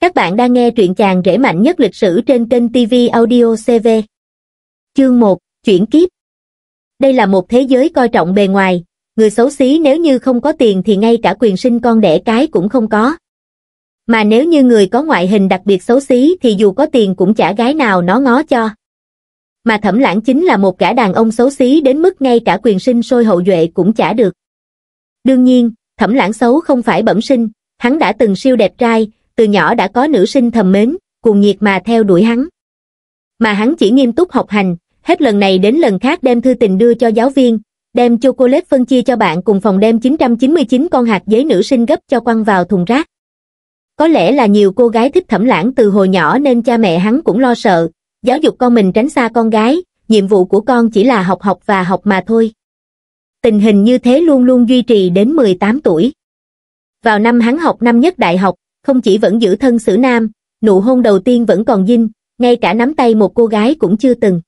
Các bạn đang nghe truyện chàng rễ mạnh nhất lịch sử trên kênh TV Audio CV. Chương 1, Chuyển kiếp Đây là một thế giới coi trọng bề ngoài, người xấu xí nếu như không có tiền thì ngay cả quyền sinh con đẻ cái cũng không có. Mà nếu như người có ngoại hình đặc biệt xấu xí thì dù có tiền cũng chả gái nào nó ngó cho. Mà thẩm lãng chính là một gã đàn ông xấu xí đến mức ngay cả quyền sinh sôi hậu duệ cũng chả được. Đương nhiên, thẩm lãng xấu không phải bẩm sinh, hắn đã từng siêu đẹp trai, từ nhỏ đã có nữ sinh thầm mến, cuồng nhiệt mà theo đuổi hắn. Mà hắn chỉ nghiêm túc học hành, hết lần này đến lần khác đem thư tình đưa cho giáo viên, đem chocolate phân chia cho bạn cùng phòng đem 999 con hạt giấy nữ sinh gấp cho quăng vào thùng rác. Có lẽ là nhiều cô gái thích thẩm lãng từ hồi nhỏ nên cha mẹ hắn cũng lo sợ, giáo dục con mình tránh xa con gái, nhiệm vụ của con chỉ là học học và học mà thôi. Tình hình như thế luôn luôn duy trì đến 18 tuổi. Vào năm hắn học năm nhất đại học, không chỉ vẫn giữ thân xử nam, nụ hôn đầu tiên vẫn còn dinh, ngay cả nắm tay một cô gái cũng chưa từng.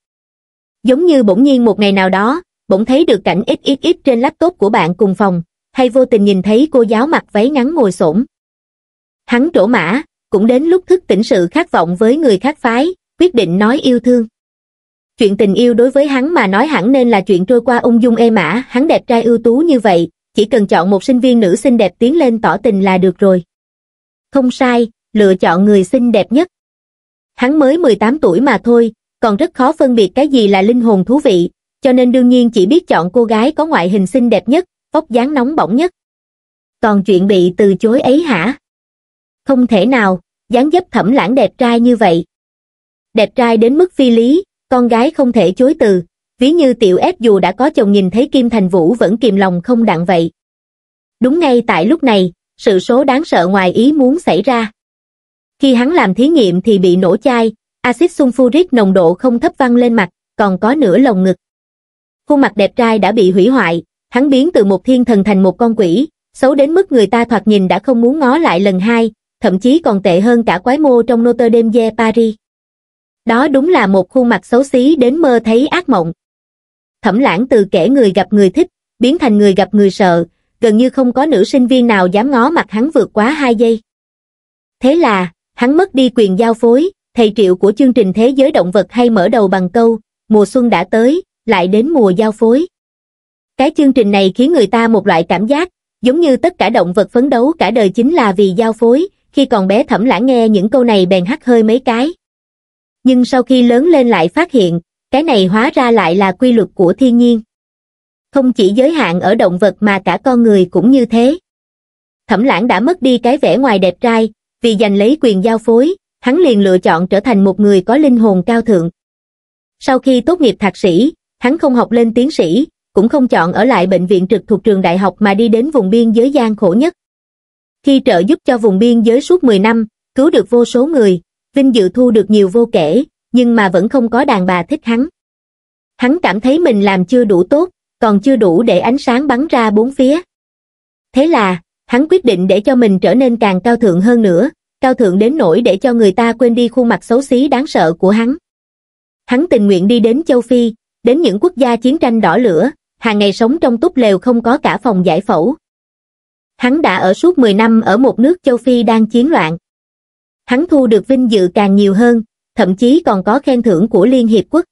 Giống như bỗng nhiên một ngày nào đó, bỗng thấy được cảnh ít ít ít trên laptop của bạn cùng phòng, hay vô tình nhìn thấy cô giáo mặc váy ngắn ngồi xổm. Hắn trổ mã, cũng đến lúc thức tỉnh sự khát vọng với người khác phái, quyết định nói yêu thương. Chuyện tình yêu đối với hắn mà nói hẳn nên là chuyện trôi qua ung dung ê mã, hắn đẹp trai ưu tú như vậy, chỉ cần chọn một sinh viên nữ xinh đẹp tiến lên tỏ tình là được rồi. Không sai, lựa chọn người xinh đẹp nhất. Hắn mới 18 tuổi mà thôi, còn rất khó phân biệt cái gì là linh hồn thú vị, cho nên đương nhiên chỉ biết chọn cô gái có ngoại hình xinh đẹp nhất, vóc dáng nóng bỏng nhất. Còn chuyện bị từ chối ấy hả? Không thể nào, dáng dấp thẩm lãng đẹp trai như vậy. Đẹp trai đến mức phi lý, con gái không thể chối từ, ví như tiểu ép dù đã có chồng nhìn thấy Kim Thành Vũ vẫn kìm lòng không đặng vậy. Đúng ngay tại lúc này, sự số đáng sợ ngoài ý muốn xảy ra. Khi hắn làm thí nghiệm thì bị nổ chai, axit sulfuric nồng độ không thấp văng lên mặt, còn có nửa lồng ngực. Khuôn mặt đẹp trai đã bị hủy hoại, hắn biến từ một thiên thần thành một con quỷ, xấu đến mức người ta thoạt nhìn đã không muốn ngó lại lần hai, thậm chí còn tệ hơn cả quái mô trong Notre Dame de Paris. Đó đúng là một khuôn mặt xấu xí đến mơ thấy ác mộng. Thẩm lãng từ kẻ người gặp người thích, biến thành người gặp người sợ, gần như không có nữ sinh viên nào dám ngó mặt hắn vượt quá hai giây. Thế là, hắn mất đi quyền giao phối, thầy triệu của chương trình Thế giới động vật hay mở đầu bằng câu, mùa xuân đã tới, lại đến mùa giao phối. Cái chương trình này khiến người ta một loại cảm giác, giống như tất cả động vật phấn đấu cả đời chính là vì giao phối, khi còn bé thẩm lãng nghe những câu này bèn hắt hơi mấy cái. Nhưng sau khi lớn lên lại phát hiện, cái này hóa ra lại là quy luật của thiên nhiên không chỉ giới hạn ở động vật mà cả con người cũng như thế thẩm lãng đã mất đi cái vẻ ngoài đẹp trai vì giành lấy quyền giao phối hắn liền lựa chọn trở thành một người có linh hồn cao thượng sau khi tốt nghiệp thạc sĩ hắn không học lên tiến sĩ cũng không chọn ở lại bệnh viện trực thuộc trường đại học mà đi đến vùng biên giới gian khổ nhất khi trợ giúp cho vùng biên giới suốt 10 năm cứu được vô số người vinh dự thu được nhiều vô kể nhưng mà vẫn không có đàn bà thích hắn hắn cảm thấy mình làm chưa đủ tốt còn chưa đủ để ánh sáng bắn ra bốn phía. Thế là, hắn quyết định để cho mình trở nên càng cao thượng hơn nữa, cao thượng đến nỗi để cho người ta quên đi khuôn mặt xấu xí đáng sợ của hắn. Hắn tình nguyện đi đến châu Phi, đến những quốc gia chiến tranh đỏ lửa, hàng ngày sống trong túp lều không có cả phòng giải phẫu. Hắn đã ở suốt 10 năm ở một nước châu Phi đang chiến loạn. Hắn thu được vinh dự càng nhiều hơn, thậm chí còn có khen thưởng của Liên Hiệp Quốc.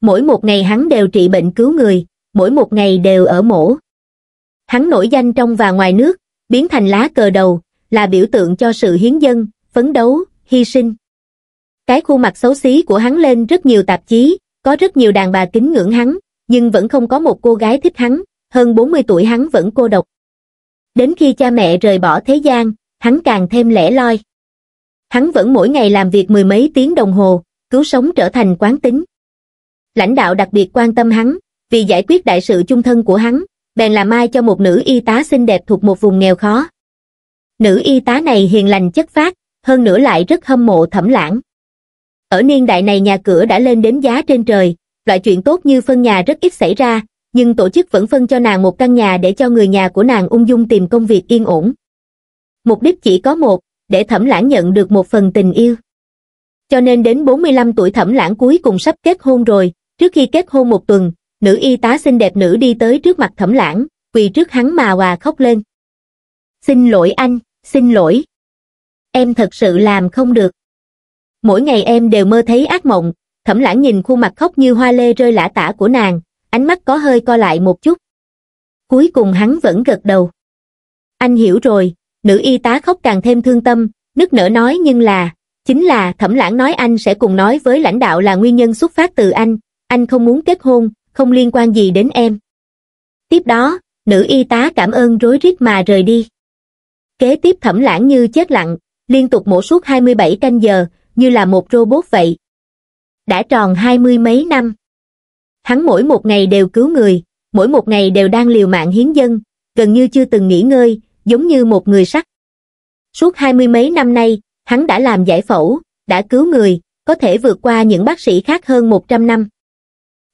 Mỗi một ngày hắn đều trị bệnh cứu người mỗi một ngày đều ở mổ. Hắn nổi danh trong và ngoài nước, biến thành lá cờ đầu, là biểu tượng cho sự hiến dân, phấn đấu, hy sinh. Cái khuôn mặt xấu xí của hắn lên rất nhiều tạp chí, có rất nhiều đàn bà kính ngưỡng hắn, nhưng vẫn không có một cô gái thích hắn, hơn 40 tuổi hắn vẫn cô độc. Đến khi cha mẹ rời bỏ thế gian, hắn càng thêm lẻ loi. Hắn vẫn mỗi ngày làm việc mười mấy tiếng đồng hồ, cứu sống trở thành quán tính. Lãnh đạo đặc biệt quan tâm hắn, vì giải quyết đại sự chung thân của hắn bèn làm mai cho một nữ y tá xinh đẹp thuộc một vùng nghèo khó nữ y tá này hiền lành chất phác hơn nữa lại rất hâm mộ thẩm lãng ở niên đại này nhà cửa đã lên đến giá trên trời loại chuyện tốt như phân nhà rất ít xảy ra nhưng tổ chức vẫn phân cho nàng một căn nhà để cho người nhà của nàng ung dung tìm công việc yên ổn mục đích chỉ có một để thẩm lãng nhận được một phần tình yêu cho nên đến 45 tuổi thẩm lãng cuối cùng sắp kết hôn rồi trước khi kết hôn một tuần nữ y tá xinh đẹp nữ đi tới trước mặt thẩm lãng, quỳ trước hắn mà hòa khóc lên. Xin lỗi anh, xin lỗi. Em thật sự làm không được. Mỗi ngày em đều mơ thấy ác mộng, thẩm lãng nhìn khuôn mặt khóc như hoa lê rơi lã tả của nàng, ánh mắt có hơi co lại một chút. Cuối cùng hắn vẫn gật đầu. Anh hiểu rồi, nữ y tá khóc càng thêm thương tâm, nức nở nói nhưng là, chính là thẩm lãng nói anh sẽ cùng nói với lãnh đạo là nguyên nhân xuất phát từ anh, anh không muốn kết hôn, không liên quan gì đến em tiếp đó nữ y tá cảm ơn rối rít mà rời đi kế tiếp thẩm lãng như chết lặng liên tục mổ suốt 27 canh giờ như là một robot vậy đã tròn hai mươi mấy năm hắn mỗi một ngày đều cứu người mỗi một ngày đều đang liều mạng hiến dân gần như chưa từng nghỉ ngơi giống như một người sắt suốt hai mươi mấy năm nay hắn đã làm giải phẫu đã cứu người có thể vượt qua những bác sĩ khác hơn 100 năm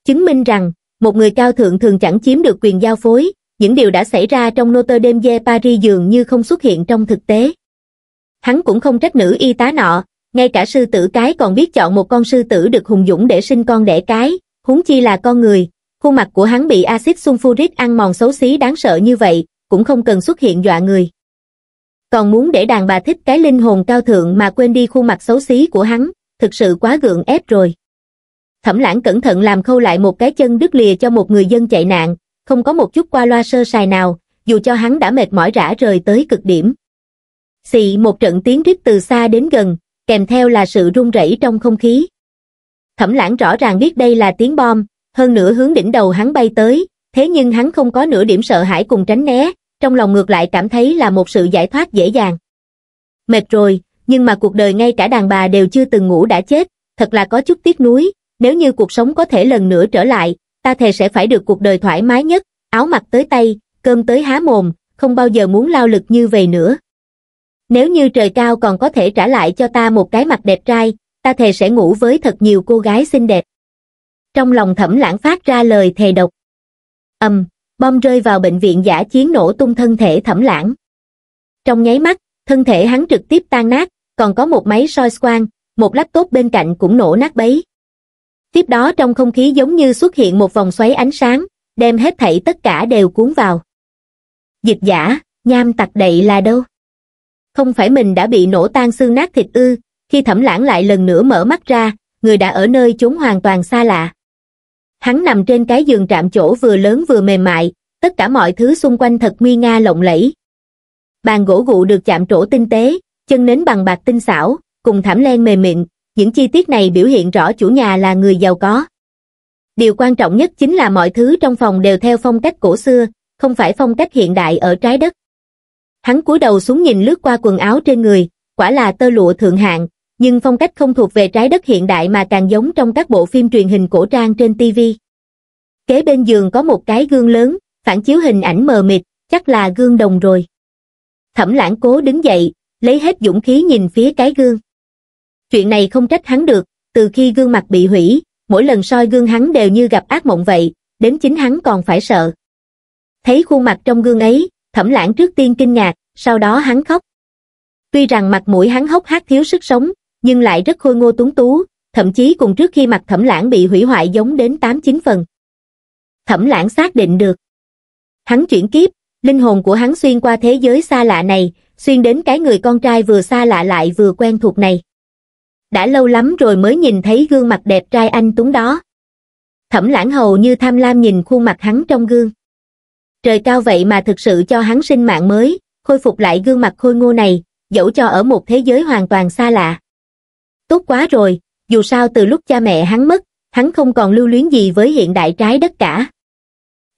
chứng minh rằng một người cao thượng thường chẳng chiếm được quyền giao phối, những điều đã xảy ra trong Notre Dame de Paris dường như không xuất hiện trong thực tế. Hắn cũng không trách nữ y tá nọ, ngay cả sư tử cái còn biết chọn một con sư tử được hùng dũng để sinh con đẻ cái, huống chi là con người, khuôn mặt của hắn bị axit sulfuric ăn mòn xấu xí đáng sợ như vậy, cũng không cần xuất hiện dọa người. Còn muốn để đàn bà thích cái linh hồn cao thượng mà quên đi khuôn mặt xấu xí của hắn, thực sự quá gượng ép rồi thẩm lãng cẩn thận làm khâu lại một cái chân đứt lìa cho một người dân chạy nạn, không có một chút qua loa sơ sài nào, dù cho hắn đã mệt mỏi rã rời tới cực điểm. Xì một trận tiếng rít từ xa đến gần, kèm theo là sự rung rẩy trong không khí. Thẩm lãng rõ ràng biết đây là tiếng bom, hơn nữa hướng đỉnh đầu hắn bay tới, thế nhưng hắn không có nửa điểm sợ hãi cùng tránh né, trong lòng ngược lại cảm thấy là một sự giải thoát dễ dàng. Mệt rồi, nhưng mà cuộc đời ngay cả đàn bà đều chưa từng ngủ đã chết, thật là có chút tiếc nuối, nếu như cuộc sống có thể lần nữa trở lại, ta thề sẽ phải được cuộc đời thoải mái nhất, áo mặc tới tay, cơm tới há mồm, không bao giờ muốn lao lực như vậy nữa. Nếu như trời cao còn có thể trả lại cho ta một cái mặt đẹp trai, ta thề sẽ ngủ với thật nhiều cô gái xinh đẹp. Trong lòng thẩm lãng phát ra lời thề độc. ầm, bom rơi vào bệnh viện giả chiến nổ tung thân thể thẩm lãng. Trong nháy mắt, thân thể hắn trực tiếp tan nát, còn có một máy soi quang, một laptop bên cạnh cũng nổ nát bấy. Tiếp đó trong không khí giống như xuất hiện một vòng xoáy ánh sáng, đem hết thảy tất cả đều cuốn vào. Dịch giả, nham tặc đậy là đâu? Không phải mình đã bị nổ tan xương nát thịt ư, khi thẩm lãng lại lần nữa mở mắt ra, người đã ở nơi chúng hoàn toàn xa lạ. Hắn nằm trên cái giường trạm chỗ vừa lớn vừa mềm mại, tất cả mọi thứ xung quanh thật nguy nga lộng lẫy. Bàn gỗ gụ được chạm trổ tinh tế, chân nến bằng bạc tinh xảo, cùng thảm len mềm mịn, những chi tiết này biểu hiện rõ chủ nhà là người giàu có. Điều quan trọng nhất chính là mọi thứ trong phòng đều theo phong cách cổ xưa, không phải phong cách hiện đại ở trái đất. Hắn cúi đầu xuống nhìn lướt qua quần áo trên người, quả là tơ lụa thượng hạng, nhưng phong cách không thuộc về trái đất hiện đại mà càng giống trong các bộ phim truyền hình cổ trang trên TV. Kế bên giường có một cái gương lớn, phản chiếu hình ảnh mờ mịt, chắc là gương đồng rồi. Thẩm lãng cố đứng dậy, lấy hết dũng khí nhìn phía cái gương. Chuyện này không trách hắn được, từ khi gương mặt bị hủy, mỗi lần soi gương hắn đều như gặp ác mộng vậy, đến chính hắn còn phải sợ. Thấy khuôn mặt trong gương ấy, thẩm lãng trước tiên kinh ngạc, sau đó hắn khóc. Tuy rằng mặt mũi hắn hốc hác thiếu sức sống, nhưng lại rất khôi ngô tuấn tú, thậm chí cùng trước khi mặt thẩm lãng bị hủy hoại giống đến 8-9 phần. Thẩm lãng xác định được. Hắn chuyển kiếp, linh hồn của hắn xuyên qua thế giới xa lạ này, xuyên đến cái người con trai vừa xa lạ lại vừa quen thuộc này đã lâu lắm rồi mới nhìn thấy gương mặt đẹp trai anh Tuấn đó. Thẩm lãng hầu như tham lam nhìn khuôn mặt hắn trong gương. Trời cao vậy mà thực sự cho hắn sinh mạng mới, khôi phục lại gương mặt khôi ngô này, dẫu cho ở một thế giới hoàn toàn xa lạ. Tốt quá rồi, dù sao từ lúc cha mẹ hắn mất, hắn không còn lưu luyến gì với hiện đại trái đất cả.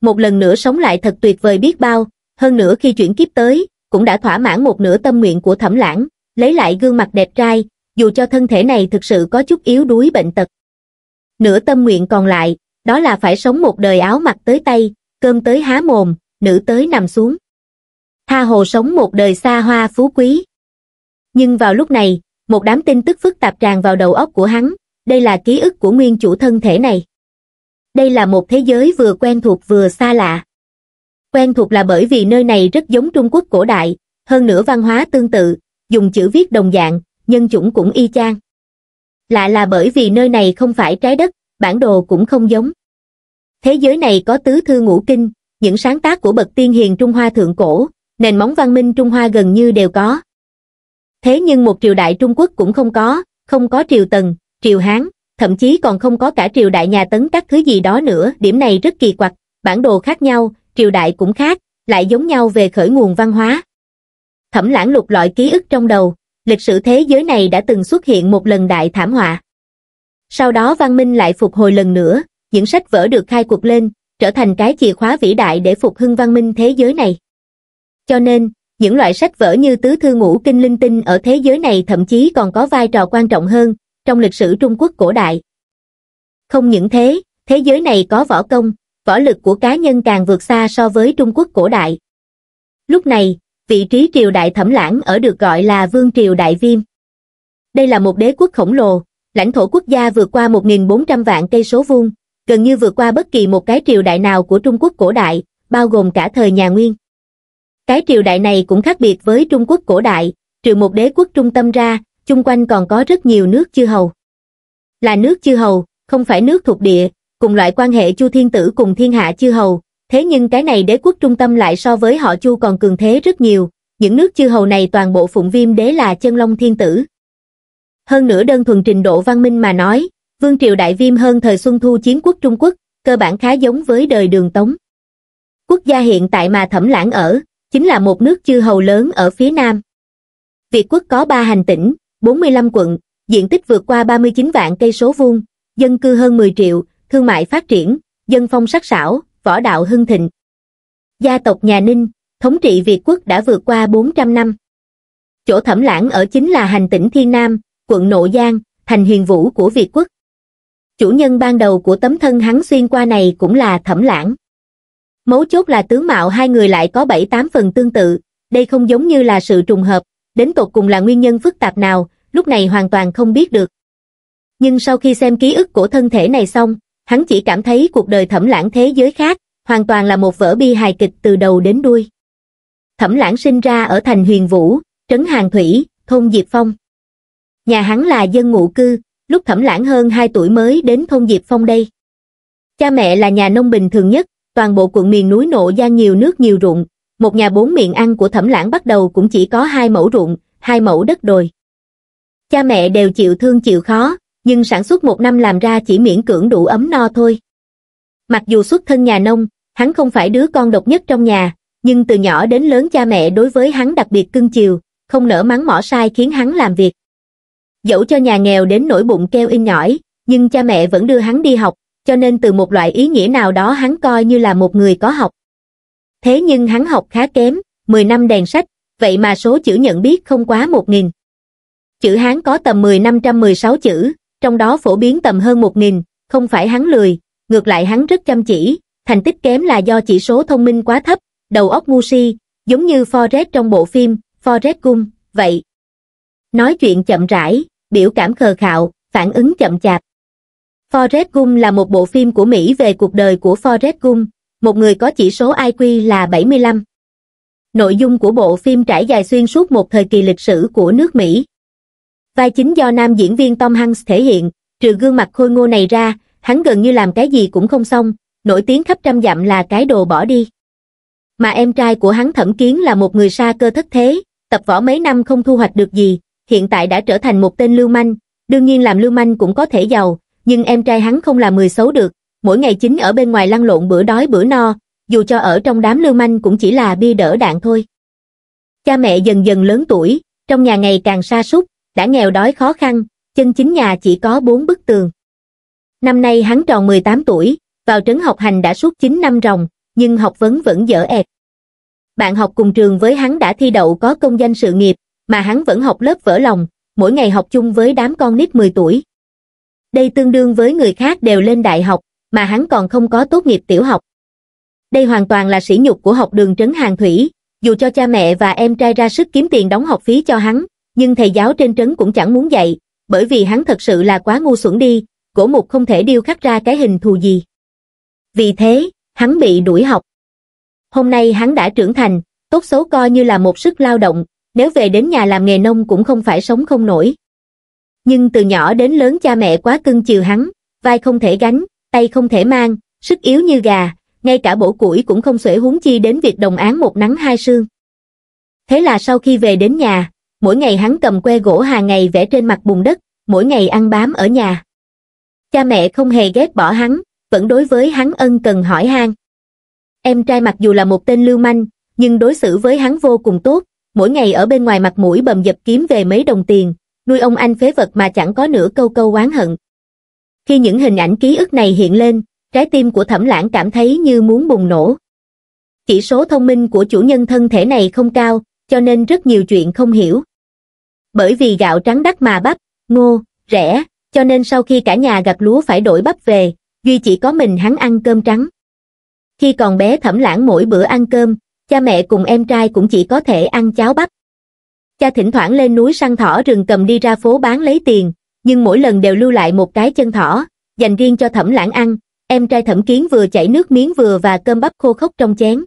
Một lần nữa sống lại thật tuyệt vời biết bao, hơn nữa khi chuyển kiếp tới, cũng đã thỏa mãn một nửa tâm nguyện của thẩm lãng, lấy lại gương mặt đẹp trai, dù cho thân thể này thực sự có chút yếu đuối bệnh tật. Nửa tâm nguyện còn lại, đó là phải sống một đời áo mặc tới tay, cơm tới há mồm, nữ tới nằm xuống. Tha hồ sống một đời xa hoa phú quý. Nhưng vào lúc này, một đám tin tức phức tạp tràn vào đầu óc của hắn, đây là ký ức của nguyên chủ thân thể này. Đây là một thế giới vừa quen thuộc vừa xa lạ. Quen thuộc là bởi vì nơi này rất giống Trung Quốc cổ đại, hơn nữa văn hóa tương tự, dùng chữ viết đồng dạng, nhân chủng cũng y chang. Lạ là bởi vì nơi này không phải trái đất, bản đồ cũng không giống. Thế giới này có tứ thư ngũ kinh, những sáng tác của bậc tiên hiền Trung Hoa thượng cổ, nền móng văn minh Trung Hoa gần như đều có. Thế nhưng một triều đại Trung Quốc cũng không có, không có triều Tần, triều Hán, thậm chí còn không có cả triều đại nhà Tấn các thứ gì đó nữa. Điểm này rất kỳ quặc, bản đồ khác nhau, triều đại cũng khác, lại giống nhau về khởi nguồn văn hóa. Thẩm lãng lục lọi ký ức trong đầu, lịch sử thế giới này đã từng xuất hiện một lần đại thảm họa. Sau đó văn minh lại phục hồi lần nữa, những sách vỡ được khai cuộc lên, trở thành cái chìa khóa vĩ đại để phục hưng văn minh thế giới này. Cho nên, những loại sách vỡ như tứ thư ngũ kinh linh tinh ở thế giới này thậm chí còn có vai trò quan trọng hơn trong lịch sử Trung Quốc cổ đại. Không những thế, thế giới này có võ công, võ lực của cá nhân càng vượt xa so với Trung Quốc cổ đại. Lúc này, vị trí triều đại thẩm lãng ở được gọi là Vương Triều Đại Viêm. Đây là một đế quốc khổng lồ, lãnh thổ quốc gia vượt qua 1.400 vạn cây số vuông, gần như vượt qua bất kỳ một cái triều đại nào của Trung Quốc cổ đại, bao gồm cả thời nhà Nguyên. Cái triều đại này cũng khác biệt với Trung Quốc cổ đại, trừ một đế quốc trung tâm ra, chung quanh còn có rất nhiều nước chư hầu. Là nước chư hầu, không phải nước thuộc địa, cùng loại quan hệ Chu Thiên Tử cùng Thiên Hạ chư hầu, Thế nhưng cái này đế quốc trung tâm lại so với họ Chu còn cường thế rất nhiều, những nước chư hầu này toàn bộ phụng viêm đế là chân long thiên tử. Hơn nữa đơn thuần trình độ văn minh mà nói, vương triều đại viêm hơn thời Xuân Thu chiến quốc Trung Quốc, cơ bản khá giống với đời đường Tống. Quốc gia hiện tại mà thẩm lãng ở, chính là một nước chư hầu lớn ở phía nam. Việt quốc có 3 hành tỉnh, 45 quận, diện tích vượt qua 39 vạn cây số vuông, dân cư hơn 10 triệu, thương mại phát triển, dân phong sắc sảo, võ đạo hưng thịnh. Gia tộc nhà Ninh, thống trị Việt quốc đã vượt qua 400 năm. Chỗ thẩm lãng ở chính là hành tỉnh Thiên Nam, quận Nộ Giang, thành hiền vũ của Việt quốc. Chủ nhân ban đầu của tấm thân hắn xuyên qua này cũng là thẩm lãng. Mấu chốt là tướng mạo hai người lại có 7-8 phần tương tự, đây không giống như là sự trùng hợp, đến tột cùng là nguyên nhân phức tạp nào, lúc này hoàn toàn không biết được. Nhưng sau khi xem ký ức của thân thể này xong, hắn chỉ cảm thấy cuộc đời thẩm lãng thế giới khác, hoàn toàn là một vở bi hài kịch từ đầu đến đuôi. Thẩm lãng sinh ra ở thành huyền vũ, trấn hàng thủy, thôn Diệp Phong. Nhà hắn là dân ngụ cư, lúc thẩm lãng hơn 2 tuổi mới đến thôn Diệp Phong đây. Cha mẹ là nhà nông bình thường nhất, toàn bộ quận miền núi nộ ra nhiều nước nhiều ruộng, một nhà bốn miệng ăn của thẩm lãng bắt đầu cũng chỉ có hai mẫu ruộng, hai mẫu đất đồi. Cha mẹ đều chịu thương chịu khó, nhưng sản xuất một năm làm ra chỉ miễn cưỡng đủ ấm no thôi. Mặc dù xuất thân nhà nông, hắn không phải đứa con độc nhất trong nhà, nhưng từ nhỏ đến lớn cha mẹ đối với hắn đặc biệt cưng chiều, không nỡ mắng mỏ sai khiến hắn làm việc. Dẫu cho nhà nghèo đến nỗi bụng keo in nhỏi, nhưng cha mẹ vẫn đưa hắn đi học, cho nên từ một loại ý nghĩa nào đó hắn coi như là một người có học. Thế nhưng hắn học khá kém, 10 năm đèn sách, vậy mà số chữ nhận biết không quá 1.000. Chữ hắn có tầm 10 516 chữ, trong đó phổ biến tầm hơn 1.000, không phải hắn lười, ngược lại hắn rất chăm chỉ, thành tích kém là do chỉ số thông minh quá thấp, đầu óc ngu si, giống như Forrest trong bộ phim Forrest Gump, vậy. Nói chuyện chậm rãi, biểu cảm khờ khạo, phản ứng chậm chạp. Forrest Gump là một bộ phim của Mỹ về cuộc đời của Forrest Gump, một người có chỉ số IQ là 75. Nội dung của bộ phim trải dài xuyên suốt một thời kỳ lịch sử của nước Mỹ. Vai chính do nam diễn viên Tom Hanks thể hiện, trừ gương mặt khôi ngô này ra, hắn gần như làm cái gì cũng không xong, nổi tiếng khắp trăm dặm là cái đồ bỏ đi. Mà em trai của hắn thẩm kiến là một người xa cơ thất thế, tập võ mấy năm không thu hoạch được gì, hiện tại đã trở thành một tên lưu manh, đương nhiên làm lưu manh cũng có thể giàu, nhưng em trai hắn không làm người xấu được, mỗi ngày chính ở bên ngoài lăn lộn bữa đói bữa no, dù cho ở trong đám lưu manh cũng chỉ là bia đỡ đạn thôi. Cha mẹ dần dần lớn tuổi, trong nhà ngày càng xa xúc đã nghèo đói khó khăn, chân chính nhà chỉ có bốn bức tường. Năm nay hắn tròn 18 tuổi, vào trấn học hành đã suốt 9 năm ròng, nhưng học vấn vẫn dở ẹt. Bạn học cùng trường với hắn đã thi đậu có công danh sự nghiệp, mà hắn vẫn học lớp vỡ lòng, mỗi ngày học chung với đám con nít 10 tuổi. Đây tương đương với người khác đều lên đại học, mà hắn còn không có tốt nghiệp tiểu học. Đây hoàn toàn là sỉ nhục của học đường trấn hàng thủy, dù cho cha mẹ và em trai ra sức kiếm tiền đóng học phí cho hắn, nhưng thầy giáo trên trấn cũng chẳng muốn dạy, bởi vì hắn thật sự là quá ngu xuẩn đi, cổ mục không thể điêu khắc ra cái hình thù gì. Vì thế, hắn bị đuổi học. Hôm nay hắn đã trưởng thành, tốt xấu coi như là một sức lao động, nếu về đến nhà làm nghề nông cũng không phải sống không nổi. Nhưng từ nhỏ đến lớn cha mẹ quá cưng chiều hắn, vai không thể gánh, tay không thể mang, sức yếu như gà, ngay cả bổ củi cũng không xuể huống chi đến việc đồng án một nắng hai sương. Thế là sau khi về đến nhà, mỗi ngày hắn cầm que gỗ hàng ngày vẽ trên mặt bùn đất, mỗi ngày ăn bám ở nhà. Cha mẹ không hề ghét bỏ hắn, vẫn đối với hắn ân cần hỏi han. Em trai mặc dù là một tên lưu manh, nhưng đối xử với hắn vô cùng tốt, mỗi ngày ở bên ngoài mặt mũi bầm dập kiếm về mấy đồng tiền, nuôi ông anh phế vật mà chẳng có nửa câu câu oán hận. Khi những hình ảnh ký ức này hiện lên, trái tim của thẩm lãng cảm thấy như muốn bùng nổ. Chỉ số thông minh của chủ nhân thân thể này không cao, cho nên rất nhiều chuyện không hiểu bởi vì gạo trắng đắt mà bắp, ngô, rẻ, cho nên sau khi cả nhà gặt lúa phải đổi bắp về, duy chỉ có mình hắn ăn cơm trắng. Khi còn bé thẩm lãng mỗi bữa ăn cơm, cha mẹ cùng em trai cũng chỉ có thể ăn cháo bắp. Cha thỉnh thoảng lên núi săn thỏ rừng cầm đi ra phố bán lấy tiền, nhưng mỗi lần đều lưu lại một cái chân thỏ, dành riêng cho thẩm lãng ăn, em trai thẩm kiến vừa chảy nước miếng vừa và cơm bắp khô khốc trong chén.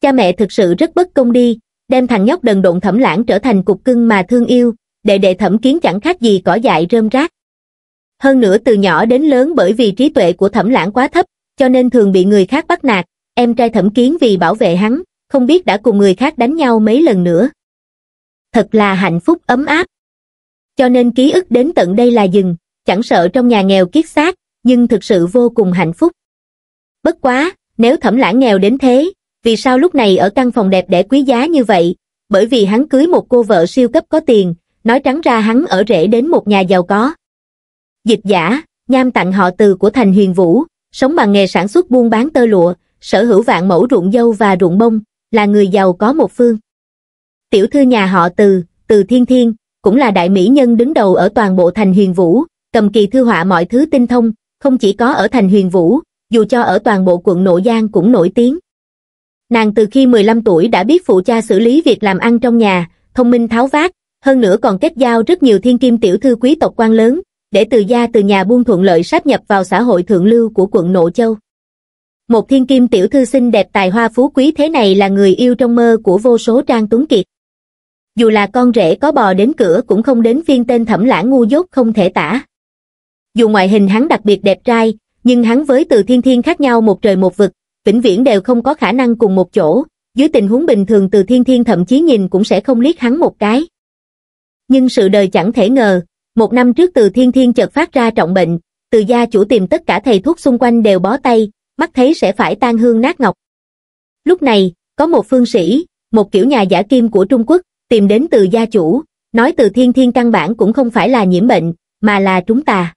Cha mẹ thực sự rất bất công đi, đem thằng nhóc đần độn thẩm lãng trở thành cục cưng mà thương yêu, đệ đệ thẩm kiến chẳng khác gì cỏ dại rơm rác. Hơn nữa từ nhỏ đến lớn bởi vì trí tuệ của thẩm lãng quá thấp, cho nên thường bị người khác bắt nạt, em trai thẩm kiến vì bảo vệ hắn, không biết đã cùng người khác đánh nhau mấy lần nữa. Thật là hạnh phúc ấm áp. Cho nên ký ức đến tận đây là dừng, chẳng sợ trong nhà nghèo kiết xác, nhưng thực sự vô cùng hạnh phúc. Bất quá, nếu thẩm lãng nghèo đến thế, vì sao lúc này ở căn phòng đẹp đẽ quý giá như vậy, bởi vì hắn cưới một cô vợ siêu cấp có tiền, nói trắng ra hắn ở rễ đến một nhà giàu có. Dịch giả, nham tặng họ từ của Thành Huyền Vũ, sống bằng nghề sản xuất buôn bán tơ lụa, sở hữu vạn mẫu ruộng dâu và ruộng bông, là người giàu có một phương. Tiểu thư nhà họ từ, từ Thiên Thiên, cũng là đại mỹ nhân đứng đầu ở toàn bộ Thành Huyền Vũ, cầm kỳ thư họa mọi thứ tinh thông, không chỉ có ở Thành Huyền Vũ, dù cho ở toàn bộ quận Nội Giang cũng nổi tiếng nàng từ khi 15 tuổi đã biết phụ cha xử lý việc làm ăn trong nhà, thông minh tháo vát, hơn nữa còn kết giao rất nhiều thiên kim tiểu thư quý tộc quan lớn, để từ gia từ nhà buôn thuận lợi sáp nhập vào xã hội thượng lưu của quận Nộ Châu. Một thiên kim tiểu thư xinh đẹp tài hoa phú quý thế này là người yêu trong mơ của vô số trang tuấn kiệt. Dù là con rể có bò đến cửa cũng không đến phiên tên thẩm lãng ngu dốt không thể tả. Dù ngoại hình hắn đặc biệt đẹp trai, nhưng hắn với từ thiên thiên khác nhau một trời một vực, vĩnh viễn đều không có khả năng cùng một chỗ, dưới tình huống bình thường từ thiên thiên thậm chí nhìn cũng sẽ không liếc hắn một cái. Nhưng sự đời chẳng thể ngờ, một năm trước từ thiên thiên chợt phát ra trọng bệnh, từ gia chủ tìm tất cả thầy thuốc xung quanh đều bó tay, mắt thấy sẽ phải tan hương nát ngọc. Lúc này, có một phương sĩ, một kiểu nhà giả kim của Trung Quốc, tìm đến từ gia chủ, nói từ thiên thiên căn bản cũng không phải là nhiễm bệnh, mà là chúng ta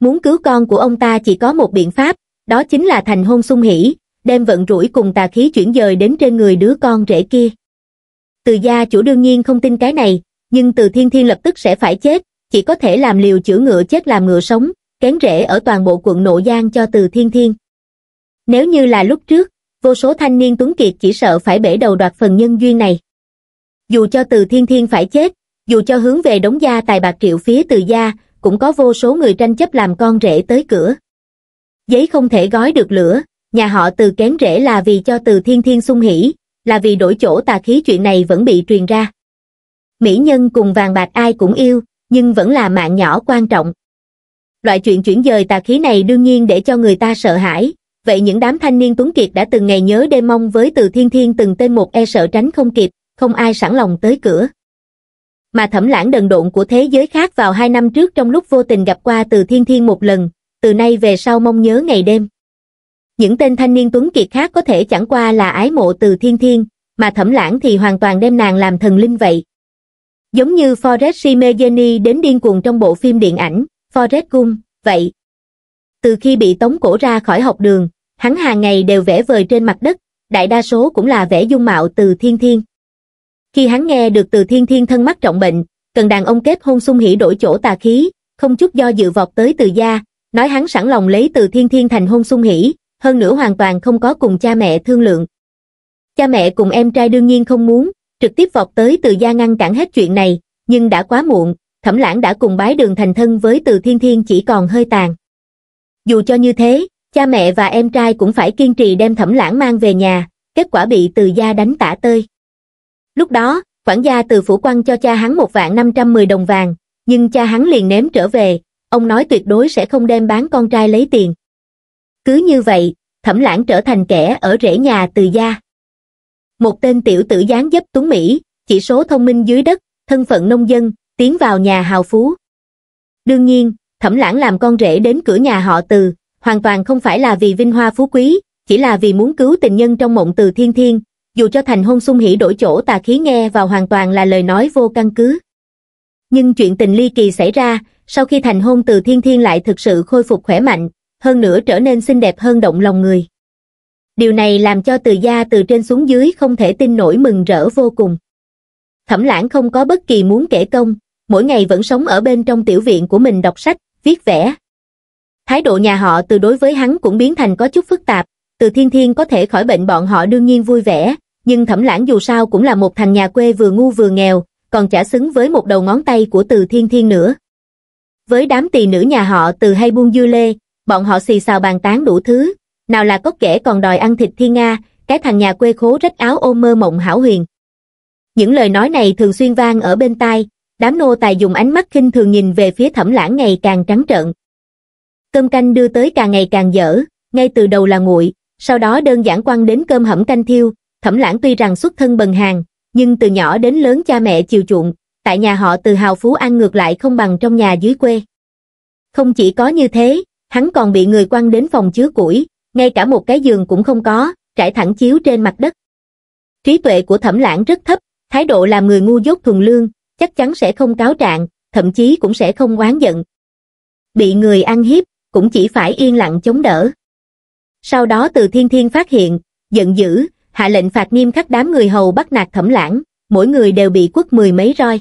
Muốn cứu con của ông ta chỉ có một biện pháp, đó chính là thành hôn sung hỉ, đem vận rủi cùng tà khí chuyển dời đến trên người đứa con rể kia. Từ gia chủ đương nhiên không tin cái này, nhưng từ thiên thiên lập tức sẽ phải chết, chỉ có thể làm liều chữa ngựa chết làm ngựa sống, kén rễ ở toàn bộ quận Nội Giang cho từ thiên thiên. Nếu như là lúc trước, vô số thanh niên tuấn kiệt chỉ sợ phải bể đầu đoạt phần nhân duyên này. Dù cho từ thiên thiên phải chết, dù cho hướng về đống gia tài bạc triệu phía từ gia, cũng có vô số người tranh chấp làm con rể tới cửa giấy không thể gói được lửa, nhà họ từ kén rễ là vì cho từ thiên thiên sung hỉ, là vì đổi chỗ tà khí chuyện này vẫn bị truyền ra. Mỹ nhân cùng vàng bạc ai cũng yêu, nhưng vẫn là mạng nhỏ quan trọng. Loại chuyện chuyển dời tà khí này đương nhiên để cho người ta sợ hãi, vậy những đám thanh niên tuấn kiệt đã từng ngày nhớ đêm mong với từ thiên thiên từng tên một e sợ tránh không kịp, không ai sẵn lòng tới cửa. Mà thẩm lãng đần độn của thế giới khác vào hai năm trước trong lúc vô tình gặp qua từ thiên thiên một lần, từ nay về sau mong nhớ ngày đêm. Những tên thanh niên tuấn kiệt khác có thể chẳng qua là ái mộ từ thiên thiên, mà thẩm lãng thì hoàn toàn đem nàng làm thần linh vậy. Giống như Forrest Shimejeni đến điên cuồng trong bộ phim điện ảnh, Forrest Gump, vậy. Từ khi bị tống cổ ra khỏi học đường, hắn hàng ngày đều vẽ vời trên mặt đất, đại đa số cũng là vẽ dung mạo từ thiên thiên. Khi hắn nghe được từ thiên thiên thân mắc trọng bệnh, cần đàn ông kết hôn sung hỉ đổi chỗ tà khí, không chút do dự vọt tới từ gia, nói hắn sẵn lòng lấy từ thiên thiên thành hôn sung hỉ, hơn nữa hoàn toàn không có cùng cha mẹ thương lượng. Cha mẹ cùng em trai đương nhiên không muốn, trực tiếp vọt tới từ gia ngăn cản hết chuyện này, nhưng đã quá muộn, thẩm lãng đã cùng bái đường thành thân với từ thiên thiên chỉ còn hơi tàn. Dù cho như thế, cha mẹ và em trai cũng phải kiên trì đem thẩm lãng mang về nhà, kết quả bị từ gia đánh tả tơi. Lúc đó, quản gia từ phủ quan cho cha hắn một vạn 510 đồng vàng, nhưng cha hắn liền ném trở về, ông nói tuyệt đối sẽ không đem bán con trai lấy tiền. Cứ như vậy, thẩm lãng trở thành kẻ ở rễ nhà từ gia. Một tên tiểu tử gián dấp tuấn Mỹ, chỉ số thông minh dưới đất, thân phận nông dân, tiến vào nhà hào phú. Đương nhiên, thẩm lãng làm con rể đến cửa nhà họ từ, hoàn toàn không phải là vì vinh hoa phú quý, chỉ là vì muốn cứu tình nhân trong mộng từ thiên thiên, dù cho thành hôn sung hỉ đổi chỗ tà khí nghe vào hoàn toàn là lời nói vô căn cứ. Nhưng chuyện tình ly kỳ xảy ra, sau khi thành hôn từ thiên thiên lại thực sự khôi phục khỏe mạnh, hơn nữa trở nên xinh đẹp hơn động lòng người. Điều này làm cho từ gia từ trên xuống dưới không thể tin nổi mừng rỡ vô cùng. Thẩm lãng không có bất kỳ muốn kể công, mỗi ngày vẫn sống ở bên trong tiểu viện của mình đọc sách, viết vẽ. Thái độ nhà họ từ đối với hắn cũng biến thành có chút phức tạp, từ thiên thiên có thể khỏi bệnh bọn họ đương nhiên vui vẻ, nhưng thẩm lãng dù sao cũng là một thằng nhà quê vừa ngu vừa nghèo, còn chả xứng với một đầu ngón tay của từ thiên thiên nữa. Với đám tỳ nữ nhà họ từ hay buông dư lê, bọn họ xì xào bàn tán đủ thứ, nào là cốc kẻ còn đòi ăn thịt thiên Nga, cái thằng nhà quê khố rách áo ôm mơ mộng hảo huyền. Những lời nói này thường xuyên vang ở bên tai, đám nô tài dùng ánh mắt khinh thường nhìn về phía thẩm lãng ngày càng trắng trợn. Cơm canh đưa tới càng ngày càng dở, ngay từ đầu là nguội, sau đó đơn giản quăng đến cơm hẩm canh thiêu, thẩm lãng tuy rằng xuất thân bần hàng, nhưng từ nhỏ đến lớn cha mẹ chiều chuộng, tại nhà họ từ hào phú an ngược lại không bằng trong nhà dưới quê. Không chỉ có như thế, hắn còn bị người quăng đến phòng chứa củi, ngay cả một cái giường cũng không có, trải thẳng chiếu trên mặt đất. Trí tuệ của thẩm lãng rất thấp, thái độ làm người ngu dốt thuần lương, chắc chắn sẽ không cáo trạng, thậm chí cũng sẽ không oán giận. Bị người ăn hiếp, cũng chỉ phải yên lặng chống đỡ. Sau đó từ thiên thiên phát hiện, giận dữ, hạ lệnh phạt nghiêm khắc đám người hầu bắt nạt thẩm lãng, mỗi người đều bị quất mười mấy roi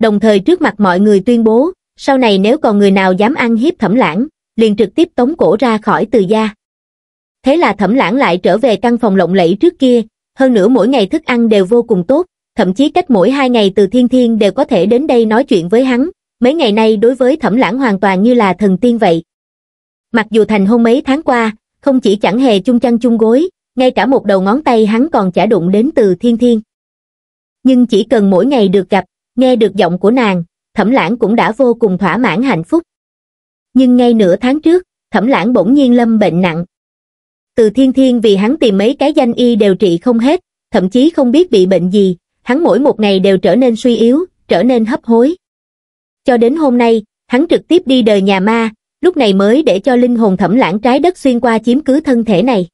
đồng thời trước mặt mọi người tuyên bố sau này nếu còn người nào dám ăn hiếp thẩm lãng liền trực tiếp tống cổ ra khỏi từ gia thế là thẩm lãng lại trở về căn phòng lộng lẫy trước kia hơn nữa mỗi ngày thức ăn đều vô cùng tốt thậm chí cách mỗi hai ngày từ thiên thiên đều có thể đến đây nói chuyện với hắn mấy ngày nay đối với thẩm lãng hoàn toàn như là thần tiên vậy mặc dù thành hôn mấy tháng qua không chỉ chẳng hề chung chăn chung gối ngay cả một đầu ngón tay hắn còn chả đụng đến từ thiên thiên nhưng chỉ cần mỗi ngày được gặp nghe được giọng của nàng thẩm lãng cũng đã vô cùng thỏa mãn hạnh phúc nhưng ngay nửa tháng trước thẩm lãng bỗng nhiên lâm bệnh nặng từ thiên thiên vì hắn tìm mấy cái danh y đều trị không hết thậm chí không biết bị bệnh gì hắn mỗi một ngày đều trở nên suy yếu trở nên hấp hối cho đến hôm nay hắn trực tiếp đi đời nhà ma lúc này mới để cho linh hồn thẩm lãng trái đất xuyên qua chiếm cứ thân thể này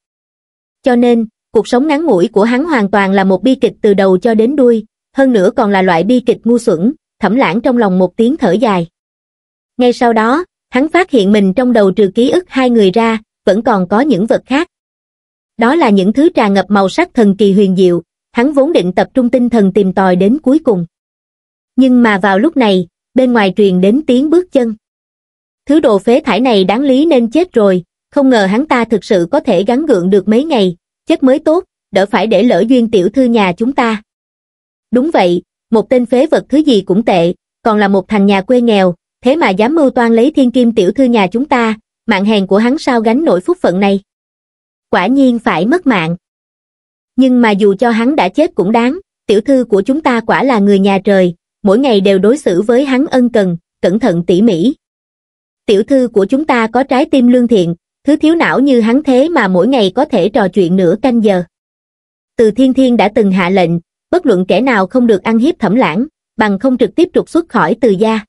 cho nên cuộc sống ngắn ngủi của hắn hoàn toàn là một bi kịch từ đầu cho đến đuôi hơn nữa còn là loại bi kịch ngu xuẩn, thẩm lãng trong lòng một tiếng thở dài. Ngay sau đó, hắn phát hiện mình trong đầu trừ ký ức hai người ra, vẫn còn có những vật khác. Đó là những thứ tràn ngập màu sắc thần kỳ huyền diệu, hắn vốn định tập trung tinh thần tìm tòi đến cuối cùng. Nhưng mà vào lúc này, bên ngoài truyền đến tiếng bước chân. Thứ đồ phế thải này đáng lý nên chết rồi, không ngờ hắn ta thực sự có thể gắn gượng được mấy ngày, chết mới tốt, đỡ phải để lỡ duyên tiểu thư nhà chúng ta. Đúng vậy, một tên phế vật thứ gì cũng tệ, còn là một thành nhà quê nghèo, thế mà dám mưu toan lấy thiên kim tiểu thư nhà chúng ta, mạng hèn của hắn sao gánh nổi phúc phận này. Quả nhiên phải mất mạng. Nhưng mà dù cho hắn đã chết cũng đáng, tiểu thư của chúng ta quả là người nhà trời, mỗi ngày đều đối xử với hắn ân cần, cẩn thận tỉ mỉ. Tiểu thư của chúng ta có trái tim lương thiện, thứ thiếu não như hắn thế mà mỗi ngày có thể trò chuyện nửa canh giờ. Từ thiên thiên đã từng hạ lệnh, bất luận kẻ nào không được ăn hiếp thẩm lãng bằng không trực tiếp trục xuất khỏi từ gia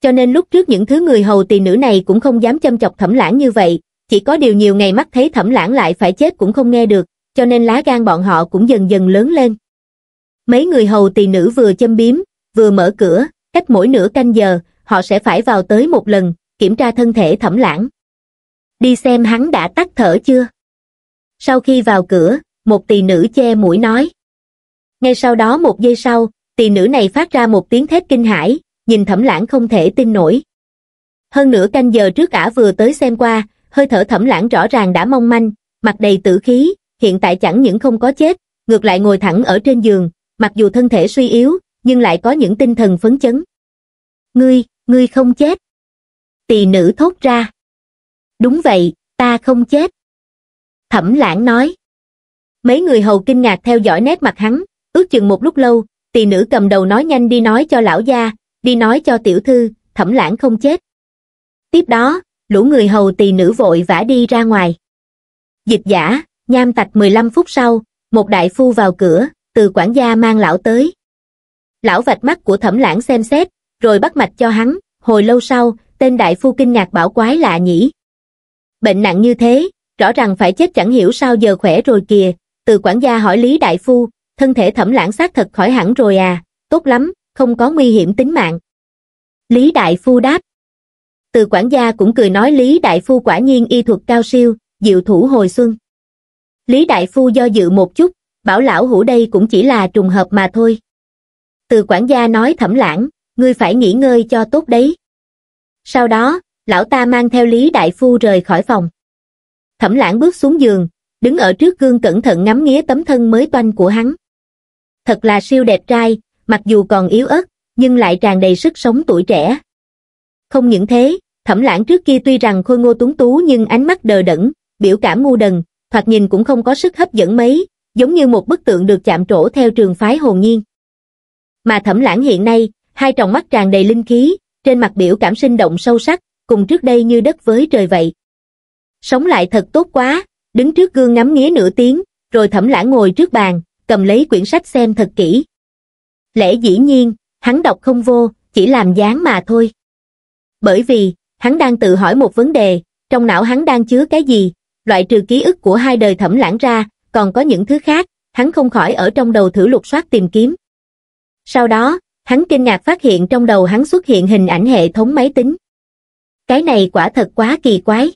cho nên lúc trước những thứ người hầu tỳ nữ này cũng không dám châm chọc thẩm lãng như vậy chỉ có điều nhiều ngày mắt thấy thẩm lãng lại phải chết cũng không nghe được cho nên lá gan bọn họ cũng dần dần lớn lên mấy người hầu tỳ nữ vừa châm biếm vừa mở cửa cách mỗi nửa canh giờ họ sẽ phải vào tới một lần kiểm tra thân thể thẩm lãng đi xem hắn đã tắt thở chưa sau khi vào cửa một tỳ nữ che mũi nói ngay sau đó một giây sau, tỷ nữ này phát ra một tiếng thét kinh hãi, nhìn thẩm lãng không thể tin nổi. Hơn nửa canh giờ trước ả vừa tới xem qua, hơi thở thẩm lãng rõ ràng đã mong manh, mặt đầy tử khí, hiện tại chẳng những không có chết, ngược lại ngồi thẳng ở trên giường, mặc dù thân thể suy yếu, nhưng lại có những tinh thần phấn chấn. Ngươi, ngươi không chết. Tỳ nữ thốt ra. Đúng vậy, ta không chết. Thẩm lãng nói. Mấy người hầu kinh ngạc theo dõi nét mặt hắn, ước chừng một lúc lâu tỳ nữ cầm đầu nói nhanh đi nói cho lão gia đi nói cho tiểu thư thẩm lãng không chết tiếp đó lũ người hầu tỳ nữ vội vã đi ra ngoài dịch giả nham tạch 15 phút sau một đại phu vào cửa từ quản gia mang lão tới lão vạch mắt của thẩm lãng xem xét rồi bắt mạch cho hắn hồi lâu sau tên đại phu kinh ngạc bảo quái lạ nhỉ bệnh nặng như thế rõ ràng phải chết chẳng hiểu sao giờ khỏe rồi kìa từ quản gia hỏi lý đại phu thân thể thẩm lãng xác thật khỏi hẳn rồi à, tốt lắm, không có nguy hiểm tính mạng. Lý Đại Phu đáp. Từ quản gia cũng cười nói Lý Đại Phu quả nhiên y thuật cao siêu, diệu thủ hồi xuân. Lý Đại Phu do dự một chút, bảo lão hủ đây cũng chỉ là trùng hợp mà thôi. Từ quản gia nói thẩm lãng, ngươi phải nghỉ ngơi cho tốt đấy. Sau đó, lão ta mang theo Lý Đại Phu rời khỏi phòng. Thẩm lãng bước xuống giường, đứng ở trước gương cẩn thận ngắm nghía tấm thân mới toanh của hắn thật là siêu đẹp trai, mặc dù còn yếu ớt, nhưng lại tràn đầy sức sống tuổi trẻ. Không những thế, thẩm lãng trước kia tuy rằng khôi ngô tuấn tú nhưng ánh mắt đờ đẫn, biểu cảm ngu đần, thoạt nhìn cũng không có sức hấp dẫn mấy, giống như một bức tượng được chạm trổ theo trường phái hồn nhiên. Mà thẩm lãng hiện nay, hai tròng mắt tràn đầy linh khí, trên mặt biểu cảm sinh động sâu sắc, cùng trước đây như đất với trời vậy. Sống lại thật tốt quá, đứng trước gương ngắm nghía nửa tiếng, rồi thẩm lãng ngồi trước bàn, cầm lấy quyển sách xem thật kỹ. Lẽ dĩ nhiên, hắn đọc không vô, chỉ làm dáng mà thôi. Bởi vì, hắn đang tự hỏi một vấn đề, trong não hắn đang chứa cái gì, loại trừ ký ức của hai đời thẩm lãng ra, còn có những thứ khác, hắn không khỏi ở trong đầu thử lục soát tìm kiếm. Sau đó, hắn kinh ngạc phát hiện trong đầu hắn xuất hiện hình ảnh hệ thống máy tính. Cái này quả thật quá kỳ quái.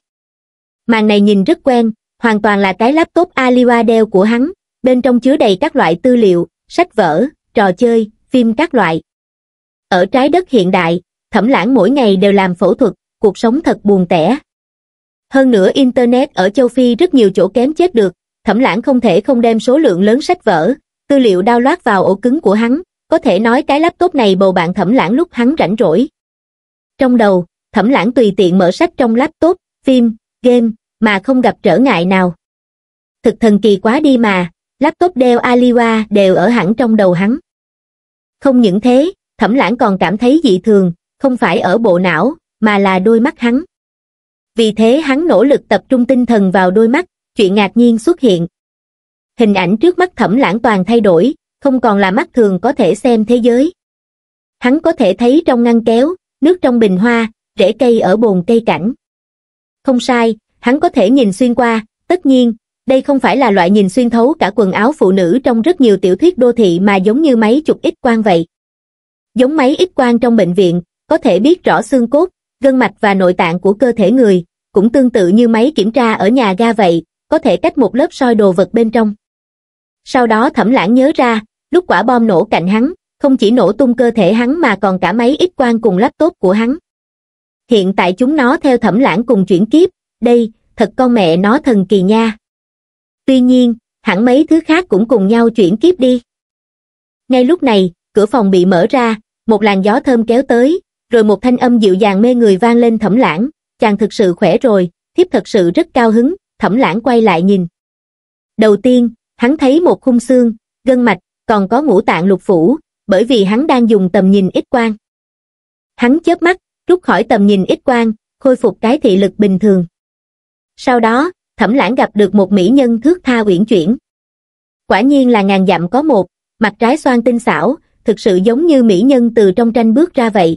Màn này nhìn rất quen, hoàn toàn là cái laptop Aliwadell của hắn, bên trong chứa đầy các loại tư liệu sách vở trò chơi phim các loại ở trái đất hiện đại thẩm lãng mỗi ngày đều làm phẫu thuật cuộc sống thật buồn tẻ hơn nữa internet ở châu phi rất nhiều chỗ kém chết được thẩm lãng không thể không đem số lượng lớn sách vở tư liệu đao loát vào ổ cứng của hắn có thể nói cái laptop này bầu bạn thẩm lãng lúc hắn rảnh rỗi trong đầu thẩm lãng tùy tiện mở sách trong laptop phim game mà không gặp trở ngại nào thực thần kỳ quá đi mà laptop Dell Aliwa đều ở hẳn trong đầu hắn. Không những thế, thẩm lãng còn cảm thấy dị thường, không phải ở bộ não, mà là đôi mắt hắn. Vì thế hắn nỗ lực tập trung tinh thần vào đôi mắt, chuyện ngạc nhiên xuất hiện. Hình ảnh trước mắt thẩm lãng toàn thay đổi, không còn là mắt thường có thể xem thế giới. Hắn có thể thấy trong ngăn kéo, nước trong bình hoa, rễ cây ở bồn cây cảnh. Không sai, hắn có thể nhìn xuyên qua, tất nhiên, đây không phải là loại nhìn xuyên thấu cả quần áo phụ nữ trong rất nhiều tiểu thuyết đô thị mà giống như máy chụp X quang vậy. Giống máy X quang trong bệnh viện, có thể biết rõ xương cốt, gân mạch và nội tạng của cơ thể người, cũng tương tự như máy kiểm tra ở nhà ga vậy, có thể cách một lớp soi đồ vật bên trong. Sau đó Thẩm Lãng nhớ ra, lúc quả bom nổ cạnh hắn, không chỉ nổ tung cơ thể hắn mà còn cả máy X quang cùng laptop của hắn. Hiện tại chúng nó theo Thẩm Lãng cùng chuyển kiếp, đây, thật con mẹ nó thần kỳ nha tuy nhiên hẳn mấy thứ khác cũng cùng nhau chuyển kiếp đi ngay lúc này cửa phòng bị mở ra một làn gió thơm kéo tới rồi một thanh âm dịu dàng mê người vang lên thẩm lãng chàng thực sự khỏe rồi thiếp thật sự rất cao hứng thẩm lãng quay lại nhìn đầu tiên hắn thấy một khung xương gân mạch còn có ngũ tạng lục phủ bởi vì hắn đang dùng tầm nhìn ít quang hắn chớp mắt rút khỏi tầm nhìn ít quang khôi phục cái thị lực bình thường sau đó thẩm lãng gặp được một mỹ nhân thước tha uyển chuyển. Quả nhiên là ngàn dặm có một, mặt trái xoan tinh xảo, thực sự giống như mỹ nhân từ trong tranh bước ra vậy.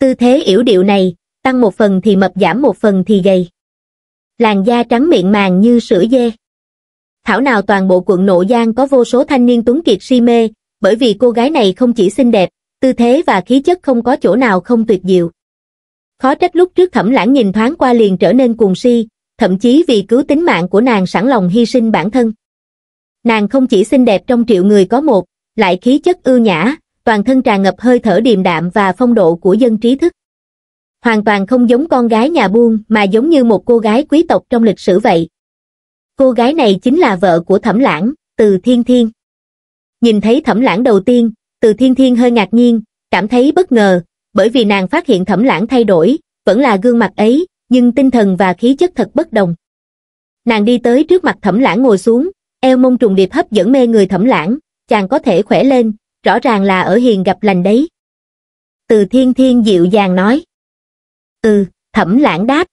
Tư thế yểu điệu này, tăng một phần thì mập giảm một phần thì gầy. Làn da trắng miệng màng như sữa dê. Thảo nào toàn bộ quận Nộ Giang có vô số thanh niên tuấn kiệt si mê, bởi vì cô gái này không chỉ xinh đẹp, tư thế và khí chất không có chỗ nào không tuyệt diệu. Khó trách lúc trước thẩm lãng nhìn thoáng qua liền trở nên cuồng si, thậm chí vì cứu tính mạng của nàng sẵn lòng hy sinh bản thân. Nàng không chỉ xinh đẹp trong triệu người có một, lại khí chất ưu nhã, toàn thân tràn ngập hơi thở điềm đạm và phong độ của dân trí thức. Hoàn toàn không giống con gái nhà buôn mà giống như một cô gái quý tộc trong lịch sử vậy. Cô gái này chính là vợ của Thẩm Lãng, Từ Thiên Thiên. Nhìn thấy Thẩm Lãng đầu tiên, Từ Thiên Thiên hơi ngạc nhiên, cảm thấy bất ngờ, bởi vì nàng phát hiện Thẩm Lãng thay đổi, vẫn là gương mặt ấy, nhưng tinh thần và khí chất thật bất đồng nàng đi tới trước mặt thẩm lãng ngồi xuống eo mông trùng điệp hấp dẫn mê người thẩm lãng chàng có thể khỏe lên rõ ràng là ở hiền gặp lành đấy từ thiên thiên dịu dàng nói ừ thẩm lãng đáp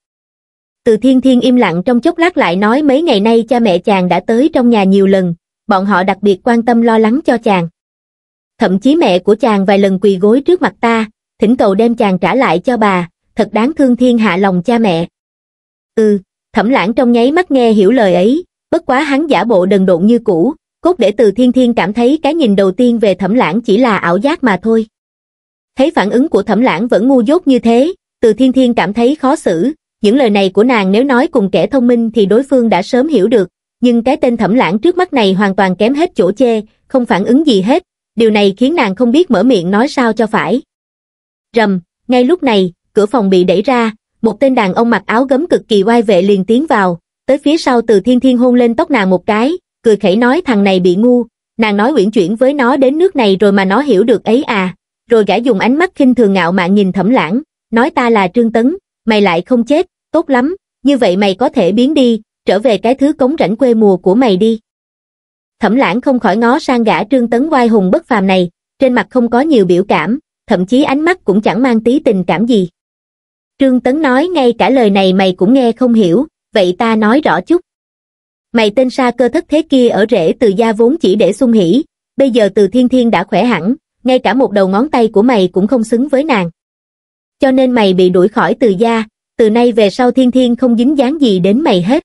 từ thiên thiên im lặng trong chốc lát lại nói mấy ngày nay cha mẹ chàng đã tới trong nhà nhiều lần bọn họ đặc biệt quan tâm lo lắng cho chàng thậm chí mẹ của chàng vài lần quỳ gối trước mặt ta thỉnh cầu đem chàng trả lại cho bà thật đáng thương thiên hạ lòng cha mẹ. Ừ, thẩm lãng trong nháy mắt nghe hiểu lời ấy, bất quá hắn giả bộ đần độn như cũ, cốt để từ thiên thiên cảm thấy cái nhìn đầu tiên về thẩm lãng chỉ là ảo giác mà thôi. Thấy phản ứng của thẩm lãng vẫn ngu dốt như thế, từ thiên thiên cảm thấy khó xử, những lời này của nàng nếu nói cùng kẻ thông minh thì đối phương đã sớm hiểu được, nhưng cái tên thẩm lãng trước mắt này hoàn toàn kém hết chỗ chê, không phản ứng gì hết, điều này khiến nàng không biết mở miệng nói sao cho phải. Rầm, ngay lúc này, cửa phòng bị đẩy ra, một tên đàn ông mặc áo gấm cực kỳ oai vệ liền tiến vào, tới phía sau từ thiên thiên hôn lên tóc nàng một cái, cười khẩy nói thằng này bị ngu, nàng nói uyển chuyển với nó đến nước này rồi mà nó hiểu được ấy à, rồi gã dùng ánh mắt khinh thường ngạo mạn nhìn thẩm lãng, nói ta là Trương Tấn, mày lại không chết, tốt lắm, như vậy mày có thể biến đi, trở về cái thứ cống rảnh quê mùa của mày đi. Thẩm lãng không khỏi ngó sang gã Trương Tấn oai hùng bất phàm này, trên mặt không có nhiều biểu cảm, thậm chí ánh mắt cũng chẳng mang tí tình cảm gì trương tấn nói ngay cả lời này mày cũng nghe không hiểu vậy ta nói rõ chút mày tên sa cơ thất thế kia ở rễ từ gia vốn chỉ để sung hỉ bây giờ từ thiên thiên đã khỏe hẳn ngay cả một đầu ngón tay của mày cũng không xứng với nàng cho nên mày bị đuổi khỏi từ gia từ nay về sau thiên thiên không dính dáng gì đến mày hết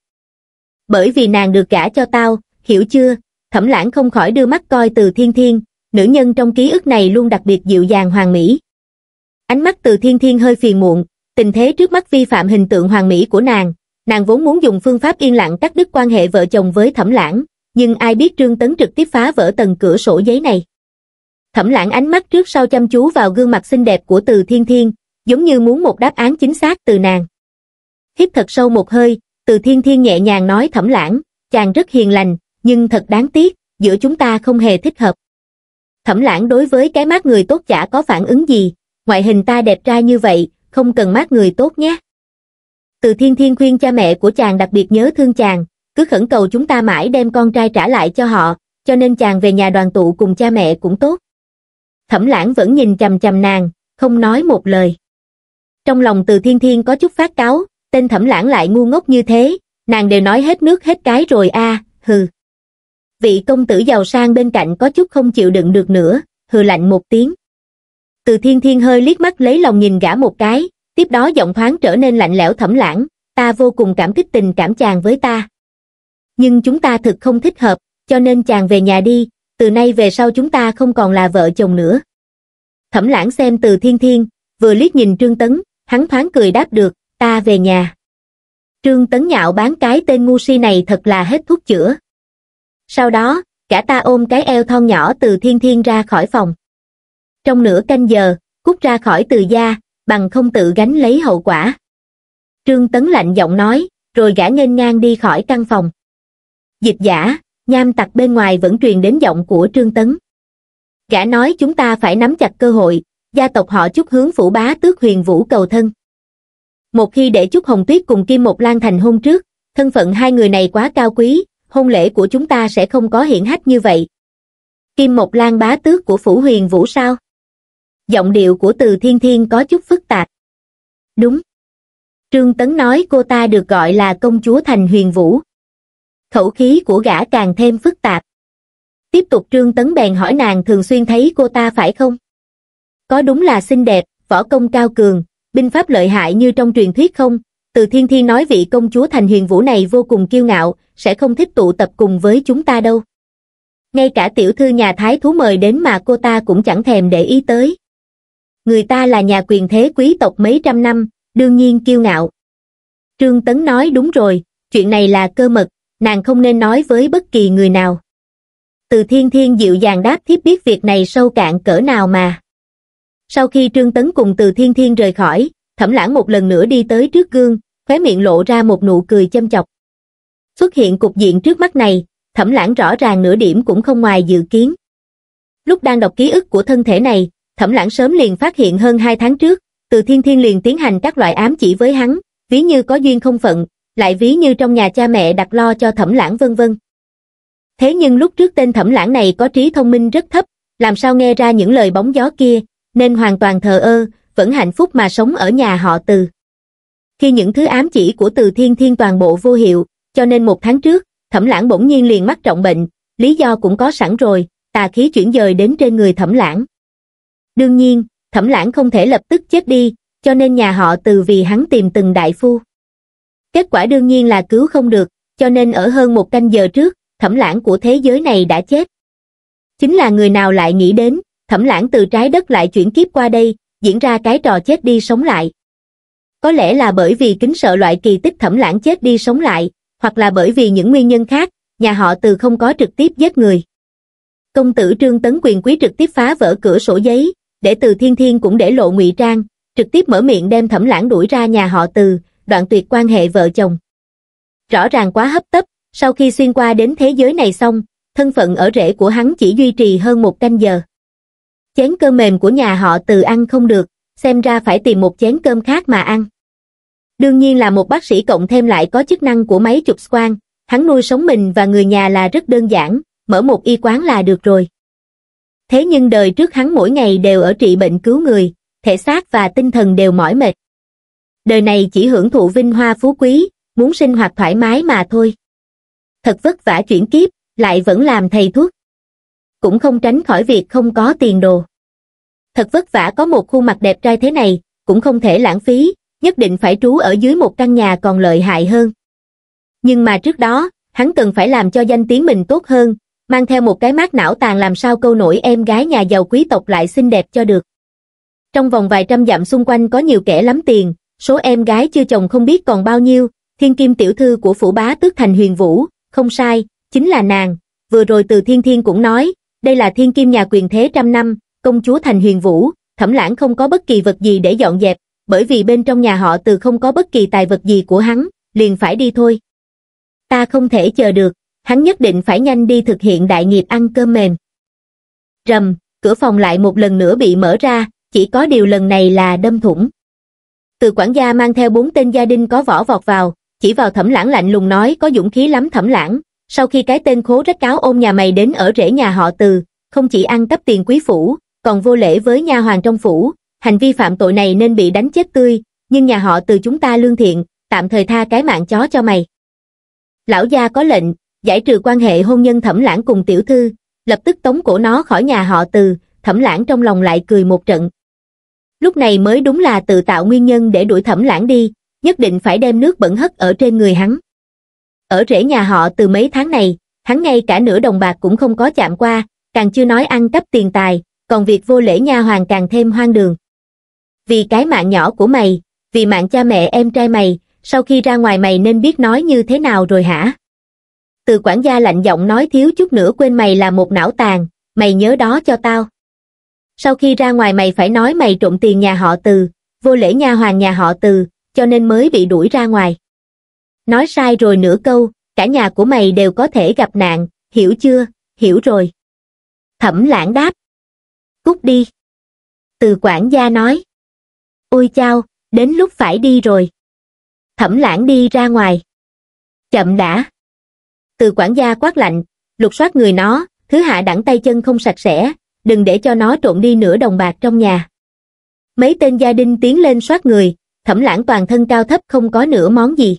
bởi vì nàng được gả cho tao hiểu chưa thẩm lãng không khỏi đưa mắt coi từ thiên thiên nữ nhân trong ký ức này luôn đặc biệt dịu dàng hoàng mỹ ánh mắt từ thiên thiên hơi phiền muộn tình thế trước mắt vi phạm hình tượng hoàng mỹ của nàng, nàng vốn muốn dùng phương pháp yên lặng cắt đứt quan hệ vợ chồng với Thẩm Lãng, nhưng ai biết Trương Tấn trực tiếp phá vỡ tầng cửa sổ giấy này. Thẩm Lãng ánh mắt trước sau chăm chú vào gương mặt xinh đẹp của Từ Thiên Thiên, giống như muốn một đáp án chính xác từ nàng. Hít thật sâu một hơi, Từ Thiên Thiên nhẹ nhàng nói Thẩm Lãng, chàng rất hiền lành, nhưng thật đáng tiếc, giữa chúng ta không hề thích hợp. Thẩm Lãng đối với cái mát người tốt chả có phản ứng gì, ngoại hình ta đẹp trai như vậy, không cần mát người tốt nhé. Từ thiên thiên khuyên cha mẹ của chàng đặc biệt nhớ thương chàng, cứ khẩn cầu chúng ta mãi đem con trai trả lại cho họ, cho nên chàng về nhà đoàn tụ cùng cha mẹ cũng tốt. Thẩm lãng vẫn nhìn chầm chầm nàng, không nói một lời. Trong lòng từ thiên thiên có chút phát cáo, tên thẩm lãng lại ngu ngốc như thế, nàng đều nói hết nước hết cái rồi a hừ. Vị công tử giàu sang bên cạnh có chút không chịu đựng được nữa, hừ lạnh một tiếng từ thiên thiên hơi liếc mắt lấy lòng nhìn gã một cái, tiếp đó giọng thoáng trở nên lạnh lẽo thẩm lãng, ta vô cùng cảm kích tình cảm chàng với ta. Nhưng chúng ta thực không thích hợp, cho nên chàng về nhà đi, từ nay về sau chúng ta không còn là vợ chồng nữa. Thẩm lãng xem từ thiên thiên, vừa liếc nhìn Trương Tấn, hắn thoáng cười đáp được, ta về nhà. Trương Tấn nhạo bán cái tên ngu si này thật là hết thuốc chữa. Sau đó, cả ta ôm cái eo thon nhỏ từ thiên thiên ra khỏi phòng trong nửa canh giờ, cút ra khỏi từ gia, bằng không tự gánh lấy hậu quả. Trương Tấn lạnh giọng nói, rồi gã nghênh ngang đi khỏi căn phòng. Dịch giả, nham tặc bên ngoài vẫn truyền đến giọng của Trương Tấn. Gã nói chúng ta phải nắm chặt cơ hội, gia tộc họ chúc hướng phủ bá tước huyền vũ cầu thân. Một khi để chúc Hồng Tuyết cùng Kim Một Lan thành hôn trước, thân phận hai người này quá cao quý, hôn lễ của chúng ta sẽ không có hiển hách như vậy. Kim Mộc Lan bá tước của Phủ Huyền Vũ sao? giọng điệu của từ thiên thiên có chút phức tạp. Đúng. Trương Tấn nói cô ta được gọi là công chúa thành huyền vũ. Khẩu khí của gã càng thêm phức tạp. Tiếp tục Trương Tấn bèn hỏi nàng thường xuyên thấy cô ta phải không? Có đúng là xinh đẹp, võ công cao cường, binh pháp lợi hại như trong truyền thuyết không? Từ thiên thiên nói vị công chúa thành huyền vũ này vô cùng kiêu ngạo, sẽ không thích tụ tập cùng với chúng ta đâu. Ngay cả tiểu thư nhà thái thú mời đến mà cô ta cũng chẳng thèm để ý tới người ta là nhà quyền thế quý tộc mấy trăm năm đương nhiên kiêu ngạo trương tấn nói đúng rồi chuyện này là cơ mật nàng không nên nói với bất kỳ người nào từ thiên thiên dịu dàng đáp thiếp biết việc này sâu cạn cỡ nào mà sau khi trương tấn cùng từ thiên thiên rời khỏi thẩm lãng một lần nữa đi tới trước gương khóe miệng lộ ra một nụ cười châm chọc xuất hiện cục diện trước mắt này thẩm lãng rõ ràng nửa điểm cũng không ngoài dự kiến lúc đang đọc ký ức của thân thể này Thẩm lãng sớm liền phát hiện hơn hai tháng trước, từ thiên thiên liền tiến hành các loại ám chỉ với hắn, ví như có duyên không phận, lại ví như trong nhà cha mẹ đặt lo cho thẩm lãng vân vân. Thế nhưng lúc trước tên thẩm lãng này có trí thông minh rất thấp, làm sao nghe ra những lời bóng gió kia, nên hoàn toàn thờ ơ, vẫn hạnh phúc mà sống ở nhà họ từ. Khi những thứ ám chỉ của từ thiên thiên toàn bộ vô hiệu, cho nên một tháng trước, thẩm lãng bỗng nhiên liền mắc trọng bệnh, lý do cũng có sẵn rồi, tà khí chuyển dời đến trên người thẩm lãng. Đương nhiên, Thẩm Lãng không thể lập tức chết đi, cho nên nhà họ Từ vì hắn tìm từng đại phu. Kết quả đương nhiên là cứu không được, cho nên ở hơn một canh giờ trước, Thẩm Lãng của thế giới này đã chết. Chính là người nào lại nghĩ đến, Thẩm Lãng từ trái đất lại chuyển kiếp qua đây, diễn ra cái trò chết đi sống lại. Có lẽ là bởi vì kính sợ loại kỳ tích Thẩm Lãng chết đi sống lại, hoặc là bởi vì những nguyên nhân khác, nhà họ Từ không có trực tiếp giết người. Công tử Trương Tấn Quyền Quý trực tiếp phá vỡ cửa sổ giấy, để từ thiên thiên cũng để lộ ngụy trang, trực tiếp mở miệng đem thẩm lãng đuổi ra nhà họ từ, đoạn tuyệt quan hệ vợ chồng. Rõ ràng quá hấp tấp, sau khi xuyên qua đến thế giới này xong, thân phận ở rễ của hắn chỉ duy trì hơn một canh giờ. Chén cơm mềm của nhà họ từ ăn không được, xem ra phải tìm một chén cơm khác mà ăn. Đương nhiên là một bác sĩ cộng thêm lại có chức năng của máy chụp quang, hắn nuôi sống mình và người nhà là rất đơn giản, mở một y quán là được rồi thế nhưng đời trước hắn mỗi ngày đều ở trị bệnh cứu người, thể xác và tinh thần đều mỏi mệt. Đời này chỉ hưởng thụ vinh hoa phú quý, muốn sinh hoạt thoải mái mà thôi. Thật vất vả chuyển kiếp, lại vẫn làm thầy thuốc. Cũng không tránh khỏi việc không có tiền đồ. Thật vất vả có một khuôn mặt đẹp trai thế này, cũng không thể lãng phí, nhất định phải trú ở dưới một căn nhà còn lợi hại hơn. Nhưng mà trước đó, hắn cần phải làm cho danh tiếng mình tốt hơn, mang theo một cái mát não tàn làm sao câu nổi em gái nhà giàu quý tộc lại xinh đẹp cho được. Trong vòng vài trăm dặm xung quanh có nhiều kẻ lắm tiền, số em gái chưa chồng không biết còn bao nhiêu, thiên kim tiểu thư của phủ bá tước thành huyền vũ, không sai, chính là nàng, vừa rồi từ thiên thiên cũng nói, đây là thiên kim nhà quyền thế trăm năm, công chúa thành huyền vũ, thẩm lãng không có bất kỳ vật gì để dọn dẹp, bởi vì bên trong nhà họ từ không có bất kỳ tài vật gì của hắn, liền phải đi thôi. Ta không thể chờ được hắn nhất định phải nhanh đi thực hiện đại nghiệp ăn cơm mềm. Rầm, cửa phòng lại một lần nữa bị mở ra, chỉ có điều lần này là đâm thủng. Từ quản gia mang theo bốn tên gia đình có vỏ vọt vào, chỉ vào thẩm lãng lạnh lùng nói có dũng khí lắm thẩm lãng, sau khi cái tên khố rách cáo ôm nhà mày đến ở rễ nhà họ từ, không chỉ ăn cắp tiền quý phủ, còn vô lễ với nha hoàng trong phủ, hành vi phạm tội này nên bị đánh chết tươi, nhưng nhà họ từ chúng ta lương thiện, tạm thời tha cái mạng chó cho mày. Lão gia có lệnh, giải trừ quan hệ hôn nhân thẩm lãng cùng tiểu thư, lập tức tống cổ nó khỏi nhà họ từ, thẩm lãng trong lòng lại cười một trận. Lúc này mới đúng là tự tạo nguyên nhân để đuổi thẩm lãng đi, nhất định phải đem nước bẩn hất ở trên người hắn. Ở rễ nhà họ từ mấy tháng này, hắn ngay cả nửa đồng bạc cũng không có chạm qua, càng chưa nói ăn cắp tiền tài, còn việc vô lễ nha hoàng càng thêm hoang đường. Vì cái mạng nhỏ của mày, vì mạng cha mẹ em trai mày, sau khi ra ngoài mày nên biết nói như thế nào rồi hả? từ quản gia lạnh giọng nói thiếu chút nữa quên mày là một não tàn mày nhớ đó cho tao sau khi ra ngoài mày phải nói mày trộm tiền nhà họ từ vô lễ nha hoàng nhà họ từ cho nên mới bị đuổi ra ngoài nói sai rồi nửa câu cả nhà của mày đều có thể gặp nạn hiểu chưa hiểu rồi thẩm lãng đáp cút đi từ quản gia nói ôi chao đến lúc phải đi rồi thẩm lãng đi ra ngoài chậm đã từ quản gia quát lạnh lục soát người nó thứ hạ đẳng tay chân không sạch sẽ đừng để cho nó trộn đi nửa đồng bạc trong nhà mấy tên gia đình tiến lên soát người thẩm lãng toàn thân cao thấp không có nửa món gì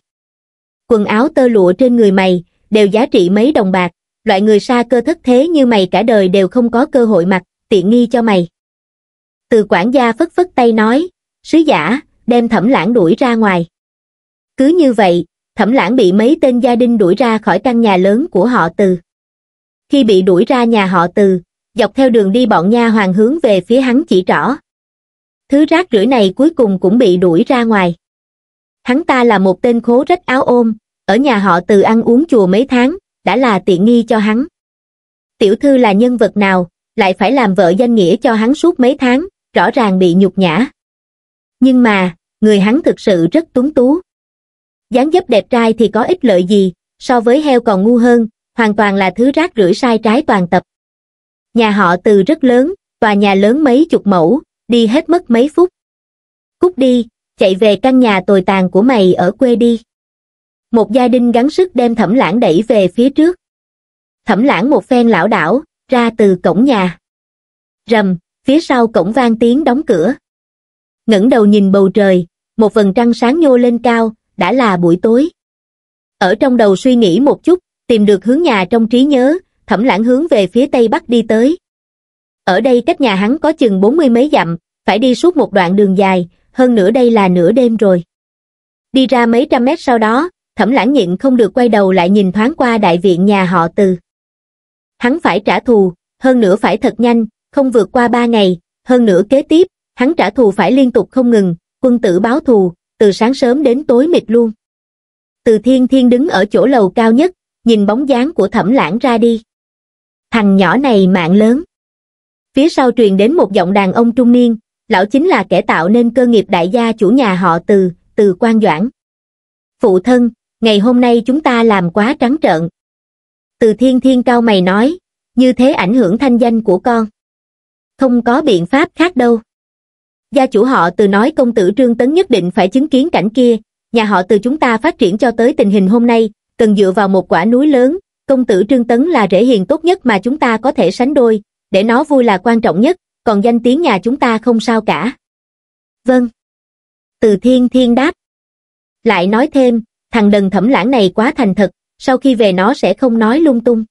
quần áo tơ lụa trên người mày đều giá trị mấy đồng bạc loại người xa cơ thất thế như mày cả đời đều không có cơ hội mặc tiện nghi cho mày từ quản gia phất phất tay nói sứ giả đem thẩm lãng đuổi ra ngoài cứ như vậy thẩm lãng bị mấy tên gia đình đuổi ra khỏi căn nhà lớn của họ từ. Khi bị đuổi ra nhà họ từ, dọc theo đường đi bọn nha hoàng hướng về phía hắn chỉ rõ. Thứ rác rưởi này cuối cùng cũng bị đuổi ra ngoài. Hắn ta là một tên khố rách áo ôm, ở nhà họ từ ăn uống chùa mấy tháng, đã là tiện nghi cho hắn. Tiểu thư là nhân vật nào, lại phải làm vợ danh nghĩa cho hắn suốt mấy tháng, rõ ràng bị nhục nhã. Nhưng mà, người hắn thực sự rất túng tú dáng dấp đẹp trai thì có ích lợi gì, so với heo còn ngu hơn, hoàn toàn là thứ rác rưởi sai trái toàn tập. Nhà họ từ rất lớn, tòa nhà lớn mấy chục mẫu, đi hết mất mấy phút. Cút đi, chạy về căn nhà tồi tàn của mày ở quê đi. Một gia đình gắng sức đem thẩm lãng đẩy về phía trước. Thẩm lãng một phen lão đảo, ra từ cổng nhà. Rầm, phía sau cổng vang tiếng đóng cửa. ngẩng đầu nhìn bầu trời, một vầng trăng sáng nhô lên cao, đã là buổi tối. Ở trong đầu suy nghĩ một chút, tìm được hướng nhà trong trí nhớ, thẩm lãng hướng về phía tây bắc đi tới. Ở đây cách nhà hắn có chừng bốn mươi mấy dặm, phải đi suốt một đoạn đường dài, hơn nữa đây là nửa đêm rồi. Đi ra mấy trăm mét sau đó, thẩm lãng nhịn không được quay đầu lại nhìn thoáng qua đại viện nhà họ từ. Hắn phải trả thù, hơn nữa phải thật nhanh, không vượt qua ba ngày, hơn nữa kế tiếp, hắn trả thù phải liên tục không ngừng, quân tử báo thù, từ sáng sớm đến tối mịt luôn. Từ thiên thiên đứng ở chỗ lầu cao nhất, nhìn bóng dáng của thẩm lãng ra đi. Thằng nhỏ này mạng lớn. Phía sau truyền đến một giọng đàn ông trung niên, lão chính là kẻ tạo nên cơ nghiệp đại gia chủ nhà họ từ, từ quan doãn. Phụ thân, ngày hôm nay chúng ta làm quá trắng trợn. Từ thiên thiên cao mày nói, như thế ảnh hưởng thanh danh của con. Không có biện pháp khác đâu gia chủ họ từ nói công tử Trương Tấn nhất định phải chứng kiến cảnh kia, nhà họ từ chúng ta phát triển cho tới tình hình hôm nay, cần dựa vào một quả núi lớn, công tử Trương Tấn là rễ hiền tốt nhất mà chúng ta có thể sánh đôi, để nó vui là quan trọng nhất, còn danh tiếng nhà chúng ta không sao cả. Vâng. Từ thiên thiên đáp. Lại nói thêm, thằng đần thẩm lãng này quá thành thật, sau khi về nó sẽ không nói lung tung.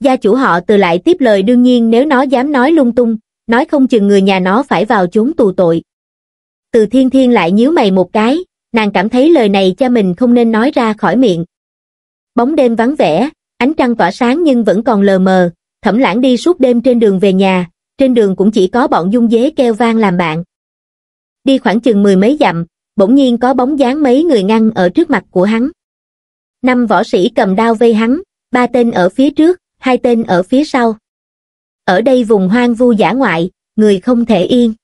Gia chủ họ từ lại tiếp lời đương nhiên nếu nó dám nói lung tung, nói không chừng người nhà nó phải vào chốn tù tội. Từ thiên thiên lại nhíu mày một cái, nàng cảm thấy lời này cha mình không nên nói ra khỏi miệng. Bóng đêm vắng vẻ, ánh trăng tỏa sáng nhưng vẫn còn lờ mờ, thẩm lãng đi suốt đêm trên đường về nhà, trên đường cũng chỉ có bọn dung dế kêu vang làm bạn. Đi khoảng chừng mười mấy dặm, bỗng nhiên có bóng dáng mấy người ngăn ở trước mặt của hắn. Năm võ sĩ cầm đao vây hắn, ba tên ở phía trước, hai tên ở phía sau ở đây vùng hoang vu giả ngoại, người không thể yên.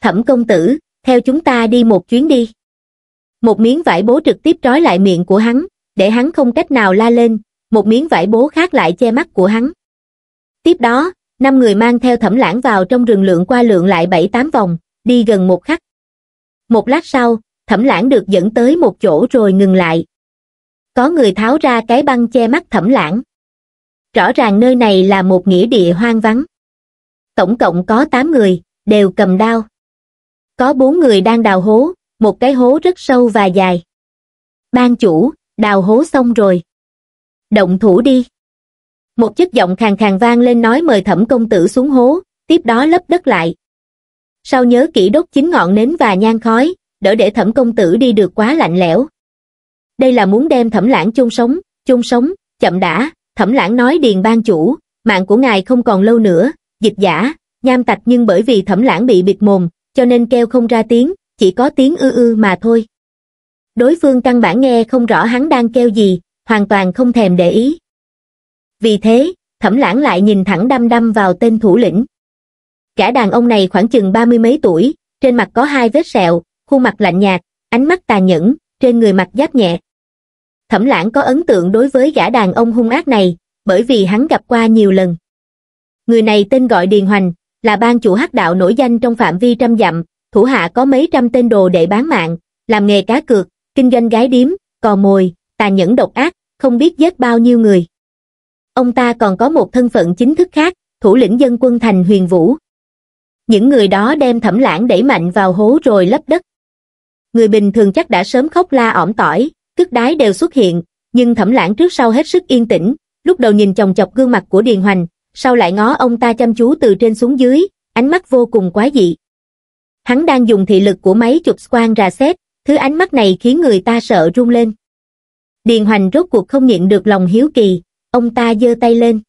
Thẩm công tử, theo chúng ta đi một chuyến đi. Một miếng vải bố trực tiếp trói lại miệng của hắn, để hắn không cách nào la lên, một miếng vải bố khác lại che mắt của hắn. Tiếp đó, năm người mang theo thẩm lãng vào trong rừng lượng qua lượng lại bảy tám vòng, đi gần một khắc. Một lát sau, thẩm lãng được dẫn tới một chỗ rồi ngừng lại. Có người tháo ra cái băng che mắt thẩm lãng rõ ràng nơi này là một nghĩa địa hoang vắng. Tổng cộng có 8 người, đều cầm đao. Có 4 người đang đào hố, một cái hố rất sâu và dài. Ban chủ, đào hố xong rồi. Động thủ đi. Một chất giọng khàn khàn vang lên nói mời thẩm công tử xuống hố, tiếp đó lấp đất lại. Sau nhớ kỹ đốt chính ngọn nến và nhang khói, đỡ để thẩm công tử đi được quá lạnh lẽo. Đây là muốn đem thẩm lãng chôn sống, chôn sống, chậm đã, Thẩm lãng nói điền ban chủ, mạng của ngài không còn lâu nữa, dịch giả, nham tạch nhưng bởi vì thẩm lãng bị bịt mồm, cho nên kêu không ra tiếng, chỉ có tiếng ư ư mà thôi. Đối phương căn bản nghe không rõ hắn đang kêu gì, hoàn toàn không thèm để ý. Vì thế, thẩm lãng lại nhìn thẳng đăm đăm vào tên thủ lĩnh. Gã đàn ông này khoảng chừng ba mươi mấy tuổi, trên mặt có hai vết sẹo, khuôn mặt lạnh nhạt, ánh mắt tà nhẫn, trên người mặc giáp nhẹ, thẩm lãng có ấn tượng đối với gã đàn ông hung ác này, bởi vì hắn gặp qua nhiều lần. Người này tên gọi Điền Hoành, là ban chủ hắc đạo nổi danh trong phạm vi trăm dặm, thủ hạ có mấy trăm tên đồ để bán mạng, làm nghề cá cược, kinh doanh gái điếm, cò mồi, tà nhẫn độc ác, không biết giết bao nhiêu người. Ông ta còn có một thân phận chính thức khác, thủ lĩnh dân quân thành huyền vũ. Những người đó đem thẩm lãng đẩy mạnh vào hố rồi lấp đất. Người bình thường chắc đã sớm khóc la ỏm tỏi, tức đái đều xuất hiện, nhưng thẩm lãng trước sau hết sức yên tĩnh, lúc đầu nhìn chồng chọc gương mặt của Điền Hoành, sau lại ngó ông ta chăm chú từ trên xuống dưới, ánh mắt vô cùng quái dị. Hắn đang dùng thị lực của máy chụp quang ra xét, thứ ánh mắt này khiến người ta sợ run lên. Điền Hoành rốt cuộc không nhịn được lòng hiếu kỳ, ông ta giơ tay lên.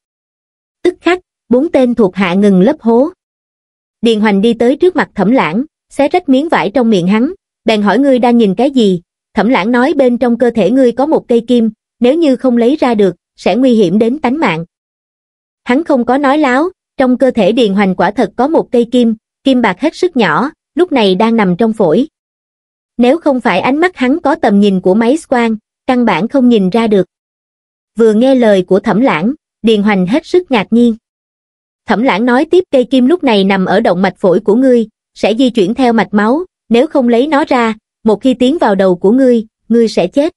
Tức khắc, bốn tên thuộc hạ ngừng lấp hố. Điền Hoành đi tới trước mặt thẩm lãng, xé rách miếng vải trong miệng hắn, bèn hỏi ngươi đang nhìn cái gì, Thẩm lãng nói bên trong cơ thể ngươi có một cây kim, nếu như không lấy ra được, sẽ nguy hiểm đến tánh mạng. Hắn không có nói láo, trong cơ thể điền hoành quả thật có một cây kim, kim bạc hết sức nhỏ, lúc này đang nằm trong phổi. Nếu không phải ánh mắt hắn có tầm nhìn của máy quang, căn bản không nhìn ra được. Vừa nghe lời của thẩm lãng, điền hoành hết sức ngạc nhiên. Thẩm lãng nói tiếp cây kim lúc này nằm ở động mạch phổi của ngươi, sẽ di chuyển theo mạch máu, nếu không lấy nó ra, một khi tiến vào đầu của ngươi, ngươi sẽ chết.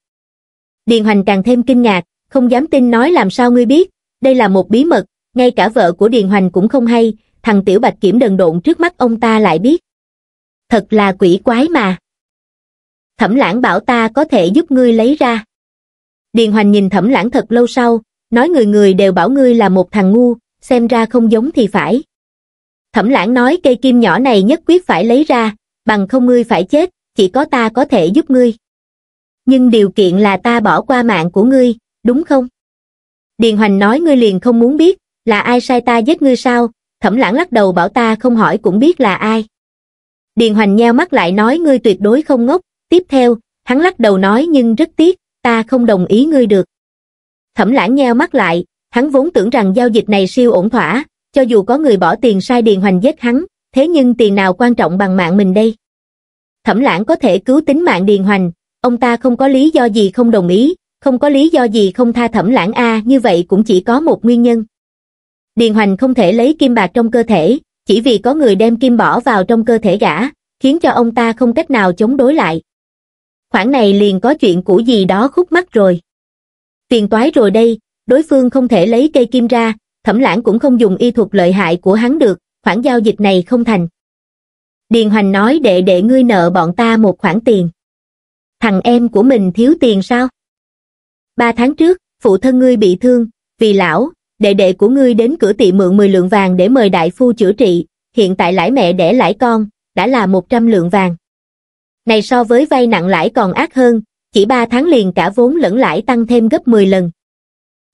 Điền Hoành càng thêm kinh ngạc, không dám tin nói làm sao ngươi biết, đây là một bí mật, ngay cả vợ của Điền Hoành cũng không hay, thằng Tiểu Bạch Kiểm đần độn trước mắt ông ta lại biết. Thật là quỷ quái mà. Thẩm lãng bảo ta có thể giúp ngươi lấy ra. Điền Hoành nhìn thẩm lãng thật lâu sau, nói người người đều bảo ngươi là một thằng ngu, xem ra không giống thì phải. Thẩm lãng nói cây kim nhỏ này nhất quyết phải lấy ra, bằng không ngươi phải chết, chỉ có ta có thể giúp ngươi. Nhưng điều kiện là ta bỏ qua mạng của ngươi, đúng không? Điền Hoành nói ngươi liền không muốn biết, là ai sai ta giết ngươi sao, thẩm lãng lắc đầu bảo ta không hỏi cũng biết là ai. Điền Hoành nheo mắt lại nói ngươi tuyệt đối không ngốc, tiếp theo, hắn lắc đầu nói nhưng rất tiếc, ta không đồng ý ngươi được. Thẩm lãng nheo mắt lại, hắn vốn tưởng rằng giao dịch này siêu ổn thỏa, cho dù có người bỏ tiền sai Điền Hoành giết hắn, thế nhưng tiền nào quan trọng bằng mạng mình đây. Thẩm lãng có thể cứu tính mạng Điền Hoành, ông ta không có lý do gì không đồng ý, không có lý do gì không tha thẩm lãng A như vậy cũng chỉ có một nguyên nhân. Điền Hoành không thể lấy kim bạc trong cơ thể, chỉ vì có người đem kim bỏ vào trong cơ thể gã, khiến cho ông ta không cách nào chống đối lại. Khoảng này liền có chuyện của gì đó khúc mắc rồi. Tiền toái rồi đây, đối phương không thể lấy cây kim ra, thẩm lãng cũng không dùng y thuật lợi hại của hắn được, khoản giao dịch này không thành. Điền Hoành nói đệ đệ ngươi nợ bọn ta một khoản tiền. Thằng em của mình thiếu tiền sao? Ba tháng trước, phụ thân ngươi bị thương, vì lão, đệ đệ của ngươi đến cửa tiệm mượn 10 lượng vàng để mời đại phu chữa trị, hiện tại lãi mẹ đẻ lãi con, đã là 100 lượng vàng. Này so với vay nặng lãi còn ác hơn, chỉ 3 tháng liền cả vốn lẫn lãi tăng thêm gấp 10 lần.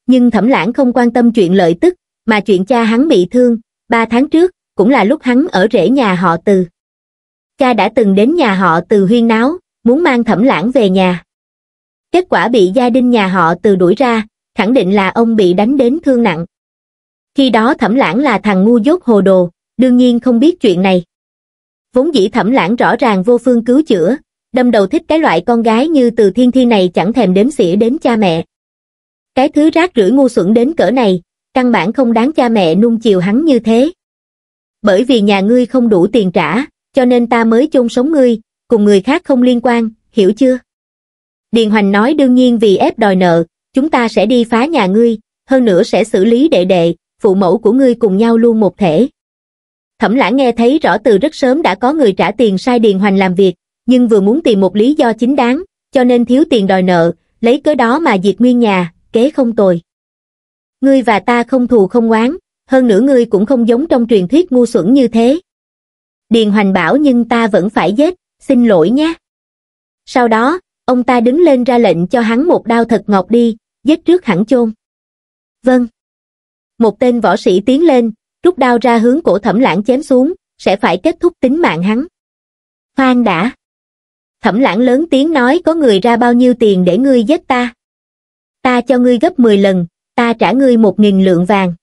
Nhưng thẩm lãng không quan tâm chuyện lợi tức, mà chuyện cha hắn bị thương, 3 tháng trước, cũng là lúc hắn ở rễ nhà họ từ cha đã từng đến nhà họ từ huyên náo, muốn mang thẩm lãng về nhà. Kết quả bị gia đình nhà họ từ đuổi ra, khẳng định là ông bị đánh đến thương nặng. Khi đó thẩm lãng là thằng ngu dốt hồ đồ, đương nhiên không biết chuyện này. Vốn dĩ thẩm lãng rõ ràng vô phương cứu chữa, đâm đầu thích cái loại con gái như từ thiên thi này chẳng thèm đếm xỉa đến cha mẹ. Cái thứ rác rưởi ngu xuẩn đến cỡ này, căn bản không đáng cha mẹ nung chiều hắn như thế. Bởi vì nhà ngươi không đủ tiền trả, cho nên ta mới chôn sống ngươi, cùng người khác không liên quan, hiểu chưa? Điền Hoành nói đương nhiên vì ép đòi nợ, chúng ta sẽ đi phá nhà ngươi, hơn nữa sẽ xử lý đệ đệ, phụ mẫu của ngươi cùng nhau luôn một thể. Thẩm lãng nghe thấy rõ từ rất sớm đã có người trả tiền sai Điền Hoành làm việc, nhưng vừa muốn tìm một lý do chính đáng, cho nên thiếu tiền đòi nợ, lấy cớ đó mà diệt nguyên nhà, kế không tồi. Ngươi và ta không thù không oán, hơn nữa ngươi cũng không giống trong truyền thuyết ngu xuẩn như thế. Điền Hoành bảo nhưng ta vẫn phải giết, xin lỗi nhé. Sau đó, ông ta đứng lên ra lệnh cho hắn một đao thật ngọt đi, giết trước hẳn chôn. Vâng. Một tên võ sĩ tiến lên, rút đao ra hướng cổ thẩm lãng chém xuống, sẽ phải kết thúc tính mạng hắn. Khoan đã. Thẩm lãng lớn tiếng nói có người ra bao nhiêu tiền để ngươi giết ta. Ta cho ngươi gấp 10 lần, ta trả ngươi một nghìn lượng vàng.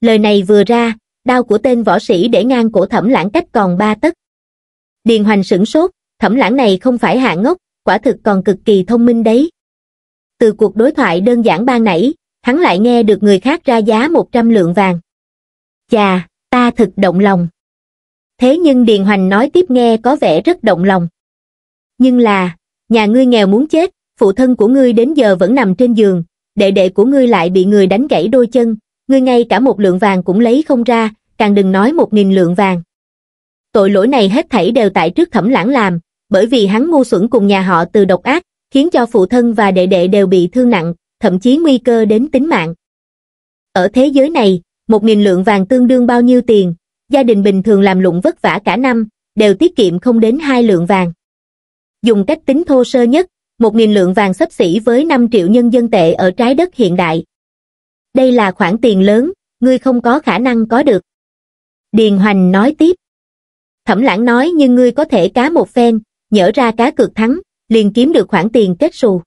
Lời này vừa ra, đao của tên võ sĩ để ngang cổ thẩm lãng cách còn ba tấc điền hoành sửng sốt thẩm lãng này không phải hạ ngốc quả thực còn cực kỳ thông minh đấy từ cuộc đối thoại đơn giản ban nãy hắn lại nghe được người khác ra giá một trăm lượng vàng chà ta thực động lòng thế nhưng điền hoành nói tiếp nghe có vẻ rất động lòng nhưng là nhà ngươi nghèo muốn chết phụ thân của ngươi đến giờ vẫn nằm trên giường đệ đệ của ngươi lại bị người đánh gãy đôi chân ngươi ngay cả một lượng vàng cũng lấy không ra, càng đừng nói một nghìn lượng vàng. Tội lỗi này hết thảy đều tại trước thẩm lãng làm, bởi vì hắn ngu xuẩn cùng nhà họ từ độc ác, khiến cho phụ thân và đệ đệ đều bị thương nặng, thậm chí nguy cơ đến tính mạng. Ở thế giới này, một nghìn lượng vàng tương đương bao nhiêu tiền, gia đình bình thường làm lụng vất vả cả năm, đều tiết kiệm không đến hai lượng vàng. Dùng cách tính thô sơ nhất, một nghìn lượng vàng sấp xỉ với 5 triệu nhân dân tệ ở trái đất hiện đại, đây là khoản tiền lớn, ngươi không có khả năng có được. Điền Hoành nói tiếp. Thẩm lãng nói nhưng ngươi có thể cá một phen, nhỡ ra cá cược thắng, liền kiếm được khoản tiền kết xù.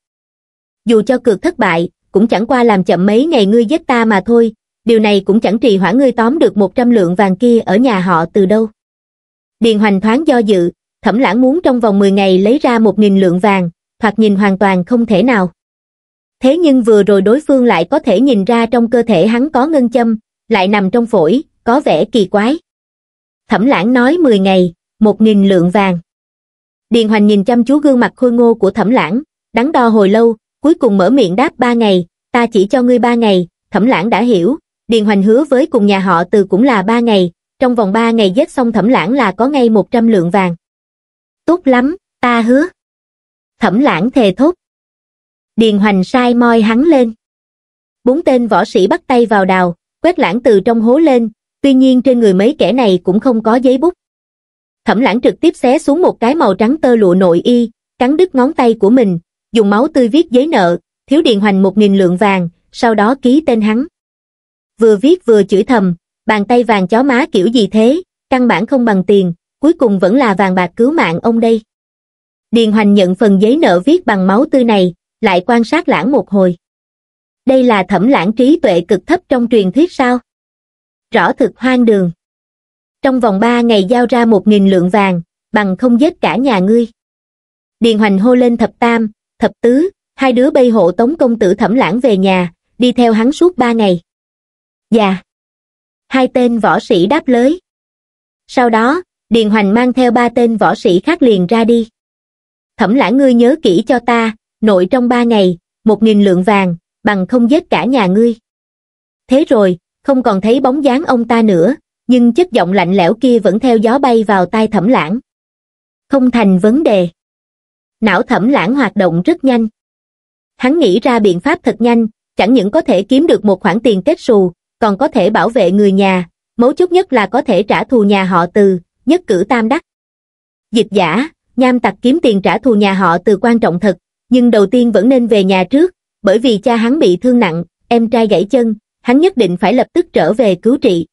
Dù cho cược thất bại, cũng chẳng qua làm chậm mấy ngày ngươi giết ta mà thôi, điều này cũng chẳng trì hoãn ngươi tóm được 100 lượng vàng kia ở nhà họ từ đâu. Điền Hoành thoáng do dự, thẩm lãng muốn trong vòng 10 ngày lấy ra 1.000 lượng vàng, thoạt nhìn hoàn toàn không thể nào thế nhưng vừa rồi đối phương lại có thể nhìn ra trong cơ thể hắn có ngân châm, lại nằm trong phổi, có vẻ kỳ quái. Thẩm lãng nói 10 ngày, 1.000 lượng vàng. Điền Hoành nhìn chăm chú gương mặt khôi ngô của thẩm lãng, đắn đo hồi lâu, cuối cùng mở miệng đáp 3 ngày, ta chỉ cho ngươi 3 ngày, thẩm lãng đã hiểu, Điền Hoành hứa với cùng nhà họ từ cũng là 3 ngày, trong vòng 3 ngày giết xong thẩm lãng là có ngay 100 lượng vàng. Tốt lắm, ta hứa. Thẩm lãng thề thốt. Điền Hoành sai moi hắn lên. Bốn tên võ sĩ bắt tay vào đào, quét lãng từ trong hố lên, tuy nhiên trên người mấy kẻ này cũng không có giấy bút. Thẩm lãng trực tiếp xé xuống một cái màu trắng tơ lụa nội y, cắn đứt ngón tay của mình, dùng máu tươi viết giấy nợ, thiếu Điền Hoành một nghìn lượng vàng, sau đó ký tên hắn. Vừa viết vừa chửi thầm, bàn tay vàng chó má kiểu gì thế, căn bản không bằng tiền, cuối cùng vẫn là vàng bạc cứu mạng ông đây. Điền Hoành nhận phần giấy nợ viết bằng máu tươi này, lại quan sát lãng một hồi đây là thẩm lãng trí tuệ cực thấp trong truyền thuyết sao rõ thực hoang đường trong vòng ba ngày giao ra một nghìn lượng vàng bằng không giết cả nhà ngươi điền hoành hô lên thập tam thập tứ hai đứa bay hộ tống công tử thẩm lãng về nhà đi theo hắn suốt ba ngày dạ hai tên võ sĩ đáp lới sau đó điền hoành mang theo ba tên võ sĩ khác liền ra đi thẩm lãng ngươi nhớ kỹ cho ta nội trong ba ngày, một nghìn lượng vàng, bằng không giết cả nhà ngươi. Thế rồi, không còn thấy bóng dáng ông ta nữa, nhưng chất giọng lạnh lẽo kia vẫn theo gió bay vào tai thẩm lãng. Không thành vấn đề. Não thẩm lãng hoạt động rất nhanh. Hắn nghĩ ra biện pháp thật nhanh, chẳng những có thể kiếm được một khoản tiền kết xù, còn có thể bảo vệ người nhà, mấu chốt nhất là có thể trả thù nhà họ từ, nhất cử tam đắc. Dịch giả, nham tặc kiếm tiền trả thù nhà họ từ quan trọng thật, nhưng đầu tiên vẫn nên về nhà trước bởi vì cha hắn bị thương nặng em trai gãy chân hắn nhất định phải lập tức trở về cứu trị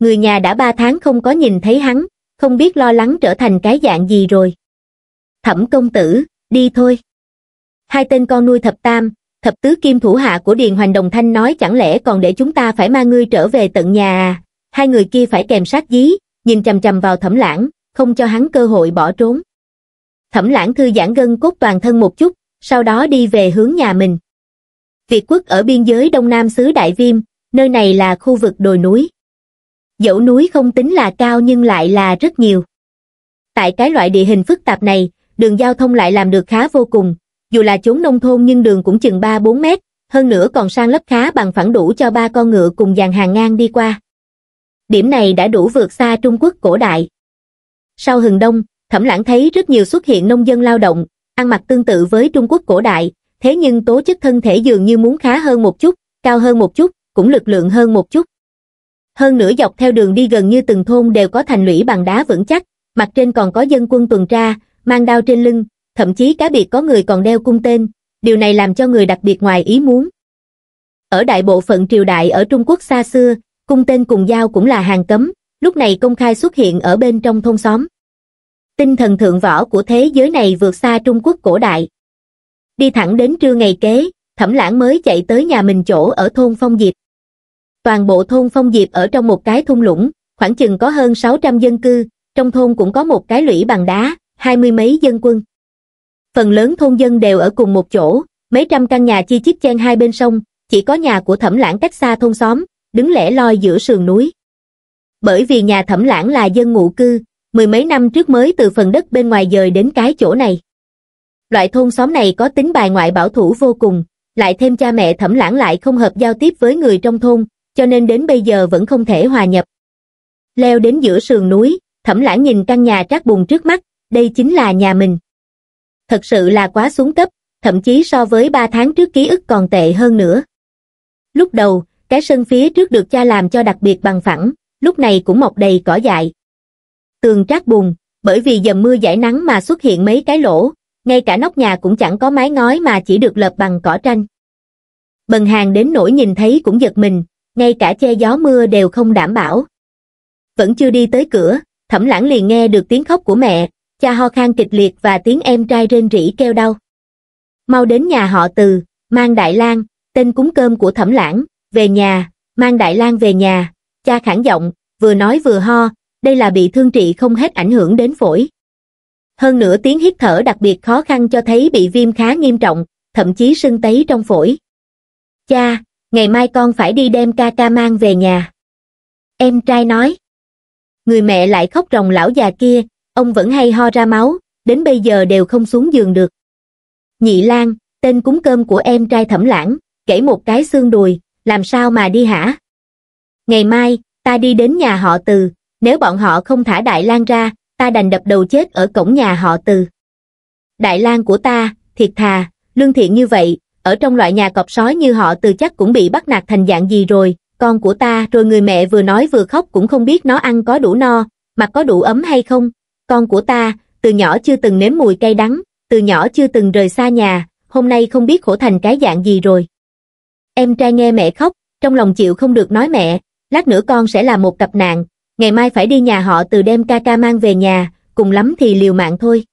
người nhà đã ba tháng không có nhìn thấy hắn không biết lo lắng trở thành cái dạng gì rồi thẩm công tử đi thôi hai tên con nuôi thập tam thập tứ kim thủ hạ của điền hoành đồng thanh nói chẳng lẽ còn để chúng ta phải ma ngươi trở về tận nhà à hai người kia phải kèm sát dí nhìn chằm chằm vào thẩm lãng không cho hắn cơ hội bỏ trốn thẩm lãng thư giãn gân cốt toàn thân một chút, sau đó đi về hướng nhà mình. Việt quốc ở biên giới Đông Nam xứ Đại Viêm, nơi này là khu vực đồi núi. Dẫu núi không tính là cao nhưng lại là rất nhiều. Tại cái loại địa hình phức tạp này, đường giao thông lại làm được khá vô cùng, dù là chốn nông thôn nhưng đường cũng chừng 3-4 mét, hơn nữa còn sang lấp khá bằng phẳng đủ cho ba con ngựa cùng dàn hàng ngang đi qua. Điểm này đã đủ vượt xa Trung Quốc cổ đại. Sau hừng đông, Thẩm lãng thấy rất nhiều xuất hiện nông dân lao động, ăn mặc tương tự với Trung Quốc cổ đại, thế nhưng tố chất thân thể dường như muốn khá hơn một chút, cao hơn một chút, cũng lực lượng hơn một chút. Hơn nữa dọc theo đường đi gần như từng thôn đều có thành lũy bằng đá vững chắc, mặt trên còn có dân quân tuần tra, mang đao trên lưng, thậm chí cá biệt có người còn đeo cung tên, điều này làm cho người đặc biệt ngoài ý muốn. Ở đại bộ phận triều đại ở Trung Quốc xa xưa, cung tên cùng dao cũng là hàng cấm, lúc này công khai xuất hiện ở bên trong thôn xóm tinh thần thượng võ của thế giới này vượt xa Trung Quốc cổ đại. Đi thẳng đến trưa ngày kế, Thẩm Lãng mới chạy tới nhà mình chỗ ở thôn Phong Diệp. Toàn bộ thôn Phong Diệp ở trong một cái thung lũng, khoảng chừng có hơn 600 dân cư, trong thôn cũng có một cái lũy bằng đá, hai mươi mấy dân quân. Phần lớn thôn dân đều ở cùng một chỗ, mấy trăm căn nhà chi chít chen hai bên sông, chỉ có nhà của Thẩm Lãng cách xa thôn xóm, đứng lẻ loi giữa sườn núi. Bởi vì nhà Thẩm Lãng là dân ngụ cư, mười mấy năm trước mới từ phần đất bên ngoài dời đến cái chỗ này loại thôn xóm này có tính bài ngoại bảo thủ vô cùng lại thêm cha mẹ thẩm lãng lại không hợp giao tiếp với người trong thôn cho nên đến bây giờ vẫn không thể hòa nhập leo đến giữa sườn núi thẩm lãng nhìn căn nhà trác bùn trước mắt đây chính là nhà mình thật sự là quá xuống cấp thậm chí so với ba tháng trước ký ức còn tệ hơn nữa lúc đầu cái sân phía trước được cha làm cho đặc biệt bằng phẳng lúc này cũng mọc đầy cỏ dại tường trát bùn, bởi vì dầm mưa giải nắng mà xuất hiện mấy cái lỗ, ngay cả nóc nhà cũng chẳng có mái ngói mà chỉ được lợp bằng cỏ tranh. Bần hàng đến nỗi nhìn thấy cũng giật mình, ngay cả che gió mưa đều không đảm bảo. Vẫn chưa đi tới cửa, thẩm lãng liền nghe được tiếng khóc của mẹ, cha ho khan kịch liệt và tiếng em trai rên rỉ kêu đau. Mau đến nhà họ từ, mang Đại lang tên cúng cơm của thẩm lãng, về nhà, mang Đại lang về nhà, cha khản giọng, vừa nói vừa ho, đây là bị thương trị không hết ảnh hưởng đến phổi. Hơn nữa tiếng hít thở đặc biệt khó khăn cho thấy bị viêm khá nghiêm trọng, thậm chí sưng tấy trong phổi. Cha, ngày mai con phải đi đem ca ca mang về nhà. Em trai nói. Người mẹ lại khóc ròng lão già kia, ông vẫn hay ho ra máu, đến bây giờ đều không xuống giường được. Nhị Lan, tên cúng cơm của em trai thẩm lãng, kể một cái xương đùi, làm sao mà đi hả? Ngày mai, ta đi đến nhà họ từ, nếu bọn họ không thả Đại lang ra, ta đành đập đầu chết ở cổng nhà họ từ. Đại lang của ta, thiệt thà, lương thiện như vậy, ở trong loại nhà cọp sói như họ từ chắc cũng bị bắt nạt thành dạng gì rồi, con của ta rồi người mẹ vừa nói vừa khóc cũng không biết nó ăn có đủ no, mặc có đủ ấm hay không. Con của ta, từ nhỏ chưa từng nếm mùi cay đắng, từ nhỏ chưa từng rời xa nhà, hôm nay không biết khổ thành cái dạng gì rồi. Em trai nghe mẹ khóc, trong lòng chịu không được nói mẹ, lát nữa con sẽ là một cặp nạn, ngày mai phải đi nhà họ từ đem ca ca mang về nhà, cùng lắm thì liều mạng thôi.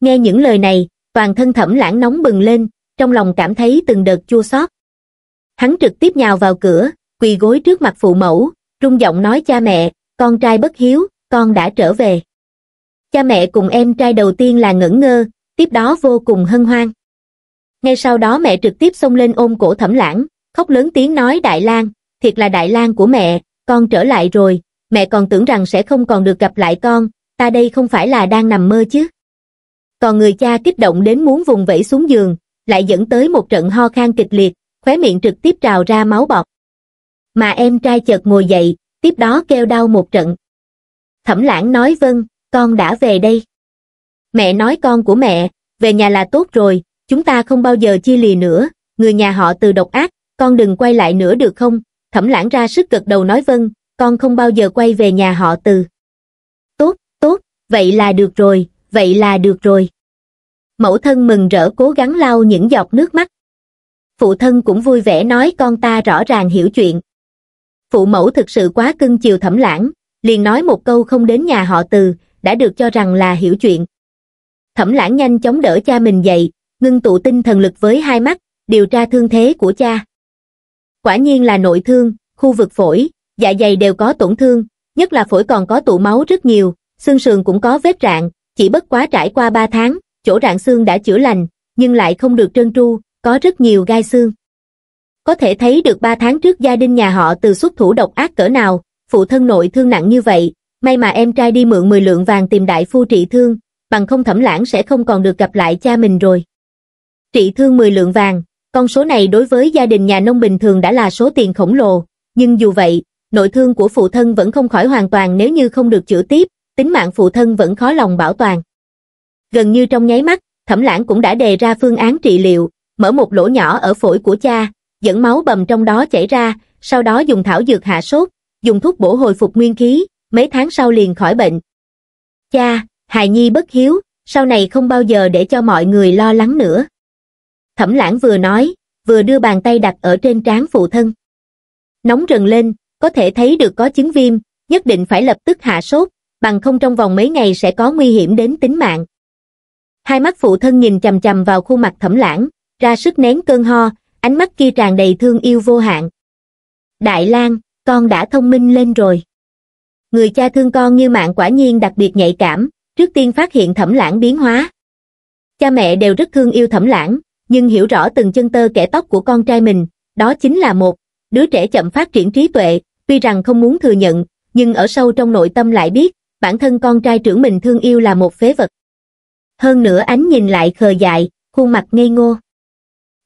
Nghe những lời này, toàn thân thẩm lãng nóng bừng lên, trong lòng cảm thấy từng đợt chua xót. Hắn trực tiếp nhào vào cửa, quỳ gối trước mặt phụ mẫu, rung giọng nói cha mẹ, con trai bất hiếu, con đã trở về. Cha mẹ cùng em trai đầu tiên là ngẩn ngơ, tiếp đó vô cùng hân hoan. Ngay sau đó mẹ trực tiếp xông lên ôm cổ thẩm lãng, khóc lớn tiếng nói Đại lang thiệt là Đại lang của mẹ, con trở lại rồi, mẹ còn tưởng rằng sẽ không còn được gặp lại con, ta đây không phải là đang nằm mơ chứ. Còn người cha kích động đến muốn vùng vẫy xuống giường, lại dẫn tới một trận ho khan kịch liệt, khóe miệng trực tiếp trào ra máu bọt. Mà em trai chợt ngồi dậy, tiếp đó kêu đau một trận. Thẩm lãng nói vâng, con đã về đây. Mẹ nói con của mẹ, về nhà là tốt rồi, chúng ta không bao giờ chia lìa nữa, người nhà họ từ độc ác, con đừng quay lại nữa được không? Thẩm lãng ra sức gật đầu nói vâng, con không bao giờ quay về nhà họ từ tốt tốt vậy là được rồi vậy là được rồi mẫu thân mừng rỡ cố gắng lau những giọt nước mắt phụ thân cũng vui vẻ nói con ta rõ ràng hiểu chuyện phụ mẫu thực sự quá cưng chiều thẩm lãng liền nói một câu không đến nhà họ từ đã được cho rằng là hiểu chuyện thẩm lãng nhanh chóng đỡ cha mình dậy ngưng tụ tinh thần lực với hai mắt điều tra thương thế của cha quả nhiên là nội thương khu vực phổi dạ dày đều có tổn thương, nhất là phổi còn có tụ máu rất nhiều, xương sườn cũng có vết rạn, chỉ bất quá trải qua 3 tháng, chỗ rạn xương đã chữa lành, nhưng lại không được trơn tru, có rất nhiều gai xương. Có thể thấy được 3 tháng trước gia đình nhà họ từ xuất thủ độc ác cỡ nào, phụ thân nội thương nặng như vậy, may mà em trai đi mượn 10 lượng vàng tìm đại phu trị thương, bằng không thẩm lãng sẽ không còn được gặp lại cha mình rồi. Trị thương 10 lượng vàng, con số này đối với gia đình nhà nông bình thường đã là số tiền khổng lồ, nhưng dù vậy, nội thương của phụ thân vẫn không khỏi hoàn toàn nếu như không được chữa tiếp, tính mạng phụ thân vẫn khó lòng bảo toàn. Gần như trong nháy mắt, Thẩm Lãng cũng đã đề ra phương án trị liệu, mở một lỗ nhỏ ở phổi của cha, dẫn máu bầm trong đó chảy ra, sau đó dùng thảo dược hạ sốt, dùng thuốc bổ hồi phục nguyên khí, mấy tháng sau liền khỏi bệnh. Cha, hài nhi bất hiếu, sau này không bao giờ để cho mọi người lo lắng nữa. Thẩm lãng vừa nói, vừa đưa bàn tay đặt ở trên trán phụ thân. Nóng rần lên, có thể thấy được có chứng viêm, nhất định phải lập tức hạ sốt, bằng không trong vòng mấy ngày sẽ có nguy hiểm đến tính mạng. Hai mắt phụ thân nhìn chầm chầm vào khuôn mặt thẩm lãng, ra sức nén cơn ho, ánh mắt kia tràn đầy thương yêu vô hạn. Đại lang con đã thông minh lên rồi. Người cha thương con như mạng quả nhiên đặc biệt nhạy cảm, trước tiên phát hiện thẩm lãng biến hóa. Cha mẹ đều rất thương yêu thẩm lãng, nhưng hiểu rõ từng chân tơ kẻ tóc của con trai mình, đó chính là một đứa trẻ chậm phát triển trí tuệ, tuy rằng không muốn thừa nhận, nhưng ở sâu trong nội tâm lại biết, bản thân con trai trưởng mình thương yêu là một phế vật. Hơn nữa ánh nhìn lại khờ dại, khuôn mặt ngây ngô.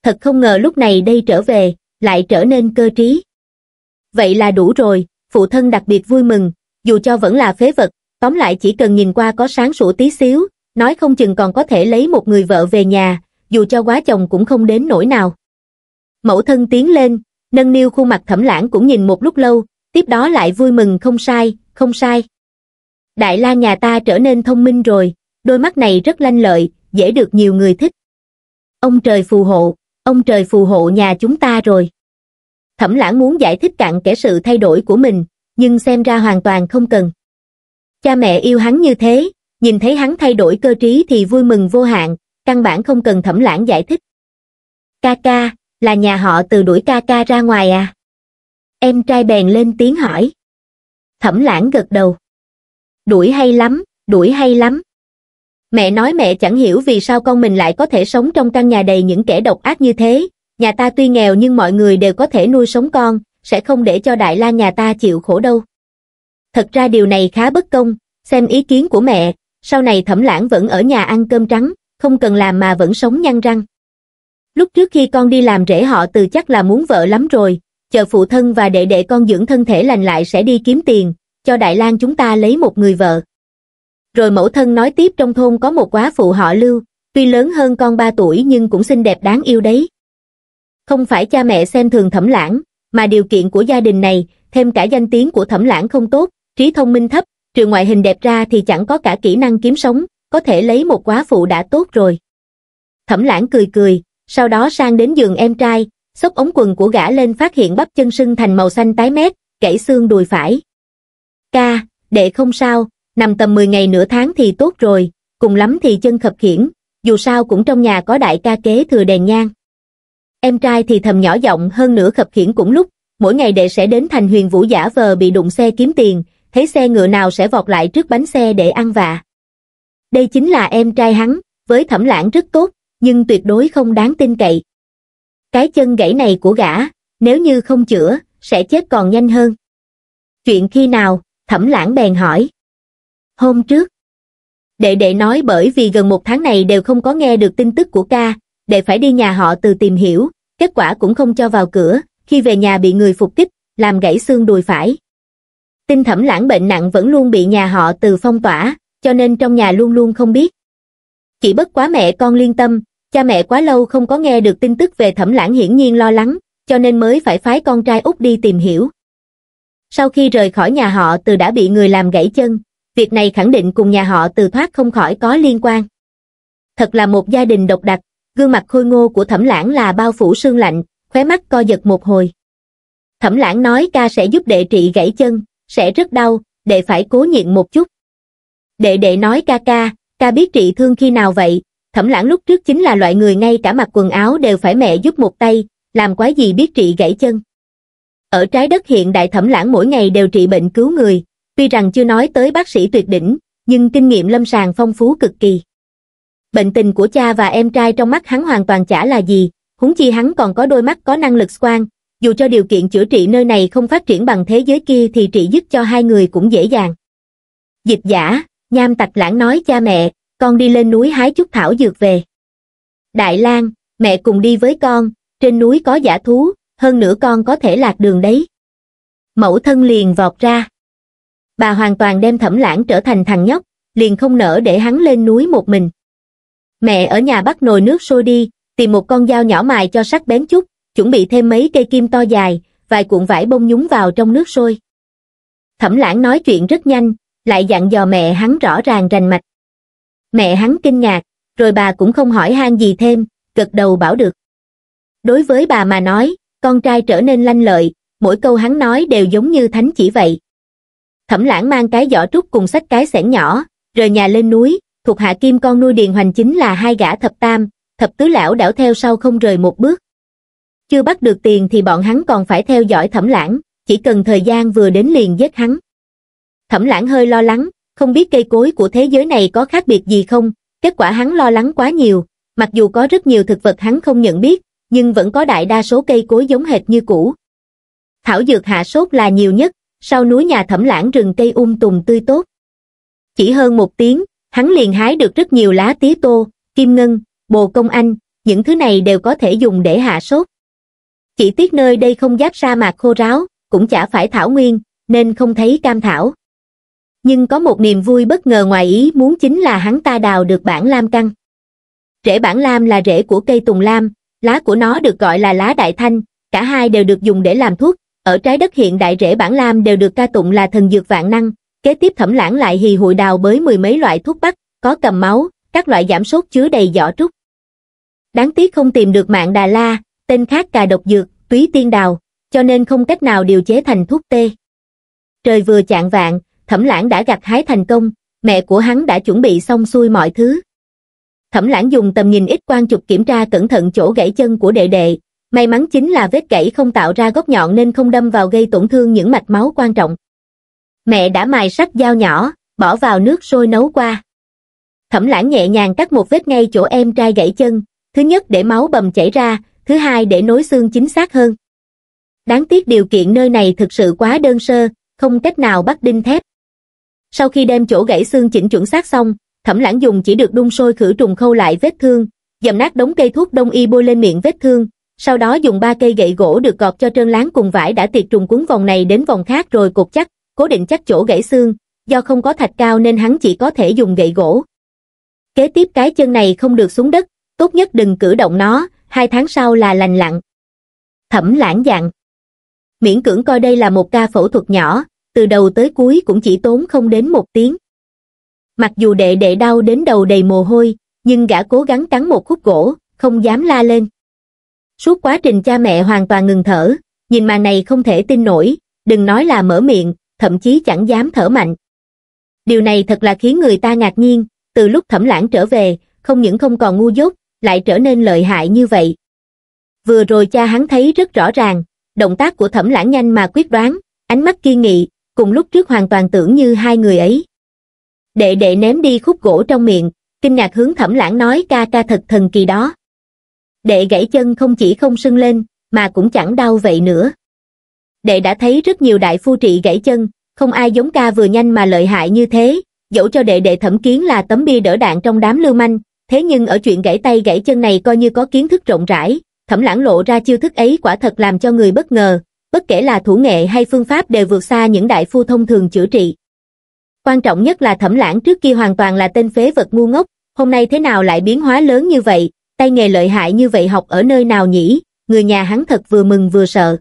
Thật không ngờ lúc này đây trở về, lại trở nên cơ trí. Vậy là đủ rồi, phụ thân đặc biệt vui mừng, dù cho vẫn là phế vật, tóm lại chỉ cần nhìn qua có sáng sủa tí xíu, nói không chừng còn có thể lấy một người vợ về nhà, dù cho quá chồng cũng không đến nỗi nào. Mẫu thân tiến lên, nâng niu khuôn mặt thẩm lãng cũng nhìn một lúc lâu, tiếp đó lại vui mừng không sai, không sai. Đại la nhà ta trở nên thông minh rồi, đôi mắt này rất lanh lợi, dễ được nhiều người thích. Ông trời phù hộ, ông trời phù hộ nhà chúng ta rồi. Thẩm lãng muốn giải thích cặn kẻ sự thay đổi của mình, nhưng xem ra hoàn toàn không cần. Cha mẹ yêu hắn như thế, nhìn thấy hắn thay đổi cơ trí thì vui mừng vô hạn, căn bản không cần thẩm lãng giải thích. Ca ca, là nhà họ từ đuổi ca ca ra ngoài à? Em trai bèn lên tiếng hỏi. Thẩm lãng gật đầu. Đuổi hay lắm, đuổi hay lắm. Mẹ nói mẹ chẳng hiểu vì sao con mình lại có thể sống trong căn nhà đầy những kẻ độc ác như thế. Nhà ta tuy nghèo nhưng mọi người đều có thể nuôi sống con, sẽ không để cho Đại La nhà ta chịu khổ đâu. Thật ra điều này khá bất công, xem ý kiến của mẹ, sau này thẩm lãng vẫn ở nhà ăn cơm trắng, không cần làm mà vẫn sống nhăn răng. Lúc trước khi con đi làm rễ họ từ chắc là muốn vợ lắm rồi, chờ phụ thân và đệ đệ con dưỡng thân thể lành lại sẽ đi kiếm tiền, cho Đại lang chúng ta lấy một người vợ. Rồi mẫu thân nói tiếp trong thôn có một quá phụ họ lưu, tuy lớn hơn con ba tuổi nhưng cũng xinh đẹp đáng yêu đấy. Không phải cha mẹ xem thường thẩm lãng, mà điều kiện của gia đình này, thêm cả danh tiếng của thẩm lãng không tốt, trí thông minh thấp, trừ ngoại hình đẹp ra thì chẳng có cả kỹ năng kiếm sống, có thể lấy một quá phụ đã tốt rồi. Thẩm lãng cười cười, sau đó sang đến giường em trai, xốc ống quần của gã lên phát hiện bắp chân sưng thành màu xanh tái mét, gãy xương đùi phải. Ca, đệ không sao, nằm tầm 10 ngày nửa tháng thì tốt rồi, cùng lắm thì chân khập khiển, dù sao cũng trong nhà có đại ca kế thừa đèn nhang. Em trai thì thầm nhỏ giọng hơn nửa khập khiển cũng lúc, mỗi ngày đệ sẽ đến thành huyền vũ giả vờ bị đụng xe kiếm tiền, thấy xe ngựa nào sẽ vọt lại trước bánh xe để ăn vạ. Đây chính là em trai hắn, với thẩm lãng rất tốt, nhưng tuyệt đối không đáng tin cậy cái chân gãy này của gã, nếu như không chữa, sẽ chết còn nhanh hơn. Chuyện khi nào, thẩm lãng bèn hỏi. Hôm trước, đệ đệ nói bởi vì gần một tháng này đều không có nghe được tin tức của ca, đệ phải đi nhà họ từ tìm hiểu, kết quả cũng không cho vào cửa, khi về nhà bị người phục kích, làm gãy xương đùi phải. tin thẩm lãng bệnh nặng vẫn luôn bị nhà họ từ phong tỏa, cho nên trong nhà luôn luôn không biết. Chỉ bất quá mẹ con liên tâm, Cha mẹ quá lâu không có nghe được tin tức về thẩm lãng hiển nhiên lo lắng, cho nên mới phải phái con trai út đi tìm hiểu. Sau khi rời khỏi nhà họ từ đã bị người làm gãy chân, việc này khẳng định cùng nhà họ từ thoát không khỏi có liên quan. Thật là một gia đình độc đặc, gương mặt khôi ngô của thẩm lãng là bao phủ sương lạnh, khóe mắt co giật một hồi. Thẩm lãng nói ca sẽ giúp đệ trị gãy chân, sẽ rất đau, đệ phải cố nhịn một chút. Đệ đệ nói ca ca, ca biết trị thương khi nào vậy, thẩm lãng lúc trước chính là loại người ngay cả mặc quần áo đều phải mẹ giúp một tay, làm quái gì biết trị gãy chân. Ở trái đất hiện đại thẩm lãng mỗi ngày đều trị bệnh cứu người, tuy rằng chưa nói tới bác sĩ tuyệt đỉnh, nhưng kinh nghiệm lâm sàng phong phú cực kỳ. Bệnh tình của cha và em trai trong mắt hắn hoàn toàn chả là gì, huống chi hắn còn có đôi mắt có năng lực quan, dù cho điều kiện chữa trị nơi này không phát triển bằng thế giới kia thì trị giúp cho hai người cũng dễ dàng. Dịch giả, nham tạch lãng nói cha mẹ, con đi lên núi hái chút thảo dược về. Đại lang mẹ cùng đi với con, trên núi có giả thú, hơn nữa con có thể lạc đường đấy. Mẫu thân liền vọt ra. Bà hoàn toàn đem thẩm lãng trở thành thằng nhóc, liền không nỡ để hắn lên núi một mình. Mẹ ở nhà bắt nồi nước sôi đi, tìm một con dao nhỏ mài cho sắc bén chút, chuẩn bị thêm mấy cây kim to dài, vài cuộn vải bông nhúng vào trong nước sôi. Thẩm lãng nói chuyện rất nhanh, lại dặn dò mẹ hắn rõ ràng rành mạch. Mẹ hắn kinh ngạc, rồi bà cũng không hỏi han gì thêm, gật đầu bảo được. Đối với bà mà nói, con trai trở nên lanh lợi, mỗi câu hắn nói đều giống như thánh chỉ vậy. Thẩm lãng mang cái giỏ trúc cùng sách cái sẻn nhỏ, rời nhà lên núi, thuộc hạ kim con nuôi điền hoành chính là hai gã thập tam, thập tứ lão đảo theo sau không rời một bước. Chưa bắt được tiền thì bọn hắn còn phải theo dõi thẩm lãng, chỉ cần thời gian vừa đến liền giết hắn. Thẩm lãng hơi lo lắng, không biết cây cối của thế giới này có khác biệt gì không, kết quả hắn lo lắng quá nhiều, mặc dù có rất nhiều thực vật hắn không nhận biết, nhưng vẫn có đại đa số cây cối giống hệt như cũ. Thảo dược hạ sốt là nhiều nhất, sau núi nhà thẩm lãng rừng cây um tùm tươi tốt. Chỉ hơn một tiếng, hắn liền hái được rất nhiều lá tía tô, kim ngân, bồ công anh, những thứ này đều có thể dùng để hạ sốt. Chỉ tiếc nơi đây không giáp sa mạc khô ráo, cũng chả phải thảo nguyên, nên không thấy cam thảo nhưng có một niềm vui bất ngờ ngoài ý muốn chính là hắn ta đào được bản lam căng. Rễ bản lam là rễ của cây tùng lam, lá của nó được gọi là lá đại thanh, cả hai đều được dùng để làm thuốc, ở trái đất hiện đại rễ bản lam đều được ca tụng là thần dược vạn năng, kế tiếp thẩm lãng lại hì hụi đào bới mười mấy loại thuốc bắc, có cầm máu, các loại giảm sốt chứa đầy giỏ trúc. Đáng tiếc không tìm được mạng Đà La, tên khác cà độc dược, túy tiên đào, cho nên không cách nào điều chế thành thuốc tê. Trời vừa chạng vạn, Thẩm lãng đã gặt hái thành công, mẹ của hắn đã chuẩn bị xong xuôi mọi thứ. Thẩm lãng dùng tầm nhìn ít quan chụp kiểm tra cẩn thận chỗ gãy chân của đệ đệ, may mắn chính là vết gãy không tạo ra góc nhọn nên không đâm vào gây tổn thương những mạch máu quan trọng. Mẹ đã mài sắc dao nhỏ, bỏ vào nước sôi nấu qua. Thẩm lãng nhẹ nhàng cắt một vết ngay chỗ em trai gãy chân, thứ nhất để máu bầm chảy ra, thứ hai để nối xương chính xác hơn. Đáng tiếc điều kiện nơi này thực sự quá đơn sơ, không cách nào bắt đinh thép. Sau khi đem chỗ gãy xương chỉnh chuẩn xác xong, Thẩm Lãng dùng chỉ được đun sôi khử trùng khâu lại vết thương, dầm nát đống cây thuốc đông y bôi lên miệng vết thương, sau đó dùng ba cây gậy gỗ được gọt cho trơn láng cùng vải đã tiệt trùng cuốn vòng này đến vòng khác rồi cột chắc, cố định chắc chỗ gãy xương, do không có thạch cao nên hắn chỉ có thể dùng gậy gỗ. Kế tiếp cái chân này không được xuống đất, tốt nhất đừng cử động nó, hai tháng sau là lành lặng. Thẩm lãng dặn. Miễn cưỡng coi đây là một ca phẫu thuật nhỏ, từ đầu tới cuối cũng chỉ tốn không đến một tiếng mặc dù đệ đệ đau đến đầu đầy mồ hôi nhưng gã cố gắng cắn một khúc gỗ không dám la lên suốt quá trình cha mẹ hoàn toàn ngừng thở nhìn màn này không thể tin nổi đừng nói là mở miệng thậm chí chẳng dám thở mạnh điều này thật là khiến người ta ngạc nhiên từ lúc thẩm lãng trở về không những không còn ngu dốt lại trở nên lợi hại như vậy vừa rồi cha hắn thấy rất rõ ràng động tác của thẩm lãng nhanh mà quyết đoán ánh mắt kiên nghị cùng lúc trước hoàn toàn tưởng như hai người ấy. Đệ đệ ném đi khúc gỗ trong miệng, kinh ngạc hướng thẩm lãng nói ca ca thật thần kỳ đó. Đệ gãy chân không chỉ không sưng lên, mà cũng chẳng đau vậy nữa. Đệ đã thấy rất nhiều đại phu trị gãy chân, không ai giống ca vừa nhanh mà lợi hại như thế, dẫu cho đệ đệ thẩm kiến là tấm bia đỡ đạn trong đám lưu manh, thế nhưng ở chuyện gãy tay gãy chân này coi như có kiến thức rộng rãi, thẩm lãng lộ ra chiêu thức ấy quả thật làm cho người bất ngờ, bất kể là thủ nghệ hay phương pháp đều vượt xa những đại phu thông thường chữa trị. Quan trọng nhất là thẩm lãng trước kia hoàn toàn là tên phế vật ngu ngốc, hôm nay thế nào lại biến hóa lớn như vậy, tay nghề lợi hại như vậy học ở nơi nào nhỉ, người nhà hắn thật vừa mừng vừa sợ.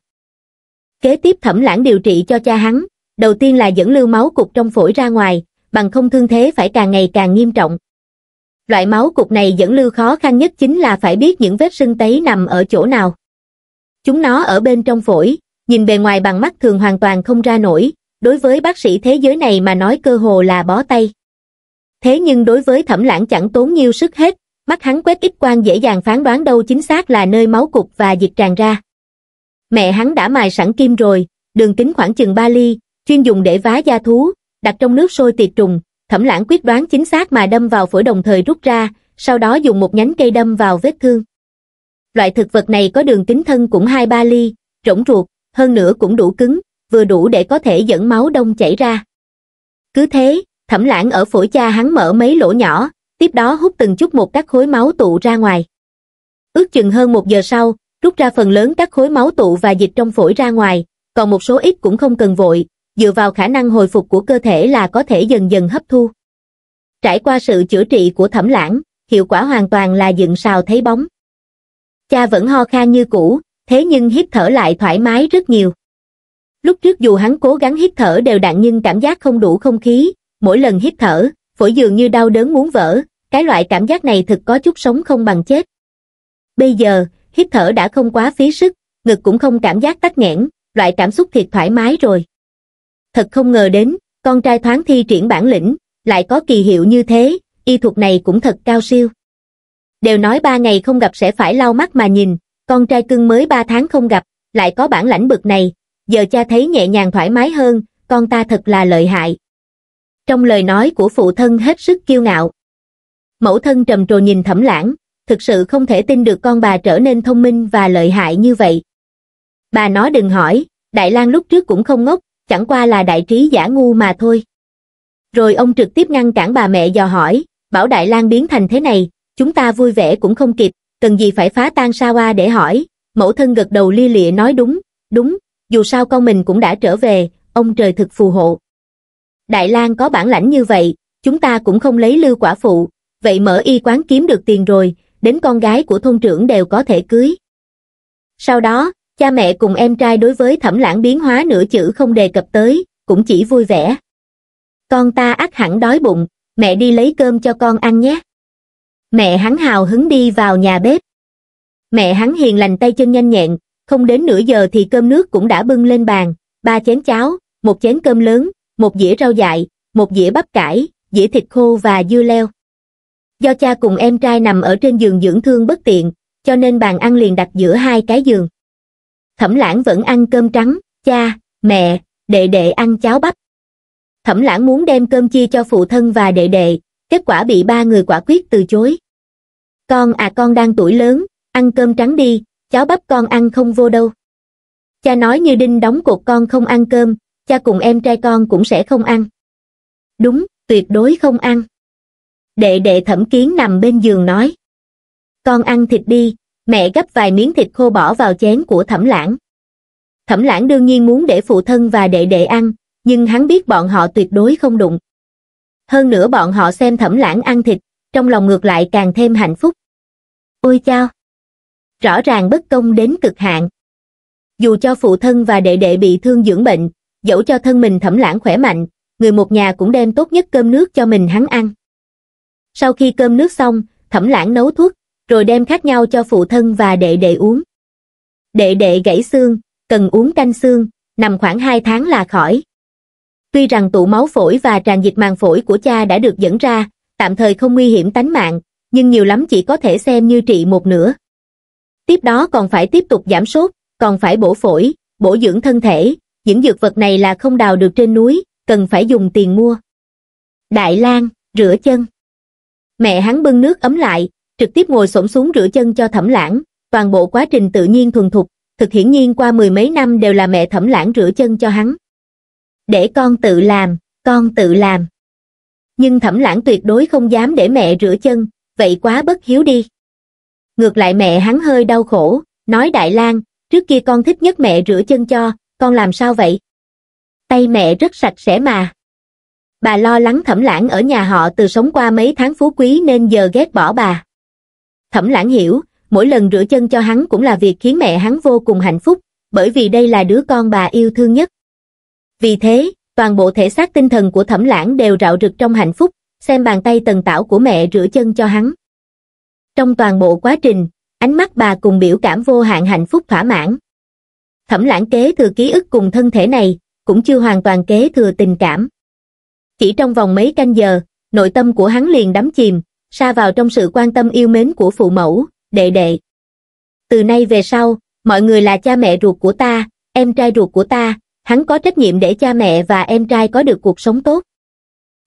Kế tiếp thẩm lãng điều trị cho cha hắn, đầu tiên là dẫn lưu máu cục trong phổi ra ngoài, bằng không thương thế phải càng ngày càng nghiêm trọng. Loại máu cục này dẫn lưu khó khăn nhất chính là phải biết những vết sưng tấy nằm ở chỗ nào. Chúng nó ở bên trong phổi, nhìn bề ngoài bằng mắt thường hoàn toàn không ra nổi, đối với bác sĩ thế giới này mà nói cơ hồ là bó tay. Thế nhưng đối với thẩm lãng chẳng tốn nhiêu sức hết, mắt hắn quét ít quan dễ dàng phán đoán đâu chính xác là nơi máu cục và dịch tràn ra. Mẹ hắn đã mài sẵn kim rồi, đường kính khoảng chừng 3 ly, chuyên dùng để vá da thú, đặt trong nước sôi tiệt trùng, thẩm lãng quyết đoán chính xác mà đâm vào phổi đồng thời rút ra, sau đó dùng một nhánh cây đâm vào vết thương. Loại thực vật này có đường kính thân cũng 2-3 ly, rỗng ruột, hơn nữa cũng đủ cứng, vừa đủ để có thể dẫn máu đông chảy ra. Cứ thế, thẩm lãng ở phổi cha hắn mở mấy lỗ nhỏ, tiếp đó hút từng chút một các khối máu tụ ra ngoài. Ước chừng hơn một giờ sau, rút ra phần lớn các khối máu tụ và dịch trong phổi ra ngoài, còn một số ít cũng không cần vội, dựa vào khả năng hồi phục của cơ thể là có thể dần dần hấp thu. Trải qua sự chữa trị của thẩm lãng, hiệu quả hoàn toàn là dựng sào thấy bóng. Cha vẫn ho khan như cũ, thế nhưng hít thở lại thoải mái rất nhiều. Lúc trước dù hắn cố gắng hít thở đều đặn nhưng cảm giác không đủ không khí, mỗi lần hít thở, phổi dường như đau đớn muốn vỡ, cái loại cảm giác này thực có chút sống không bằng chết. Bây giờ, hít thở đã không quá phí sức, ngực cũng không cảm giác tắc nghẽn, loại cảm xúc thiệt thoải mái rồi. Thật không ngờ đến, con trai thoáng thi triển bản lĩnh, lại có kỳ hiệu như thế, y thuật này cũng thật cao siêu. Đều nói ba ngày không gặp sẽ phải lau mắt mà nhìn, con trai cưng mới ba tháng không gặp, lại có bản lãnh bực này, giờ cha thấy nhẹ nhàng thoải mái hơn, con ta thật là lợi hại. Trong lời nói của phụ thân hết sức kiêu ngạo. Mẫu thân trầm trồ nhìn thẩm lãng, thực sự không thể tin được con bà trở nên thông minh và lợi hại như vậy. Bà nói đừng hỏi, Đại lang lúc trước cũng không ngốc, chẳng qua là đại trí giả ngu mà thôi. Rồi ông trực tiếp ngăn cản bà mẹ dò hỏi, bảo Đại lang biến thành thế này, chúng ta vui vẻ cũng không kịp, cần gì phải phá tan sao hoa để hỏi, mẫu thân gật đầu lia lịa nói đúng, đúng, dù sao con mình cũng đã trở về, ông trời thực phù hộ. Đại lang có bản lãnh như vậy, chúng ta cũng không lấy lưu quả phụ, vậy mở y quán kiếm được tiền rồi, đến con gái của thôn trưởng đều có thể cưới. Sau đó, cha mẹ cùng em trai đối với thẩm lãng biến hóa nửa chữ không đề cập tới, cũng chỉ vui vẻ. Con ta ác hẳn đói bụng, mẹ đi lấy cơm cho con ăn nhé. Mẹ hắn hào hứng đi vào nhà bếp. Mẹ hắn hiền lành tay chân nhanh nhẹn, không đến nửa giờ thì cơm nước cũng đã bưng lên bàn, ba chén cháo, một chén cơm lớn, một dĩa rau dại, một dĩa bắp cải, dĩa thịt khô và dưa leo. Do cha cùng em trai nằm ở trên giường dưỡng thương bất tiện, cho nên bàn ăn liền đặt giữa hai cái giường. Thẩm lãng vẫn ăn cơm trắng, cha, mẹ, đệ đệ ăn cháo bắp. Thẩm lãng muốn đem cơm chia cho phụ thân và đệ đệ, kết quả bị ba người quả quyết từ chối con à con đang tuổi lớn ăn cơm trắng đi cháo bắp con ăn không vô đâu cha nói như đinh đóng cột con không ăn cơm cha cùng em trai con cũng sẽ không ăn đúng tuyệt đối không ăn đệ đệ thẩm kiến nằm bên giường nói con ăn thịt đi mẹ gấp vài miếng thịt khô bỏ vào chén của thẩm lãng thẩm lãng đương nhiên muốn để phụ thân và đệ đệ ăn nhưng hắn biết bọn họ tuyệt đối không đụng hơn nữa bọn họ xem thẩm lãng ăn thịt trong lòng ngược lại càng thêm hạnh phúc. Ôi chao! Rõ ràng bất công đến cực hạn. Dù cho phụ thân và đệ đệ bị thương dưỡng bệnh, dẫu cho thân mình thẩm lãng khỏe mạnh, người một nhà cũng đem tốt nhất cơm nước cho mình hắn ăn. Sau khi cơm nước xong, thẩm lãng nấu thuốc, rồi đem khác nhau cho phụ thân và đệ đệ uống. Đệ đệ gãy xương, cần uống canh xương, nằm khoảng 2 tháng là khỏi. Tuy rằng tụ máu phổi và tràn dịch màng phổi của cha đã được dẫn ra, tạm thời không nguy hiểm tánh mạng, nhưng nhiều lắm chỉ có thể xem như trị một nửa. Tiếp đó còn phải tiếp tục giảm sốt, còn phải bổ phổi, bổ dưỡng thân thể, những dược vật này là không đào được trên núi, cần phải dùng tiền mua. Đại lang rửa chân. Mẹ hắn bưng nước ấm lại, trực tiếp ngồi xổm xuống rửa chân cho thẩm lãng, toàn bộ quá trình tự nhiên thuần thục, thực hiển nhiên qua mười mấy năm đều là mẹ thẩm lãng rửa chân cho hắn. Để con tự làm, con tự làm nhưng thẩm lãng tuyệt đối không dám để mẹ rửa chân, vậy quá bất hiếu đi. Ngược lại mẹ hắn hơi đau khổ, nói Đại lang trước kia con thích nhất mẹ rửa chân cho, con làm sao vậy? Tay mẹ rất sạch sẽ mà. Bà lo lắng thẩm lãng ở nhà họ từ sống qua mấy tháng phú quý nên giờ ghét bỏ bà. Thẩm lãng hiểu, mỗi lần rửa chân cho hắn cũng là việc khiến mẹ hắn vô cùng hạnh phúc, bởi vì đây là đứa con bà yêu thương nhất. Vì thế, toàn bộ thể xác tinh thần của thẩm lãng đều rạo rực trong hạnh phúc, xem bàn tay tần tảo của mẹ rửa chân cho hắn. Trong toàn bộ quá trình, ánh mắt bà cùng biểu cảm vô hạn hạnh phúc thỏa mãn. Thẩm lãng kế thừa ký ức cùng thân thể này, cũng chưa hoàn toàn kế thừa tình cảm. Chỉ trong vòng mấy canh giờ, nội tâm của hắn liền đắm chìm, xa vào trong sự quan tâm yêu mến của phụ mẫu, đệ đệ. Từ nay về sau, mọi người là cha mẹ ruột của ta, em trai ruột của ta, hắn có trách nhiệm để cha mẹ và em trai có được cuộc sống tốt.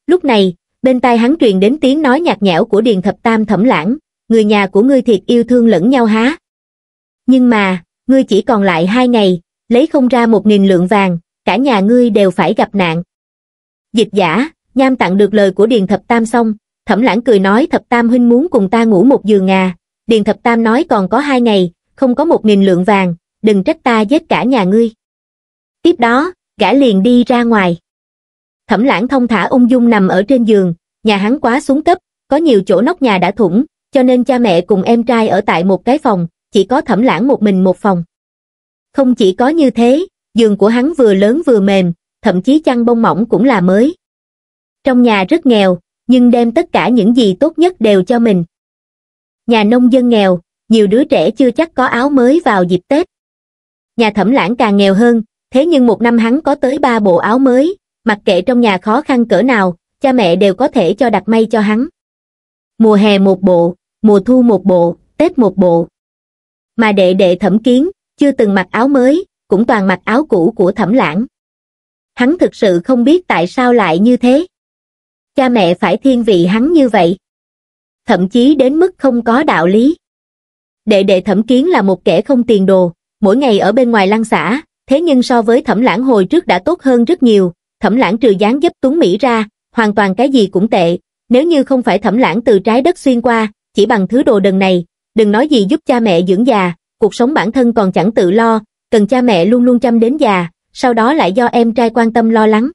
Lúc này, bên tai hắn truyền đến tiếng nói nhạt nhẽo của Điền Thập Tam thẩm lãng, người nhà của ngươi thiệt yêu thương lẫn nhau há. Nhưng mà, ngươi chỉ còn lại hai ngày, lấy không ra một nghìn lượng vàng, cả nhà ngươi đều phải gặp nạn. Dịch giả, nham tặng được lời của Điền Thập Tam xong, thẩm lãng cười nói Thập Tam huynh muốn cùng ta ngủ một giường à, Điền Thập Tam nói còn có hai ngày, không có một nghìn lượng vàng, đừng trách ta giết cả nhà ngươi. Tiếp đó, gã liền đi ra ngoài. Thẩm lãng thông thả ung dung nằm ở trên giường, nhà hắn quá xuống cấp, có nhiều chỗ nóc nhà đã thủng, cho nên cha mẹ cùng em trai ở tại một cái phòng, chỉ có thẩm lãng một mình một phòng. Không chỉ có như thế, giường của hắn vừa lớn vừa mềm, thậm chí chăn bông mỏng cũng là mới. Trong nhà rất nghèo, nhưng đem tất cả những gì tốt nhất đều cho mình. Nhà nông dân nghèo, nhiều đứa trẻ chưa chắc có áo mới vào dịp Tết. Nhà thẩm lãng càng nghèo hơn, thế nhưng một năm hắn có tới ba bộ áo mới mặc kệ trong nhà khó khăn cỡ nào cha mẹ đều có thể cho đặt may cho hắn mùa hè một bộ mùa thu một bộ tết một bộ mà đệ đệ thẩm kiến chưa từng mặc áo mới cũng toàn mặc áo cũ của thẩm lãng hắn thực sự không biết tại sao lại như thế cha mẹ phải thiên vị hắn như vậy thậm chí đến mức không có đạo lý đệ đệ thẩm kiến là một kẻ không tiền đồ mỗi ngày ở bên ngoài lăng xã thế nhưng so với thẩm lãng hồi trước đã tốt hơn rất nhiều, thẩm lãng trừ dáng dấp túng Mỹ ra, hoàn toàn cái gì cũng tệ, nếu như không phải thẩm lãng từ trái đất xuyên qua, chỉ bằng thứ đồ đần này, đừng nói gì giúp cha mẹ dưỡng già, cuộc sống bản thân còn chẳng tự lo, cần cha mẹ luôn luôn chăm đến già, sau đó lại do em trai quan tâm lo lắng.